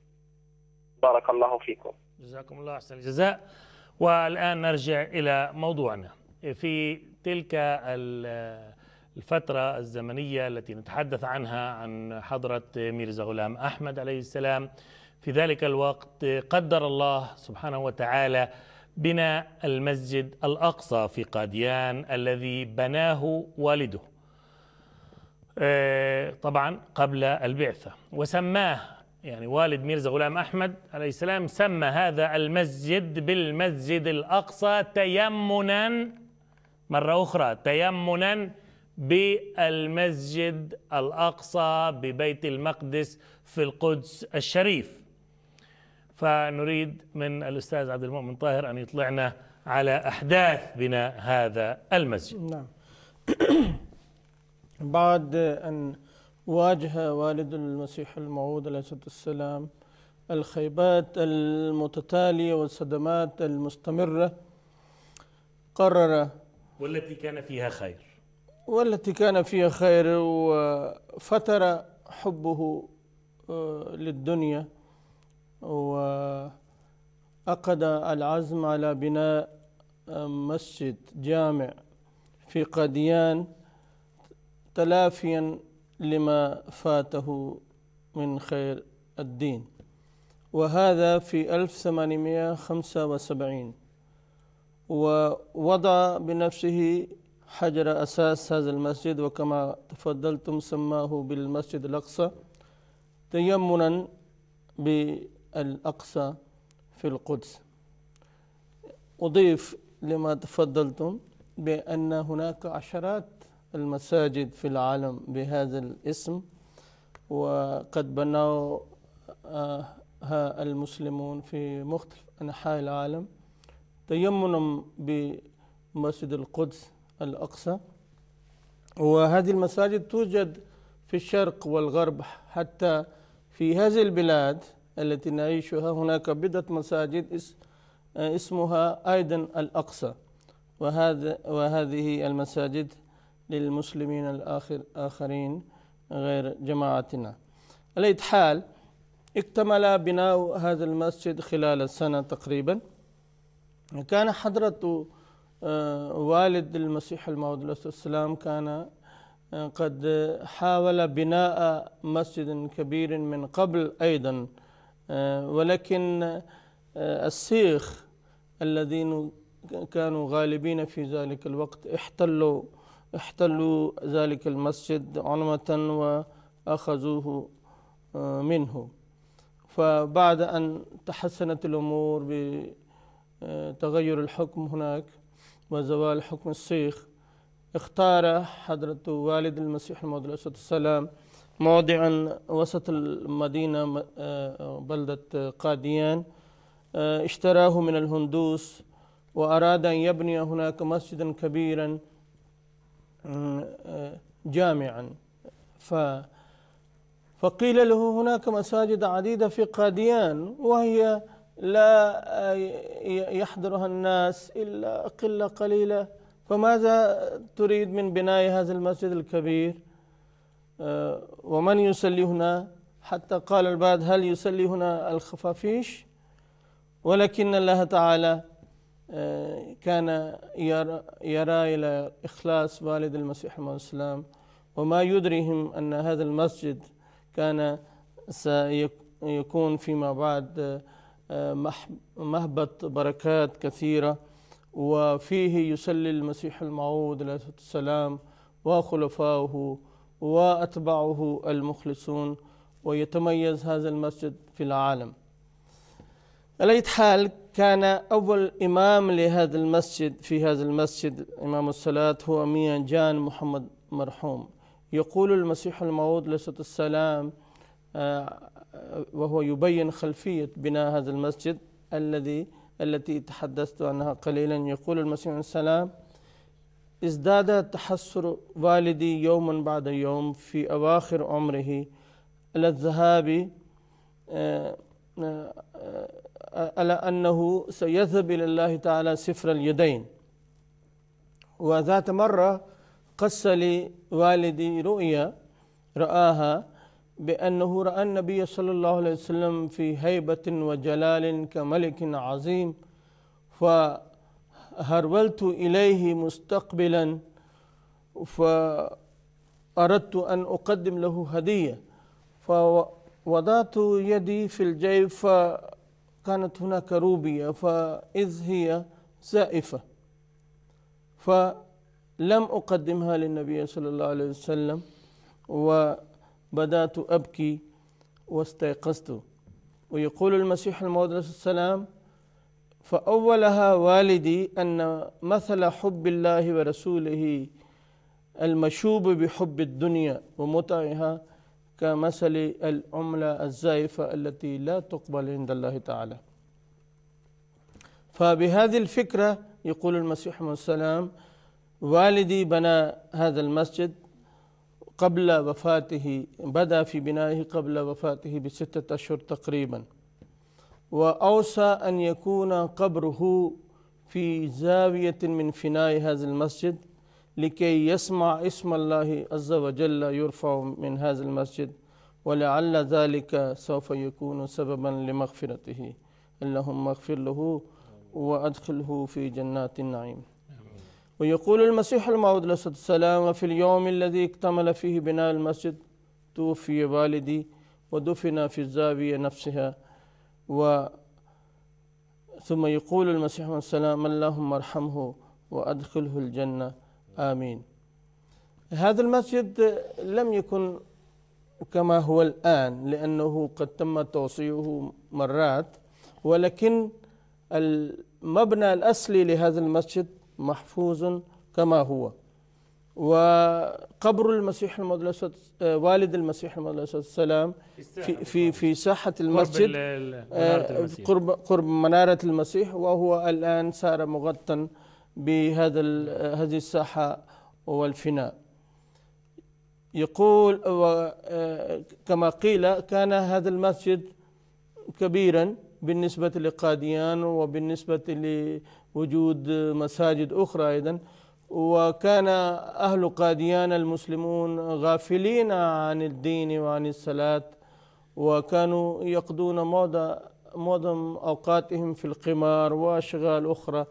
بارك الله فيكم جزاكم الله أحسن الجزاء والآن نرجع إلى موضوعنا في تلك الفترة الزمنية التي نتحدث عنها عن حضرة ميرزا غلام أحمد عليه السلام في ذلك الوقت قدر الله سبحانه وتعالى بناء المسجد الأقصى في قاديان الذي بناه والده آه، طبعا قبل البعثة وسماه يعني والد ميرزا غلام أحمد عليه السلام سمى هذا المسجد بالمسجد الأقصى تيمنا مرة أخرى تيمنا بالمسجد الأقصى ببيت المقدس في القدس الشريف فنريد من الأستاذ عبد المؤمن طاهر أن يطلعنا على أحداث بناء هذا المسجد نعم [clears throat] بعد أن واجه والد المسيح الموعود عليه الصلاة والسلام الخيبات المتتالية والصدمات المستمرة قرر والتي كان فيها خير والتي كان فيها خير وفتر حبه آه، للدنيا وأقد العزم على بناء آه، مسجد جامع في قاديان تلافيا لما فاته من خير الدين وهذا في 1875 ووضع بنفسه حجر أساس هذا المسجد وكما تفضلتم سماه بالمسجد الأقصى تيمنا بالأقصى في القدس أضيف لما تفضلتم بأن هناك عشرات المساجد في العالم بهذا الاسم وقد بنوا آه، المسلمون في مختلف أنحاء العالم تيمنا بمسجد القدس الأقصى وهذه المساجد توجد في الشرق والغرب حتى في هذه البلاد التي نعيشها هناك بضعة مساجد آه، اسمها أيضا الأقصى وهذا وهذه المساجد للمسلمين الآخر آخرين غير جماعتنا حال اكتمل بناء هذا المسجد خلال سنة تقريبا كان حضرة آه، والد المسيح الموعود والسلام كان آه، قد حاول بناء مسجد كبير من قبل أيضا آه، ولكن السيخ الذين كانوا غالبين في ذلك الوقت احتلوا احتلوا ذلك المسجد عنمة وأخذوه آه، منه فبعد أن تحسنت الأمور بتغير الحكم هناك وزوال حكم الشيخ اختار حضرة والد المسيح الموعود عليه الصلاة والسلام موضعا وسط المدينة آه، بلدة قاديان آه، اشتراه من الهندوس وأراد أن يبني هناك مسجدا كبيرا جامعا ف فقيل له هناك مساجد عديدة في قاديان وهي لا يحضرها الناس إلا قلة قليلة فماذا تريد من بناء هذا المسجد الكبير آه، ومن يصلي هنا حتى قال البعض هل يصلي هنا الخفافيش ولكن الله تعالى كان يرى يرى إلى إخلاص والد المسيح عليه السلام وما يدريهم أن هذا المسجد كان سيكون فيما بعد آه، مهبط بركات كثيرة وفيه يصلي المسيح الموعود عليه السلام وخلفائه وأتباعه المخلصون ويتميز هذا المسجد في العالم على حال كان أول إمام لهذا المسجد في هذا المسجد إمام الصلاة هو ميان جان محمد مرحوم يقول المسيح الموعود عليه الصلاة والسلام آه، وهو يبين خلفية بناء هذا المسجد الذي التي تحدثت عنها قليلا يقول المسيح عليه السلام ازداد تحسر والدي يوما بعد يوم في أواخر عمره على الذهاب آه، آه، على أنه سيذهب إلى الله تعالى سفر اليدين وذات مرة قص لي والدي رؤيا رآها بأنه رأى النبي صلى الله عليه وسلم في هيبة وجلال كملك عظيم فهرولت إليه مستقبلا فأردت أن أقدم له هدية فوضعت يدي في الجيب فأردت كانت هناك روبية فإذ هي زائفة فلم أقدمها للنبي صلى الله عليه وسلم وبدأت أبكي واستيقظت ويقول المسيح الموعود السلام فأولها والدي أن مثل حب الله ورسوله المشوب بحب الدنيا ومتعها كمثل العملة الزائفة التي لا تقبل عند الله تعالى فبهذه الفكرة يقول المسيح عليه السلام والدي بنى هذا المسجد قبل وفاته بدأ في بنائه قبل وفاته بستة أشهر تقريبا وأوصى أن يكون قبره في زاوية من فناء هذا المسجد لكي يسمع اسم الله عز وجل يرفع من هذا المسجد ولعل ذلك سوف يكون سببا لمغفرته اللهم اغفر له وأدخله في جنات النعيم ويقول المسيح الموعود عليه الصلاة والسلام وفي اليوم الذي اكتمل فيه بناء المسجد توفي والدي ودفن في الزاوية نفسها و ثم يقول المسيح عليه السلام اللهم ارحمه وأدخله الجنة آمين هذا المسجد لم يكن كما هو الآن لأنه قد تم توصيه مرات ولكن المبنى الأصلي لهذا المسجد محفوظ كما هو وقبر المسيح المدلس والد المسيح المدلس السلام في في في ساحة المسجد آه، قرب قرب منارة المسيح وهو الآن صار مغطى بهذا هذه الساحة والفناء يقول آه، كما قيل كان هذا المسجد كبيرا بالنسبة لقاديان وبالنسبة لوجود مساجد أخرى أيضا وكان أهل قاديان المسلمون غافلين عن الدين وعن الصلاة وكانوا يقضون معظم أوقاتهم في القمار وأشغال أخرى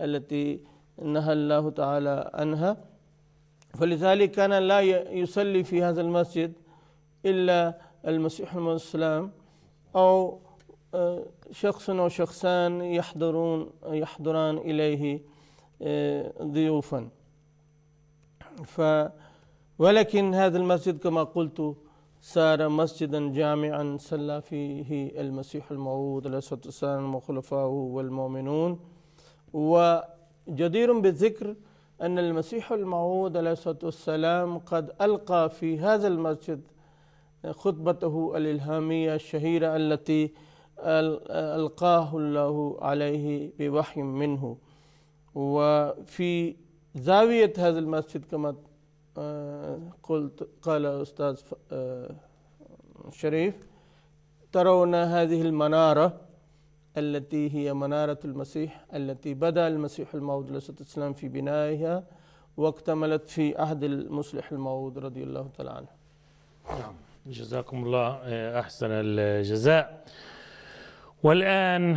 التي نهى الله تعالى عنها فلذلك كان لا يصلي في هذا المسجد إلا المسيح المسلم أو آه، شخص أو شخصان يحضرون يحضران إليه آه، ضيوفا ف ولكن هذا المسجد كما قلت صار مسجدا جامعا صلى فيه المسيح الموعود عليه الصلاه والسلام وخلفائه والمؤمنون وجدير بالذكر أن المسيح الموعود عليه الصلاة والسلام قد ألقى في هذا المسجد خطبته الإلهامية الشهيرة التي ألقاه الله عليه بوحي منه وفي زاوية هذا المسجد كما آه، قلت قال أستاذ آه، شريف ترون هذه المنارة التي هي منارة المسيح التي بدأ المسيح الموعود عليه الصلاة والسلام في بنائها واكتملت في عهد المصلح الموعود رضي الله تعالى عنه نعم جزاكم الله آه، أحسن الجزاء والآن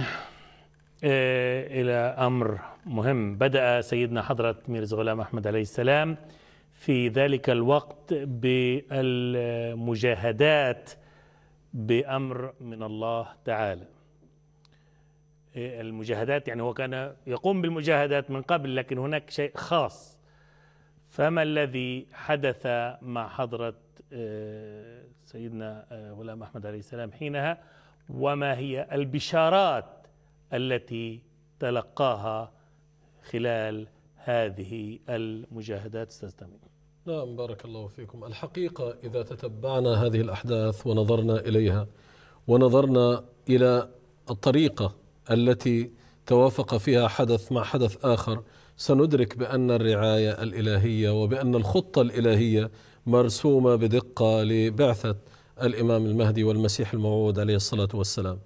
آه، إلى أمر مهم بدأ سيدنا حضرة ميرز غلام أحمد عليه السلام في ذلك الوقت بالمجاهدات بأمر من الله تعالى المجاهدات يعني هو كان يقوم بالمجاهدات من قبل لكن هناك شيء خاص فما الذي حدث مع حضرة آه، سيدنا آه، غلام أحمد عليه السلام حينها وما هي البشارات التي تلقاها خلال هذه المجاهدات استاذ نعم بارك الله فيكم الحقيقة إذا تتبعنا هذه الأحداث ونظرنا إليها ونظرنا إلى الطريقة التي توافق فيها حدث مع حدث اخر سندرك بان الرعايه الالهيه وبان الخطه الالهيه مرسومه بدقه لبعثه الامام المهدي والمسيح الموعود عليه الصلاه والسلام.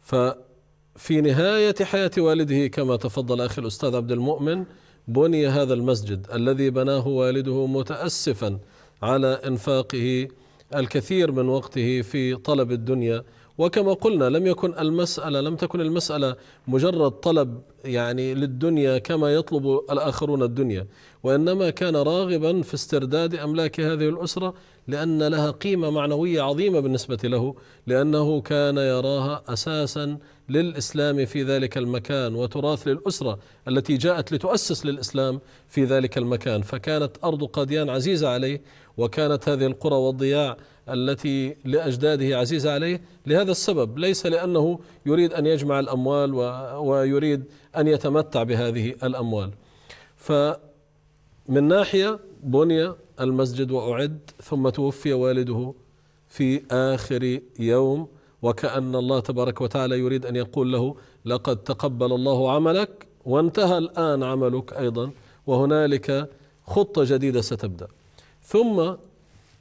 ففي نهايه حياه والده كما تفضل اخي الاستاذ عبد المؤمن بني هذا المسجد الذي بناه والده متاسفا على انفاقه الكثير من وقته في طلب الدنيا وكما قلنا لم يكن المسألة لم تكن المسألة مجرد طلب يعني للدنيا كما يطلب الآخرون الدنيا وإنما كان راغبا في استرداد أملاك هذه الأسرة لأن لها قيمة معنوية عظيمة بالنسبة له لأنه كان يراها أساسا للإسلام في ذلك المكان وتراث للأسرة التي جاءت لتؤسس للإسلام في ذلك المكان فكانت أرض قاديان عزيزة عليه وكانت هذه القرى والضياع التي لأجداده عزيزة عليه لهذا السبب ليس لأنه يريد أن يجمع الأموال ويريد أن يتمتع بهذه الأموال فمن ناحية بني المسجد وأعد ثم توفي والده في آخر يوم وكأن الله تبارك وتعالى يريد أن يقول له لقد تقبل الله عملك وانتهى الآن عملك أيضا وهنالك خطة جديدة ستبدأ ثم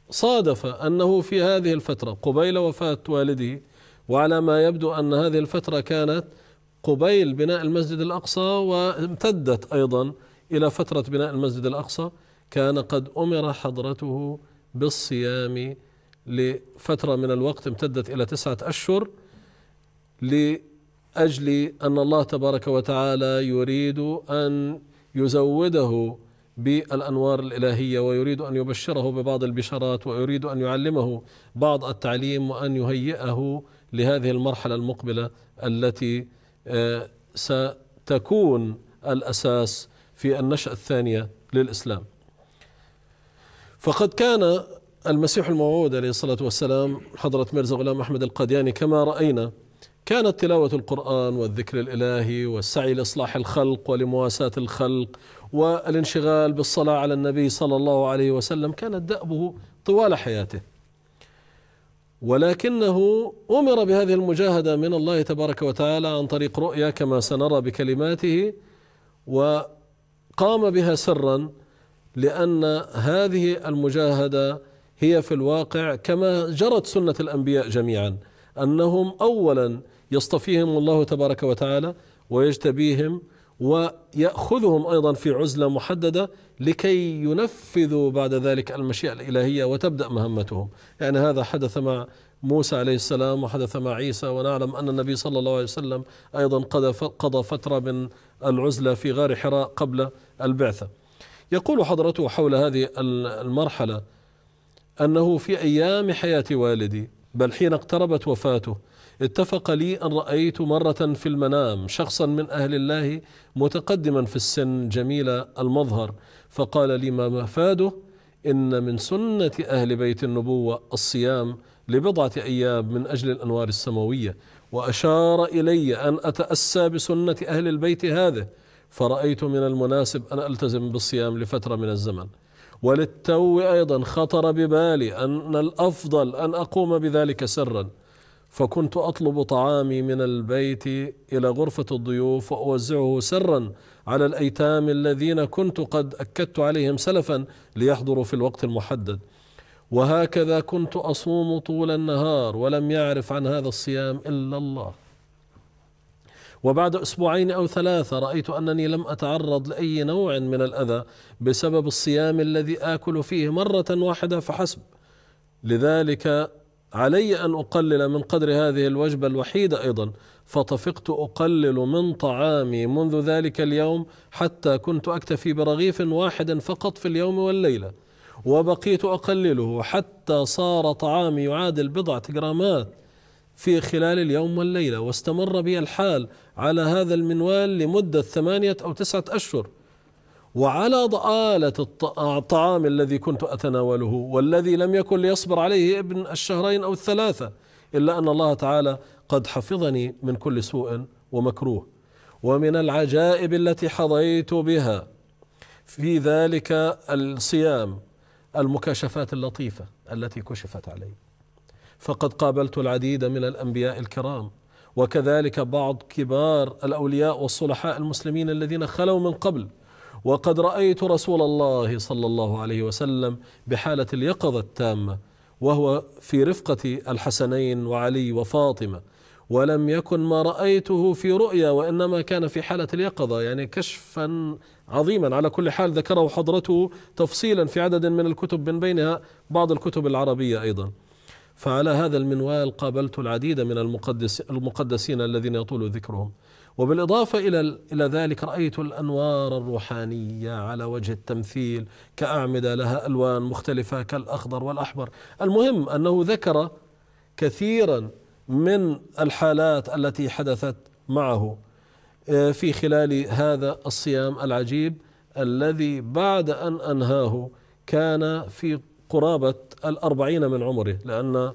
صادف أنه في هذه الفترة قبيل وفاة والده وعلى ما يبدو أن هذه الفترة كانت قبيل بناء المسجد الأقصى وامتدت أيضا إلى فترة بناء المسجد الأقصى كان قد أمر حضرته بالصيام لفترة من الوقت امتدت إلى تسعة أشهر لأجل أن الله تبارك وتعالى يريد أن يزوده بالانوار الالهيه ويريد ان يبشره ببعض البشارات ويريد ان يعلمه بعض التعليم وان يهيئه لهذه المرحله المقبله التي آه، ستكون الاساس في النشاه الثانيه للاسلام. فقد كان المسيح الموعود عليه الصلاه والسلام حضره مرزا غلام احمد القادياني كما راينا كانت تلاوة القرآن والذكر الإلهي والسعي لإصلاح الخلق ولمواساة الخلق والانشغال بالصلاة على النبي صلى الله عليه وسلم كانت دأبه طوال حياته ولكنه أمر بهذه المجاهدة من الله تبارك وتعالى عن طريق رؤيا كما سنرى بكلماته وقام بها سرا لأن هذه المجاهدة هي في الواقع كما جرت سنة الأنبياء جميعا أنهم أولا يصطفيهم الله تبارك وتعالى ويجتبيهم ويأخذهم أيضا في عزلة محددة لكي ينفذوا بعد ذلك المشيئة الإلهية وتبدأ مهمتهم يعني هذا حدث مع موسى عليه السلام وحدث مع عيسى ونعلم أن النبي صلى الله عليه وسلم أيضا قضى فترة من العزلة في غار حراء قبل البعثة يقول حضرته حول هذه المرحلة أنه في أيام حياة والدي بل حين اقتربت وفاته اتفق لي أن رأيت مرة في المنام شخصا من أهل الله متقدما في السن جميل المظهر فقال لي ما مفاده إن من سنة أهل بيت النبوة الصيام لبضعة أيام من أجل الأنوار السماوية وأشار إلي أن أتأسى بسنة أهل البيت هذه فرأيت من المناسب أن ألتزم بالصيام لفترة من الزمن وللتو أيضا خطر ببالي أن الأفضل أن أقوم بذلك سرا فكنت اطلب طعامي من البيت الى غرفه الضيوف واوزعه سرا على الايتام الذين كنت قد اكدت عليهم سلفا ليحضروا في الوقت المحدد وهكذا كنت اصوم طول النهار ولم يعرف عن هذا الصيام الا الله وبعد اسبوعين او ثلاثه رايت انني لم اتعرض لاي نوع من الاذى بسبب الصيام الذي اكل فيه مره واحده فحسب لذلك علي ان اقلل من قدر هذه الوجبه الوحيده ايضا فطفقت اقلل من طعامي منذ ذلك اليوم حتى كنت اكتفي برغيف واحد فقط في اليوم والليله وبقيت اقلله حتى صار طعامي يعادل بضعه جرامات في خلال اليوم والليله واستمر بي الحال على هذا المنوال لمده ثمانيه او تسعه اشهر وعلى ضآلة الطعام الذي كنت أتناوله والذي لم يكن ليصبر عليه ابن الشهرين أو الثلاثة إلا أن الله تعالى قد حفظني من كل سوء ومكروه ومن العجائب التي حظيت بها في ذلك الصيام المكاشفات اللطيفة التي كشفت علي فقد قابلت العديد من الأنبياء الكرام وكذلك بعض كبار الأولياء والصلحاء المسلمين الذين خلوا من قبل وقد رأيت رسول الله صلى الله عليه وسلم بحالة اليقظة التامة وهو في رفقة الحسنين وعلي وفاطمة ولم يكن ما رأيته في رؤيا وإنما كان في حالة اليقظة يعني كشفا عظيما على كل حال ذكره حضرته تفصيلا في عدد من الكتب من بينها بعض الكتب العربية أيضا فعلى هذا المنوال قابلت العديد من المقدس المقدسين الذين يطول ذكرهم وبالإضافة إلى إلى ذلك رأيت الأنوار الروحانية على وجه التمثيل كأعمدة لها ألوان مختلفة كالأخضر والأحمر المهم أنه ذكر كثيرا من الحالات التي حدثت معه آه، في خلال هذا الصيام العجيب الذي بعد أن أنهاه كان في قرابة الأربعين من عمره لأن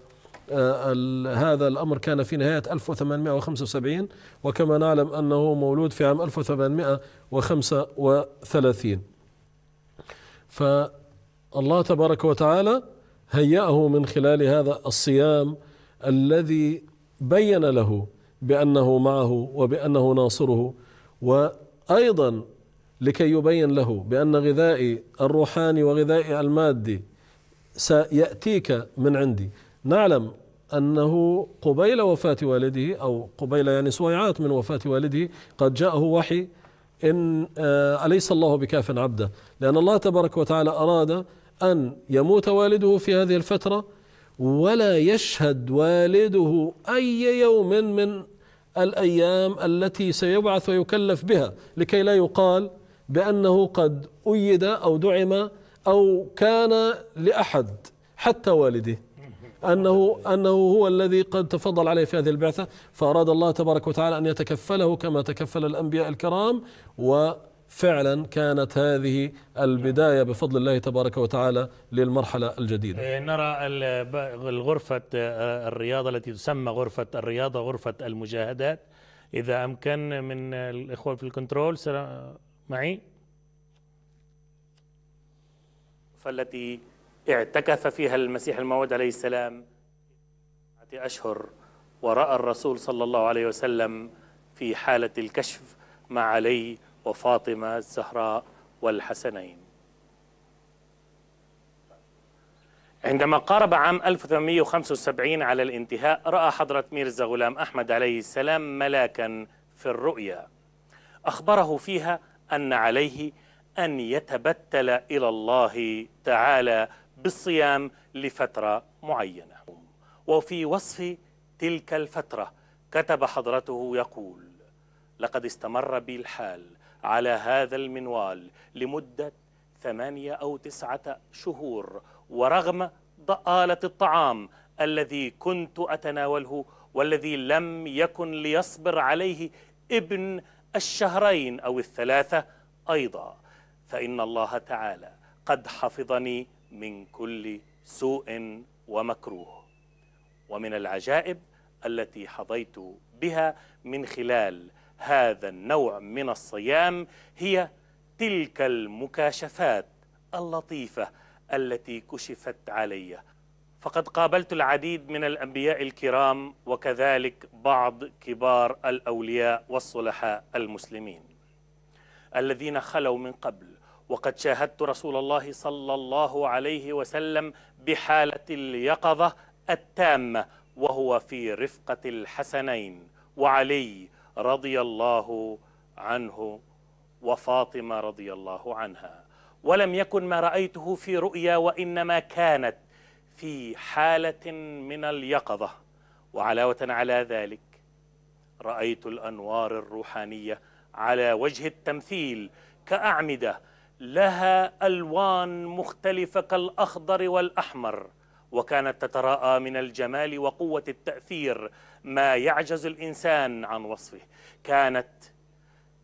آه، هذا الأمر كان في نهاية 1875 وكما نعلم أنه مولود في عام 1835 فالله تبارك وتعالى هيأه من خلال هذا الصيام الذي بين له بأنه معه وبأنه ناصره وأيضا لكي يبين له بأن غذائي الروحاني وغذائي المادي سيأتيك من عندي نعلم أنه قبيل وفاة والده أو قبيل يعني سويعات من وفاة والده قد جاءه وحي إن آه، أليس الله بكاف عبده لأن الله تبارك وتعالى أراد أن يموت والده في هذه الفترة ولا يشهد والده أي يوم من الأيام التي سيبعث ويكلف بها لكي لا يقال بأنه قد أيد أو دعم أو كان لأحد حتى والده أنه, أنه هو الذي قد تفضل عليه في هذه البعثة فأراد الله تبارك وتعالى أن يتكفله كما تكفل الأنبياء الكرام وفعلا كانت هذه البداية بفضل الله تبارك وتعالى للمرحلة الجديدة إيه، نرى الغرفة آه، الرياضة التي تسمى غرفة الرياضة غرفة المجاهدات إذا أمكن من الإخوة في الكنترول معي فالتي اعتكف فيها المسيح الموعود عليه السلام أشهر ورأى الرسول صلى الله عليه وسلم في حالة الكشف مع علي وفاطمة الزهراء والحسنين عندما قارب عام 1875 على الانتهاء رأى حضرة ميرزا غلام أحمد عليه السلام ملاكا في الرؤيا أخبره فيها أن عليه أن يتبتل إلى الله تعالى بالصيام لفترة معينة وفي وصف تلك الفترة كتب حضرته يقول لقد استمر بي الحال على هذا المنوال لمدة ثمانية أو تسعة شهور ورغم ضآلة الطعام الذي كنت أتناوله والذي لم يكن ليصبر عليه ابن الشهرين أو الثلاثة أيضا فإن الله تعالى قد حفظني من كل سوء ومكروه ومن العجائب التي حظيت بها من خلال هذا النوع من الصيام هي تلك المكاشفات اللطيفة التي كشفت علي فقد قابلت العديد من الأنبياء الكرام وكذلك بعض كبار الأولياء والصلحاء المسلمين الذين خلوا من قبل وقد شاهدت رسول الله صلى الله عليه وسلم بحالة اليقظة التامة وهو في رفقة الحسنين وعلي رضي الله عنه وفاطمة رضي الله عنها ولم يكن ما رأيته في رؤيا وإنما كانت في حالة من اليقظة وعلاوة على ذلك رأيت الأنوار الروحانية على وجه التمثيل كأعمدة لها الوان مختلفه كالاخضر والاحمر وكانت تتراءى من الجمال وقوه التاثير ما يعجز الانسان عن وصفه كانت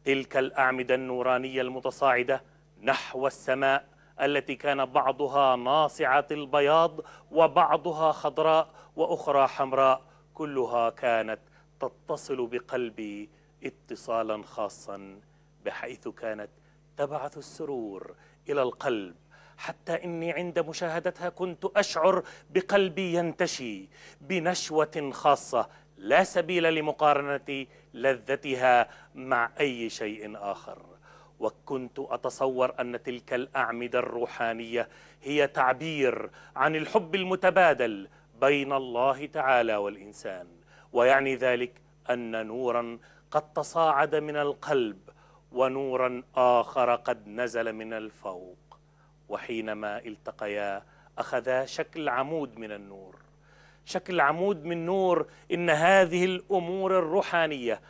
تلك الاعمده النورانيه المتصاعده نحو السماء التي كان بعضها ناصعه البياض وبعضها خضراء واخرى حمراء كلها كانت تتصل بقلبي اتصالا خاصا بحيث كانت تبعث السرور إلى القلب حتى إني عند مشاهدتها كنت أشعر بقلبي ينتشي بنشوة خاصة لا سبيل لمقارنة لذتها مع أي شيء آخر وكنت أتصور أن تلك الأعمدة الروحانية هي تعبير عن الحب المتبادل بين الله تعالى والإنسان ويعني ذلك أن نورا قد تصاعد من القلب ونورا آخر قد نزل من الفوق وحينما التقيا أخذا شكل عمود من النور شكل عمود من نور إن هذه الأمور الروحانية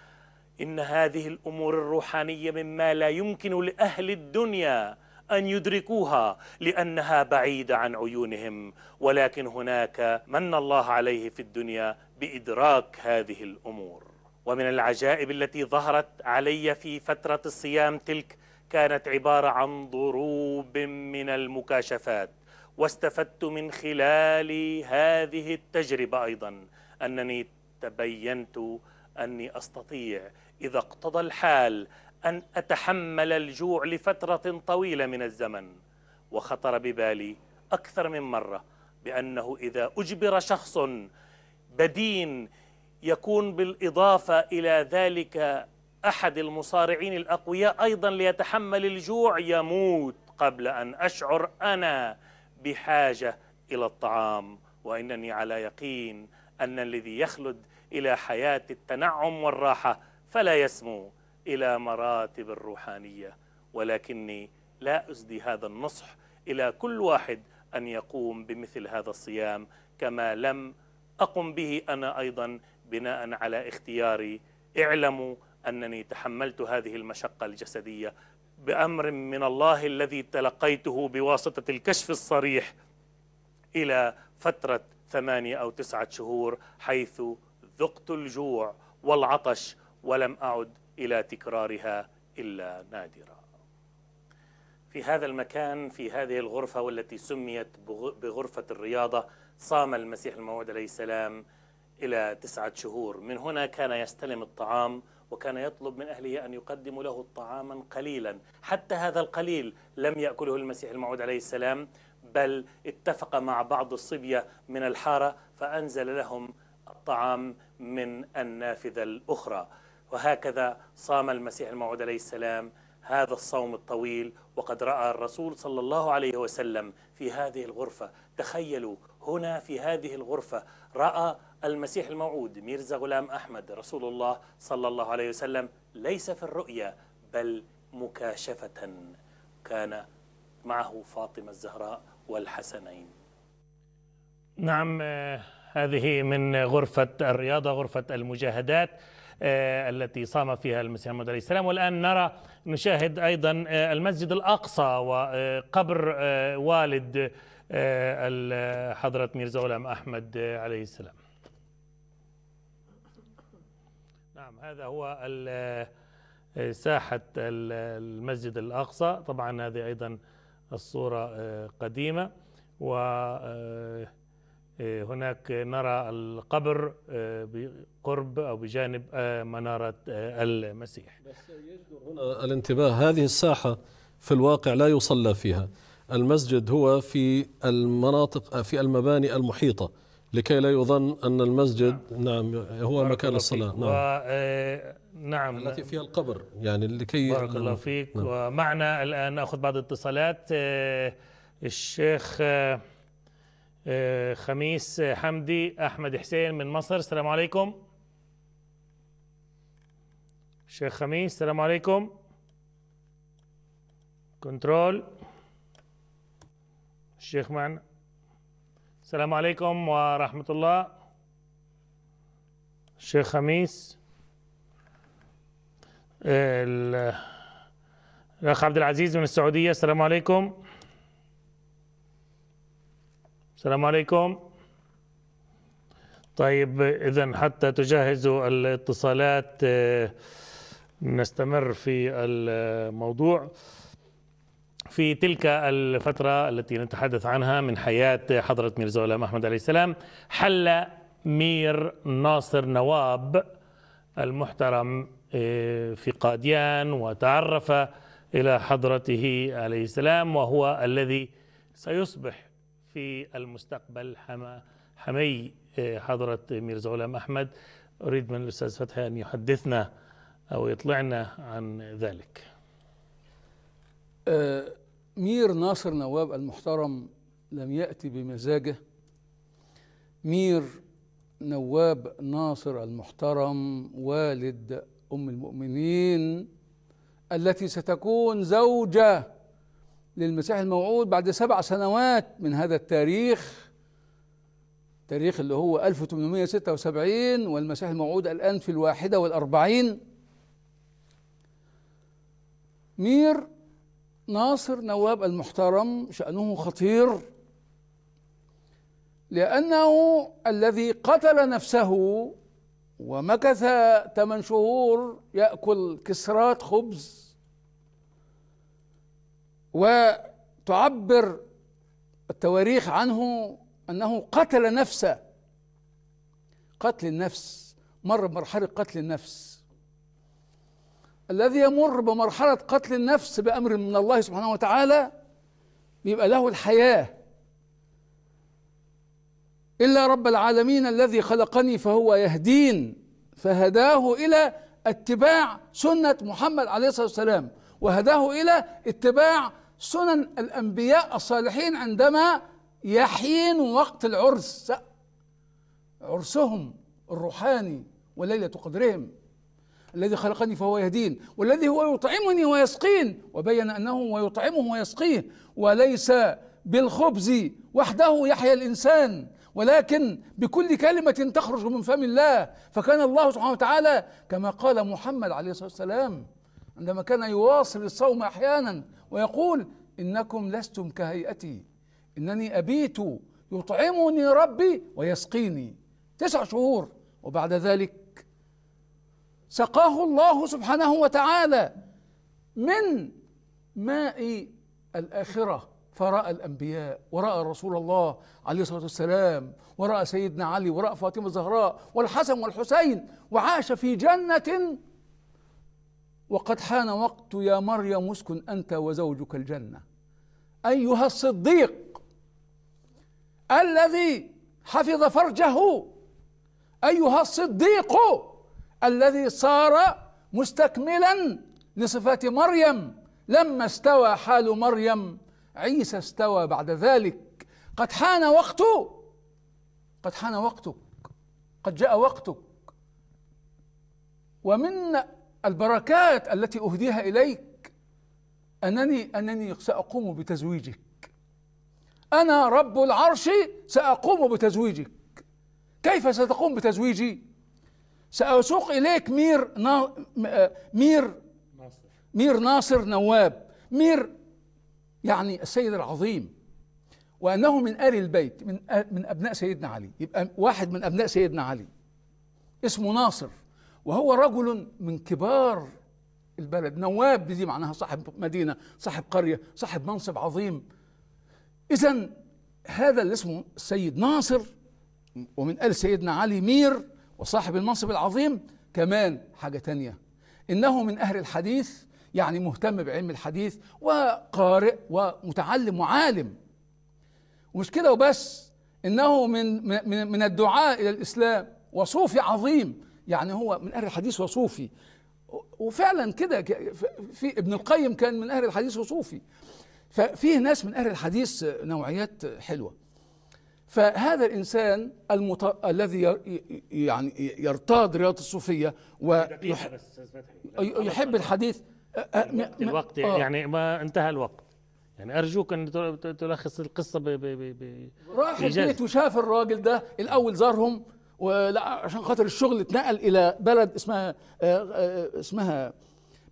إن هذه الأمور الروحانية مما لا يمكن لأهل الدنيا أن يدركوها لأنها بعيدة عن عيونهم ولكن هناك من الله عليه في الدنيا بإدراك هذه الأمور ومن العجائب التي ظهرت علي في فترة الصيام تلك كانت عبارة عن ضروب من المكاشفات واستفدت من خلال هذه التجربة أيضا أنني تبينت أني أستطيع إذا اقتضى الحال أن أتحمل الجوع لفترة طويلة من الزمن وخطر ببالي أكثر من مرة بأنه إذا أجبر شخص بدين يكون بالإضافة إلى ذلك أحد المصارعين الأقوياء أيضا ليتحمل الجوع يموت قبل أن أشعر أنا بحاجة إلى الطعام وإنني على يقين أن الذي يخلد إلى حياة التنعم والراحة فلا يسمو إلى مراتب الروحانية ولكني لا أسدي هذا النصح إلى كل واحد أن يقوم بمثل هذا الصيام كما لم أقم به أنا أيضا بناء على اختياري اعلموا انني تحملت هذه المشقه الجسديه بامر من الله الذي تلقيته بواسطه الكشف الصريح الى فتره ثمانيه او تسعه شهور حيث ذقت الجوع والعطش ولم اعد الى تكرارها الا نادرا. في هذا المكان في هذه الغرفه والتي سميت بغرفه الرياضه صام المسيح الموعود عليه السلام إلى تسعة شهور من هنا كان يستلم الطعام وكان يطلب من أهله أن يقدموا له طعاما قليلا حتى هذا القليل لم يأكله المسيح الموعود عليه السلام بل اتفق مع بعض الصبية من الحارة فأنزل لهم الطعام من النافذة الأخرى وهكذا صام المسيح الموعود عليه السلام هذا الصوم الطويل وقد رأى الرسول صلى الله عليه وسلم في هذه الغرفة تخيلوا هنا في هذه الغرفة رأى المسيح الموعود ميرزا غلام أحمد رسول الله صلى الله عليه وسلم ليس في الرؤيا بل مكاشفة كان معه فاطمة الزهراء والحسنين نعم آه، هذه من غرفة الرياضة غرفة المجاهدات آه، التي صام فيها المسيح محمد عليه السلام والآن نرى نشاهد أيضا آه، المسجد الأقصى وقبر آه، والد حضرة ميرزا غلام أحمد عليه السلام نعم هذا هو ساحة المسجد الأقصى طبعا هذه أيضا الصورة قديمة و آه، هناك نرى القبر آه، بقرب أو بجانب آه، منارة المسيح بس يجدر هنا الانتباه هذه الساحة في الواقع لا يصلى فيها المسجد هو في المناطق في المباني المحيطة لكي لا يظن أن المسجد نعم, نعم هو مكان الصلاة نعم نعم التي فيها القبر يعني لكي بارك الله نعم. فيك نعم. ومعنا الآن نأخذ بعض الاتصالات الشيخ آه، خميس حمدي احمد حسين من مصر السلام عليكم شيخ خميس السلام عليكم كنترول الشيخ معنا السلام عليكم ورحمة الله الشيخ خميس آه، الأخ عبد العزيز من السعودية السلام عليكم السلام عليكم طيب اذا حتى تجهزوا الاتصالات نستمر في الموضوع في تلك الفترة التي نتحدث عنها من حياة حضرة ميرزا غلام أحمد عليه السلام حل مير ناصر نواب المحترم آه، في قاديان وتعرف إلى حضرته عليه السلام وهو الذي سيصبح في المستقبل حمي آه، حضرة ميرزا غلام أحمد أريد من الأستاذ فتحي أن يحدثنا أو يطلعنا عن ذلك آه، مير ناصر نواب المحترم لم يأتي بمزاجه مير نواب ناصر المحترم والد أم المؤمنين التي ستكون زوجة للمسيح الموعود بعد سبع سنوات من هذا التاريخ التاريخ اللي هو 1876 والمسيح الموعود الآن في الواحدة والأربعين مير ناصر نواب المحترم شأنه خطير لأنه الذي قتل نفسه ومكث ثمان شهور يأكل كسرات خبز وتعبر التواريخ عنه انه قتل نفسه قتل النفس مر بمرحله قتل النفس الذي يمر بمرحله قتل النفس بامر من الله سبحانه وتعالى بيبقى له الحياه الا رب العالمين الذي خلقني فهو يهدين فهداه الى اتباع سنه محمد عليه الصلاه والسلام وهداه الى اتباع سنن الأنبياء الصالحين عندما يحين وقت العرس عرسهم الروحاني وليلة قدرهم الذي خلقني فهو يهدين والذي هو يطعمني ويسقين وبين أنه ويطعمه ويسقيه وليس بالخبز وحده يحيا الإنسان ولكن بكل كلمة تخرج من فم الله فكان الله سبحانه وتعالى كما قال محمد عليه الصلاة والسلام عندما كان يواصل الصوم أحيانا ويقول إنكم لستم كهيئتي إنني أبيت يطعمني ربي ويسقيني تسع شهور وبعد ذلك سقاه الله سبحانه وتعالى من ماء الآخرة فرأى الأنبياء ورأى رسول الله عليه الصلاة والسلام ورأى سيدنا علي ورأى فاطمة الزهراء والحسن والحسين وعاش في جنة وقد حان وقت يا مريم اسكن أنت وزوجك الجنة أيها الصديق الذي حفظ فرجه أيها الصديق الذي صار مستكملا لصفات مريم لما استوى حال مريم عيسى استوى بعد ذلك قد حان وقته قد حان وقتك قد جاء وقتك ومن البركات التي أهديها إليك أنني أنني سأقوم بتزويجك أنا رب العرش سأقوم بتزويجك كيف ستقوم بتزويجي سأسوق إليك مير نا... مير مير ناصر نواب مير يعني السيد العظيم وأنه من آل البيت من من أبناء سيدنا علي يبقى واحد من أبناء سيدنا علي اسمه ناصر وهو رجل من كبار البلد نواب دي معناها صاحب مدينة صاحب قرية صاحب منصب عظيم إذا هذا اللي اسمه السيد ناصر ومن آل سيدنا علي مير وصاحب المنصب العظيم كمان حاجة تانية إنه من أهل الحديث يعني مهتم بعلم الحديث وقارئ ومتعلم وعالم ومش كده وبس إنه من, من, من الدعاء إلى الإسلام وصوفي عظيم يعني هو من اهل الحديث وصوفي وفعلا كده في ابن القيم كان من اهل الحديث وصوفي ففيه ناس من اهل الحديث نوعيات حلوه فهذا الانسان المط... الذي يعني يرتاد رياضه الصوفيه ويحب الحديث الوقت يعني, آه. يعني ما انتهى الوقت يعني ارجوك ان تلخص القصه ب ب ب راح البيت وشاف الراجل ده الاول زارهم ولا عشان خاطر الشغل اتنقل الى بلد اسمها آه، آه، اسمها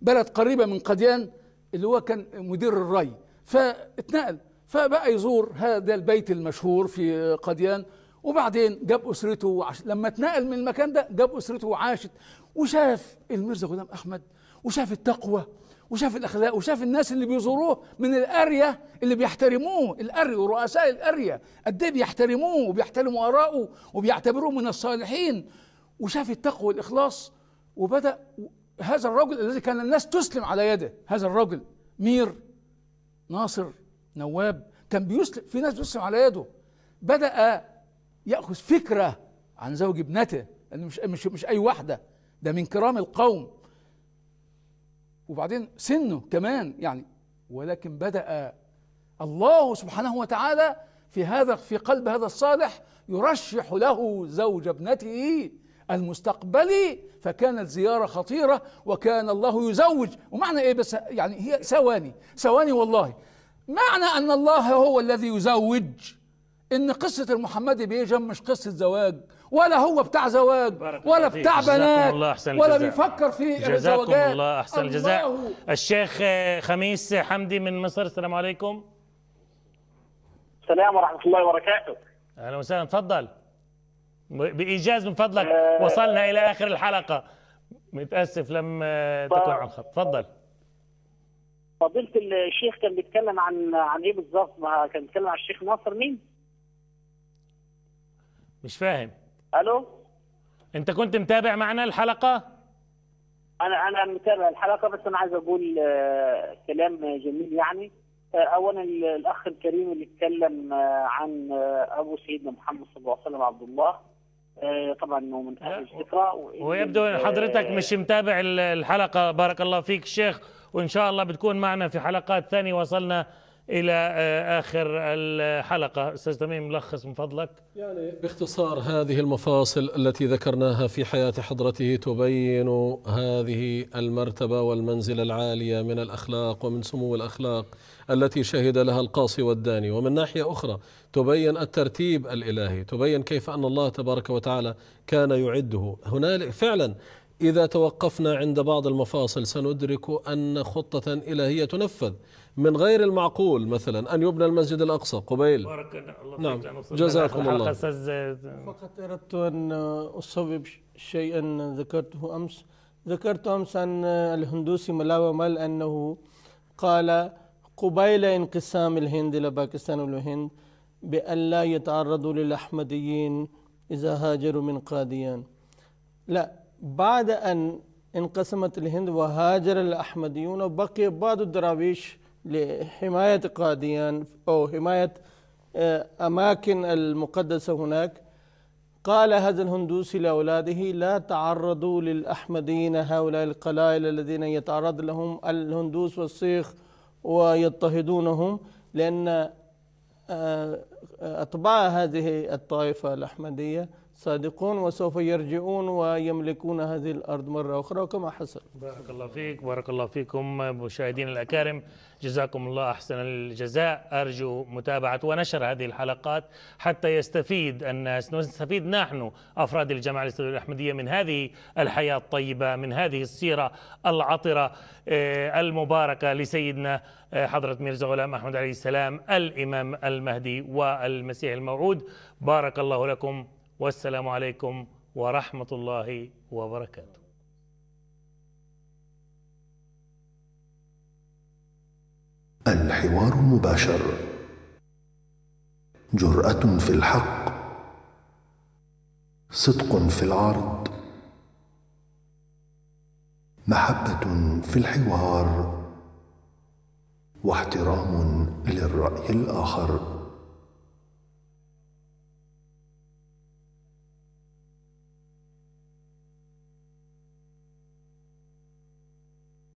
بلد قريبه من قديان اللي هو كان مدير الري فاتنقل فبقى يزور هذا البيت المشهور في قديان وبعدين جاب اسرته وعش... لما اتنقل من المكان ده جاب اسرته وعاشت وشاف الميرزا غلام احمد وشاف التقوى وشاف الاخلاق وشاف الناس اللي بيزوروه من الأرية اللي بيحترموه الأرية ورؤساء الأرية قد ايه بيحترموه وبيحترموا اراءه وبيعتبروه من الصالحين وشاف التقوى والاخلاص وبدا هذا الرجل الذي كان الناس تسلم على يده هذا الرجل مير ناصر نواب كان بيسلم في ناس بتسلم على يده بدا ياخذ فكره عن زوج ابنته مش مش مش اي واحده ده من كرام القوم وبعدين سنه كمان يعني ولكن بدأ الله سبحانه وتعالى في هذا في قلب هذا الصالح يرشح له زوج ابنته المستقبلي فكانت زيارة خطيرة وكان الله يزوج ومعنى ايه بس يعني هي ثواني ثواني والله معنى ان الله هو الذي يزوج ان قصه المحمدي بيجم مش قصه زواج ولا هو بتاع زواج ولا بتاع بنات الله أحسن ولا بيفكر في جزاكم الزواجات الله احسن الجزاء الشيخ خميس حمدي من مصر السلام عليكم السلام ورحمه الله وبركاته اهلا وسهلا تفضل بايجاز من فضلك أه وصلنا الى اخر الحلقه متاسف لم تكن على الخط تفضل فضيله الشيخ كان بيتكلم عن عن ايه بالظبط كان بيتكلم عن الشيخ ناصر مين مش فاهم الو انت كنت متابع معنا الحلقه انا انا متابع الحلقه بس انا عايز اقول آه، كلام جميل يعني آه، اولا الاخ الكريم اللي اتكلم آه، عن ابو سيدنا محمد صلى الله عليه وسلم عبد الله طبعا انه من اهل الفكره ويبدو ان حضرتك مش متابع الحلقه بارك الله فيك الشيخ وان شاء الله بتكون معنا في حلقات ثانيه وصلنا الى آه، اخر الحلقه استاذ تميم ملخص من فضلك يعني باختصار هذه المفاصل التي ذكرناها في حياه حضرته تبين هذه المرتبه والمنزله العاليه من الاخلاق ومن سمو الاخلاق التي شهد لها القاصي والداني ومن ناحيه اخرى تبين الترتيب الالهي تبين كيف ان الله تبارك وتعالى كان يعده هنالك فعلا اذا توقفنا عند بعض المفاصل سندرك ان خطه الهيه تنفذ من غير المعقول مثلا أن يبنى المسجد الأقصى قبيل بارك الله نعم جزاكم الله فقط أردت أن أصوب شيئا ذكرته أمس ذكرت أمس عن الهندوسي مال أنه قال قبيل انقسام الهند إلى باكستان والهند بأن لا يتعرضوا للأحمديين إذا هاجروا من قاديان لا بعد أن انقسمت الهند وهاجر الأحمديون وبقي بعض الدراويش لحماية قاديان أو حماية آه، أماكن المقدسة هناك قال هذا الهندوسي لأولاده لا تعرضوا للأحمدين هؤلاء القلائل الذين يتعرض لهم الهندوس والسيخ ويضطهدونهم لأن أطباء آه، هذه الطائفة الأحمدية صادقون وسوف يرجعون ويملكون هذه الأرض مرة أخرى كما حصل بارك الله فيك بارك الله فيكم مشاهدين الأكارم جزاكم الله أحسن الجزاء أرجو متابعة ونشر هذه الحلقات حتى يستفيد الناس نستفيد نحن أفراد الجماعة الإسلامية الأحمدية من هذه الحياة الطيبة من هذه السيرة العطرة آه، المباركة لسيدنا آه، حضرة ميرزا غلام أحمد عليه السلام الإمام المهدي والمسيح الموعود بارك الله لكم والسلام عليكم ورحمة الله وبركاته الحوار المباشر جرأة في الحق صدق في العرض محبة في الحوار واحترام للرأي الآخر